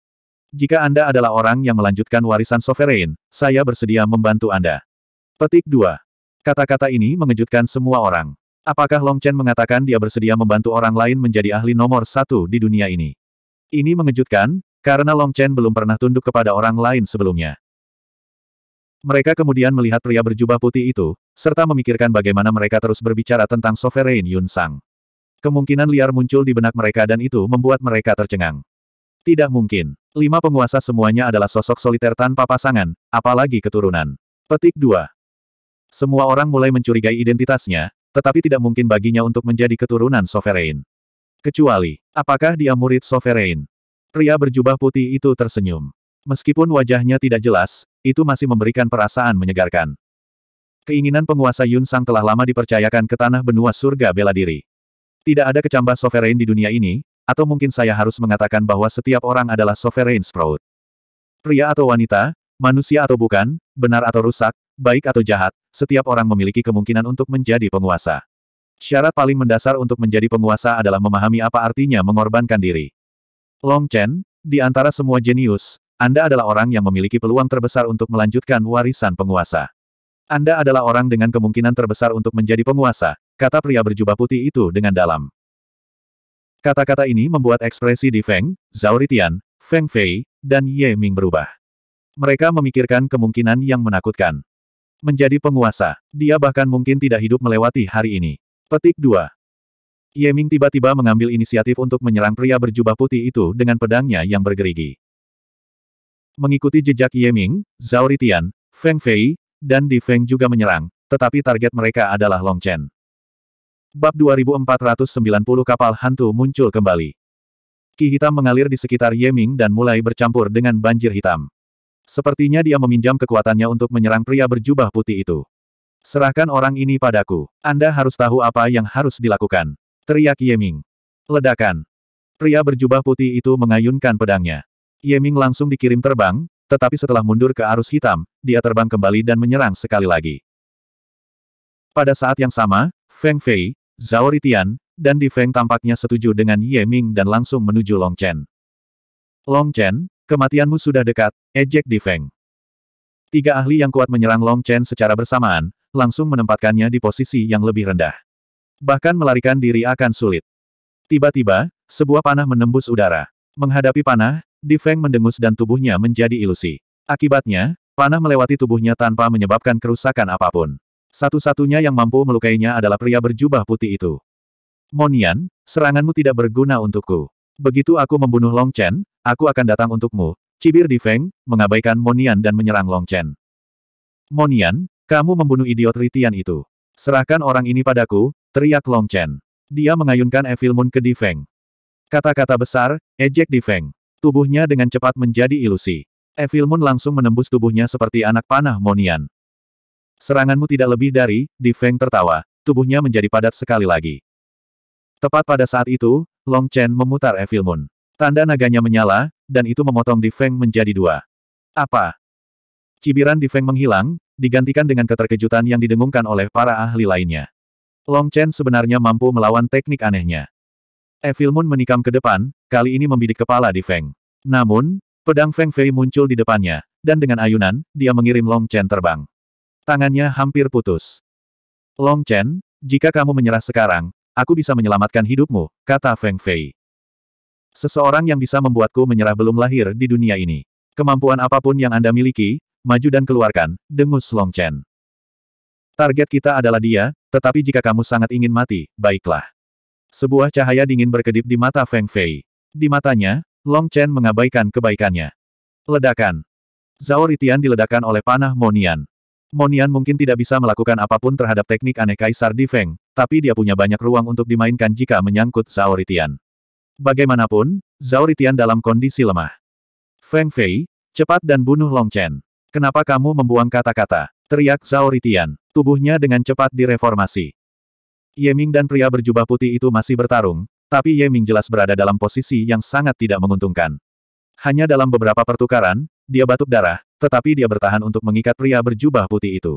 Jika Anda adalah orang yang melanjutkan warisan Sovereign, saya bersedia membantu Anda. Petik 2. Kata-kata ini mengejutkan semua orang. Apakah Long Chen mengatakan dia bersedia membantu orang lain menjadi ahli nomor satu di dunia ini? Ini mengejutkan, karena Long Chen belum pernah tunduk kepada orang lain sebelumnya. Mereka kemudian melihat pria berjubah putih itu, serta memikirkan bagaimana mereka terus berbicara tentang Sovereign Yun Sang. Kemungkinan liar muncul di benak mereka dan itu membuat mereka tercengang. Tidak mungkin. Lima penguasa semuanya adalah sosok soliter tanpa pasangan, apalagi keturunan. Petik 2. Semua orang mulai mencurigai identitasnya, tetapi tidak mungkin baginya untuk menjadi keturunan Sovereign. Kecuali, apakah dia murid Sovereign? Pria berjubah putih itu tersenyum. Meskipun wajahnya tidak jelas, itu masih memberikan perasaan menyegarkan. Keinginan penguasa Yun Sang telah lama dipercayakan ke tanah benua surga bela diri. Tidak ada kecambah sovereign di dunia ini, atau mungkin saya harus mengatakan bahwa setiap orang adalah sovereign sprout. Pria atau wanita, manusia atau bukan, benar atau rusak, baik atau jahat, setiap orang memiliki kemungkinan untuk menjadi penguasa. Syarat paling mendasar untuk menjadi penguasa adalah memahami apa artinya mengorbankan diri. Long Chen, di antara semua jenius, anda adalah orang yang memiliki peluang terbesar untuk melanjutkan warisan penguasa. Anda adalah orang dengan kemungkinan terbesar untuk menjadi penguasa, kata pria berjubah putih itu dengan dalam. Kata-kata ini membuat ekspresi di Feng, Zhao Ritian, Feng Fei, dan Ye Ming berubah. Mereka memikirkan kemungkinan yang menakutkan. Menjadi penguasa, dia bahkan mungkin tidak hidup melewati hari ini. Petik 2. Ye Ming tiba-tiba mengambil inisiatif untuk menyerang pria berjubah putih itu dengan pedangnya yang bergerigi. Mengikuti jejak Yeming, Zhao Ritian, Feng Fei, dan Di Feng juga menyerang, tetapi target mereka adalah Long Chen. Bab 2490 kapal hantu muncul kembali. Ki hitam mengalir di sekitar Yeming dan mulai bercampur dengan banjir hitam. Sepertinya dia meminjam kekuatannya untuk menyerang pria berjubah putih itu. Serahkan orang ini padaku. Anda harus tahu apa yang harus dilakukan. Teriak Yeming. Ledakan. Pria berjubah putih itu mengayunkan pedangnya. Yeming langsung dikirim terbang, tetapi setelah mundur ke arus hitam, dia terbang kembali dan menyerang sekali lagi. Pada saat yang sama, Feng Fei, Zhao Ritian, dan Di Feng tampaknya setuju dengan Yeming dan langsung menuju Long Chen. Long Chen, kematianmu sudah dekat, ejek Di Feng. Tiga ahli yang kuat menyerang Long Chen secara bersamaan, langsung menempatkannya di posisi yang lebih rendah. Bahkan melarikan diri akan sulit. Tiba-tiba, sebuah panah menembus udara. Menghadapi panah, di Feng mendengus dan tubuhnya menjadi ilusi. Akibatnya, panah melewati tubuhnya tanpa menyebabkan kerusakan apapun. Satu-satunya yang mampu melukainya adalah pria berjubah putih itu. Monian, seranganmu tidak berguna untukku. Begitu aku membunuh Long Chen, aku akan datang untukmu. Cibir di Feng, mengabaikan Monian dan menyerang Long Chen. Monian, kamu membunuh idiot Ritian itu. Serahkan orang ini padaku, teriak Long Chen. Dia mengayunkan Evil Moon ke Di Feng. Kata-kata besar, ejek Di Feng. Tubuhnya dengan cepat menjadi ilusi. Evil Moon langsung menembus tubuhnya seperti anak panah Monian. Seranganmu tidak lebih dari, Di Feng tertawa, tubuhnya menjadi padat sekali lagi. Tepat pada saat itu, Long Chen memutar Evil Moon. Tanda naganya menyala, dan itu memotong Di Feng menjadi dua. Apa? Cibiran Di Feng menghilang, digantikan dengan keterkejutan yang didengungkan oleh para ahli lainnya. Long Chen sebenarnya mampu melawan teknik anehnya. Evil Moon menikam ke depan, kali ini membidik kepala di Feng. Namun, pedang Feng Fei muncul di depannya, dan dengan ayunan, dia mengirim Long Chen terbang. Tangannya hampir putus. Long Chen, jika kamu menyerah sekarang, aku bisa menyelamatkan hidupmu, kata Feng Fei. Seseorang yang bisa membuatku menyerah belum lahir di dunia ini. Kemampuan apapun yang Anda miliki, maju dan keluarkan, dengus Long Chen. Target kita adalah dia, tetapi jika kamu sangat ingin mati, baiklah. Sebuah cahaya dingin berkedip di mata Feng Fei. Di matanya, Long Chen mengabaikan kebaikannya. Ledakan. Zhao Ritian diledakan oleh panah Monian. Monian mungkin tidak bisa melakukan apapun terhadap teknik aneh Kaisar di Feng, tapi dia punya banyak ruang untuk dimainkan jika menyangkut Zhao Ritian. Bagaimanapun, Zhao Ritian dalam kondisi lemah. Feng Fei, cepat dan bunuh Long Chen. Kenapa kamu membuang kata-kata? Teriak Zhao Ritian. Tubuhnya dengan cepat direformasi. Yeming dan pria berjubah putih itu masih bertarung, tapi Yeming jelas berada dalam posisi yang sangat tidak menguntungkan. Hanya dalam beberapa pertukaran, dia batuk darah, tetapi dia bertahan untuk mengikat pria berjubah putih itu.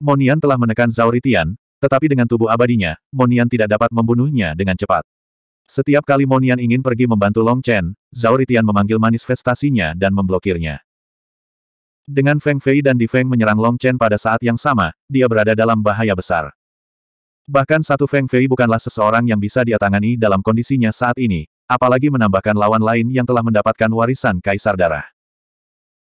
Monian telah menekan Zauritian, tetapi dengan tubuh abadinya, Monian tidak dapat membunuhnya dengan cepat. Setiap kali Monian ingin pergi membantu Long Chen, Zauritian memanggil manifestasinya dan memblokirnya. Dengan Feng Fei dan Di Feng menyerang Long Chen pada saat yang sama, dia berada dalam bahaya besar. Bahkan satu Feng Fei bukanlah seseorang yang bisa dia tangani dalam kondisinya saat ini, apalagi menambahkan lawan lain yang telah mendapatkan warisan kaisar darah.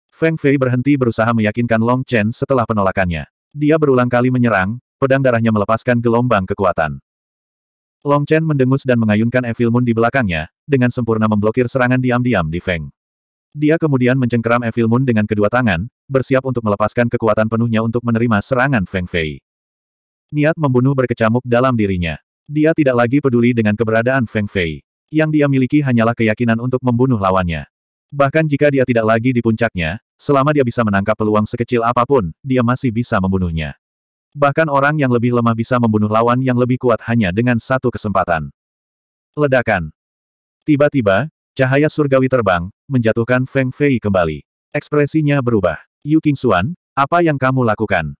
Feng Fei berhenti berusaha meyakinkan Long Chen setelah penolakannya. Dia berulang kali menyerang, pedang darahnya melepaskan gelombang kekuatan. Long Chen mendengus dan mengayunkan Evil Moon di belakangnya, dengan sempurna memblokir serangan diam-diam di Feng. Dia kemudian mencengkeram Evil Moon dengan kedua tangan, bersiap untuk melepaskan kekuatan penuhnya untuk menerima serangan Feng Fei. Niat membunuh berkecamuk dalam dirinya. Dia tidak lagi peduli dengan keberadaan Feng Fei. Yang dia miliki hanyalah keyakinan untuk membunuh lawannya. Bahkan jika dia tidak lagi di puncaknya, selama dia bisa menangkap peluang sekecil apapun, dia masih bisa membunuhnya. Bahkan orang yang lebih lemah bisa membunuh lawan yang lebih kuat hanya dengan satu kesempatan. Ledakan. Tiba-tiba, cahaya surgawi terbang, menjatuhkan Feng Fei kembali. Ekspresinya berubah. Yu Xuan, apa yang kamu lakukan?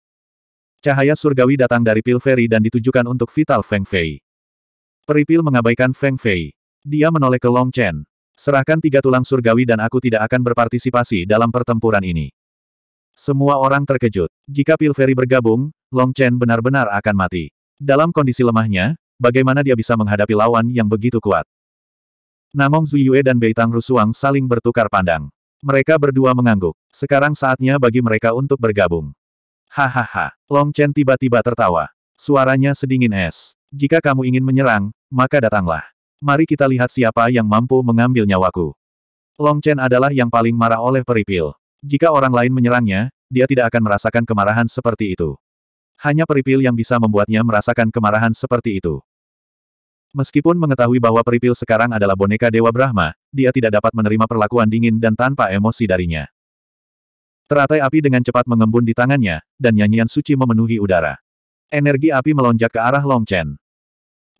Cahaya surgawi datang dari pil Feri dan ditujukan untuk vital Feng Fei. Peripil mengabaikan Feng Fei. Dia menoleh ke Long Chen. Serahkan tiga tulang surgawi dan aku tidak akan berpartisipasi dalam pertempuran ini. Semua orang terkejut. Jika pil Feri bergabung, Long Chen benar-benar akan mati. Dalam kondisi lemahnya, bagaimana dia bisa menghadapi lawan yang begitu kuat? Namong Zuyue dan Bei Tang Rusuang saling bertukar pandang. Mereka berdua mengangguk. Sekarang saatnya bagi mereka untuk bergabung. Hahaha, Long Chen tiba-tiba tertawa. Suaranya sedingin es. Jika kamu ingin menyerang, maka datanglah. Mari kita lihat siapa yang mampu mengambil nyawaku. Long Chen adalah yang paling marah oleh Peripil. Jika orang lain menyerangnya, dia tidak akan merasakan kemarahan seperti itu. Hanya Peripil yang bisa membuatnya merasakan kemarahan seperti itu. Meskipun mengetahui bahwa Peripil sekarang adalah boneka Dewa Brahma, dia tidak dapat menerima perlakuan dingin dan tanpa emosi darinya. Teratai api dengan cepat mengembun di tangannya, dan nyanyian suci memenuhi udara. Energi api melonjak ke arah Long Chen.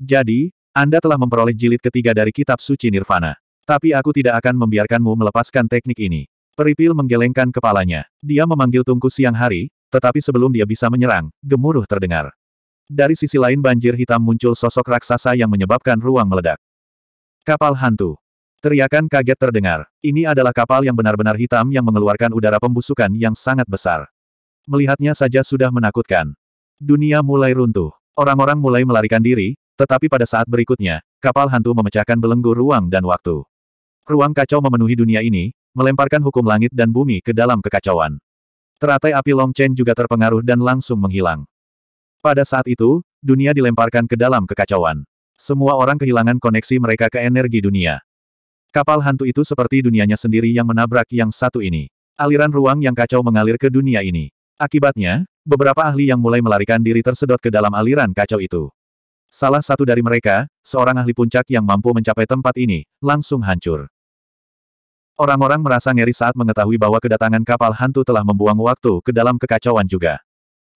Jadi, Anda telah memperoleh jilid ketiga dari kitab suci Nirvana. Tapi aku tidak akan membiarkanmu melepaskan teknik ini. Peripil menggelengkan kepalanya. Dia memanggil tungku siang hari, tetapi sebelum dia bisa menyerang, gemuruh terdengar. Dari sisi lain banjir hitam muncul sosok raksasa yang menyebabkan ruang meledak. Kapal hantu. Teriakan kaget terdengar. Ini adalah kapal yang benar-benar hitam yang mengeluarkan udara pembusukan yang sangat besar. Melihatnya saja sudah menakutkan. Dunia mulai runtuh. Orang-orang mulai melarikan diri, tetapi pada saat berikutnya, kapal hantu memecahkan belenggu ruang dan waktu. Ruang kacau memenuhi dunia ini, melemparkan hukum langit dan bumi ke dalam kekacauan. Teratai api Long Chen juga terpengaruh dan langsung menghilang. Pada saat itu, dunia dilemparkan ke dalam kekacauan. Semua orang kehilangan koneksi mereka ke energi dunia. Kapal hantu itu seperti dunianya sendiri yang menabrak yang satu ini. Aliran ruang yang kacau mengalir ke dunia ini. Akibatnya, beberapa ahli yang mulai melarikan diri tersedot ke dalam aliran kacau itu. Salah satu dari mereka, seorang ahli puncak yang mampu mencapai tempat ini, langsung hancur. Orang-orang merasa ngeri saat mengetahui bahwa kedatangan kapal hantu telah membuang waktu ke dalam kekacauan juga.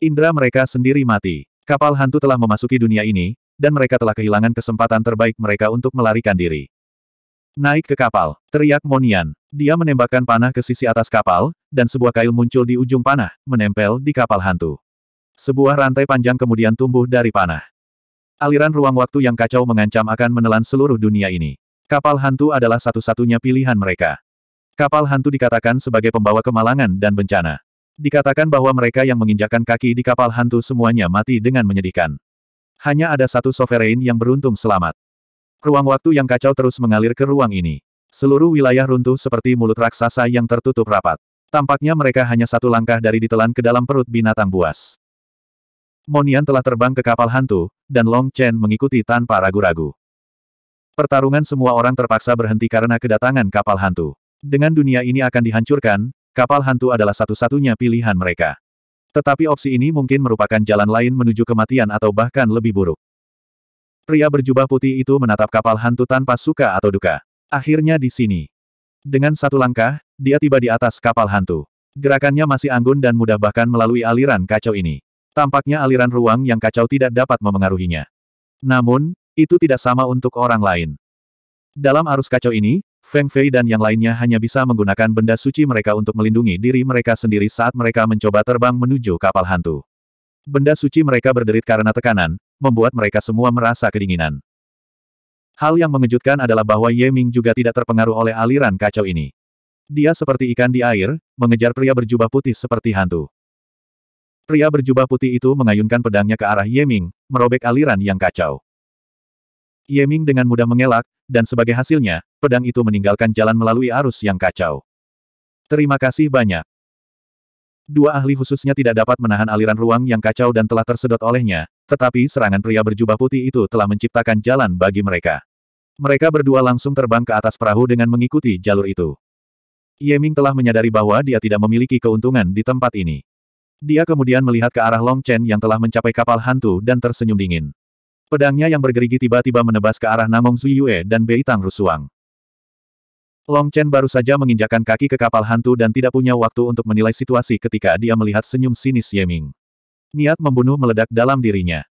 Indra mereka sendiri mati. Kapal hantu telah memasuki dunia ini, dan mereka telah kehilangan kesempatan terbaik mereka untuk melarikan diri. Naik ke kapal, teriak Monian. Dia menembakkan panah ke sisi atas kapal, dan sebuah kail muncul di ujung panah, menempel di kapal hantu. Sebuah rantai panjang kemudian tumbuh dari panah. Aliran ruang waktu yang kacau mengancam akan menelan seluruh dunia ini. Kapal hantu adalah satu-satunya pilihan mereka. Kapal hantu dikatakan sebagai pembawa kemalangan dan bencana. Dikatakan bahwa mereka yang menginjakan kaki di kapal hantu semuanya mati dengan menyedihkan. Hanya ada satu sovereign yang beruntung selamat. Ruang waktu yang kacau terus mengalir ke ruang ini. Seluruh wilayah runtuh seperti mulut raksasa yang tertutup rapat. Tampaknya mereka hanya satu langkah dari ditelan ke dalam perut binatang buas. Monian telah terbang ke kapal hantu, dan Long Chen mengikuti tanpa ragu-ragu. Pertarungan semua orang terpaksa berhenti karena kedatangan kapal hantu. Dengan dunia ini akan dihancurkan, kapal hantu adalah satu-satunya pilihan mereka. Tetapi opsi ini mungkin merupakan jalan lain menuju kematian atau bahkan lebih buruk. Pria berjubah putih itu menatap kapal hantu tanpa suka atau duka. Akhirnya di sini. Dengan satu langkah, dia tiba di atas kapal hantu. Gerakannya masih anggun dan mudah bahkan melalui aliran kacau ini. Tampaknya aliran ruang yang kacau tidak dapat memengaruhinya. Namun, itu tidak sama untuk orang lain. Dalam arus kacau ini, Feng Fei dan yang lainnya hanya bisa menggunakan benda suci mereka untuk melindungi diri mereka sendiri saat mereka mencoba terbang menuju kapal hantu benda suci mereka berderit karena tekanan, membuat mereka semua merasa kedinginan. Hal yang mengejutkan adalah bahwa Ye Ming juga tidak terpengaruh oleh aliran kacau ini. Dia seperti ikan di air, mengejar pria berjubah putih seperti hantu. Pria berjubah putih itu mengayunkan pedangnya ke arah Ye Ming, merobek aliran yang kacau. Ye Ming dengan mudah mengelak, dan sebagai hasilnya, pedang itu meninggalkan jalan melalui arus yang kacau. Terima kasih banyak. Dua ahli khususnya tidak dapat menahan aliran ruang yang kacau dan telah tersedot olehnya, tetapi serangan pria berjubah putih itu telah menciptakan jalan bagi mereka. Mereka berdua langsung terbang ke atas perahu dengan mengikuti jalur itu. Yeming telah menyadari bahwa dia tidak memiliki keuntungan di tempat ini. Dia kemudian melihat ke arah Long Chen yang telah mencapai kapal hantu dan tersenyum dingin. Pedangnya yang bergerigi tiba-tiba menebas ke arah Namong Zuyue dan Beitang Rusuang. Long Chen baru saja menginjakan kaki ke kapal hantu dan tidak punya waktu untuk menilai situasi ketika dia melihat senyum sinis Yeming. Niat membunuh meledak dalam dirinya.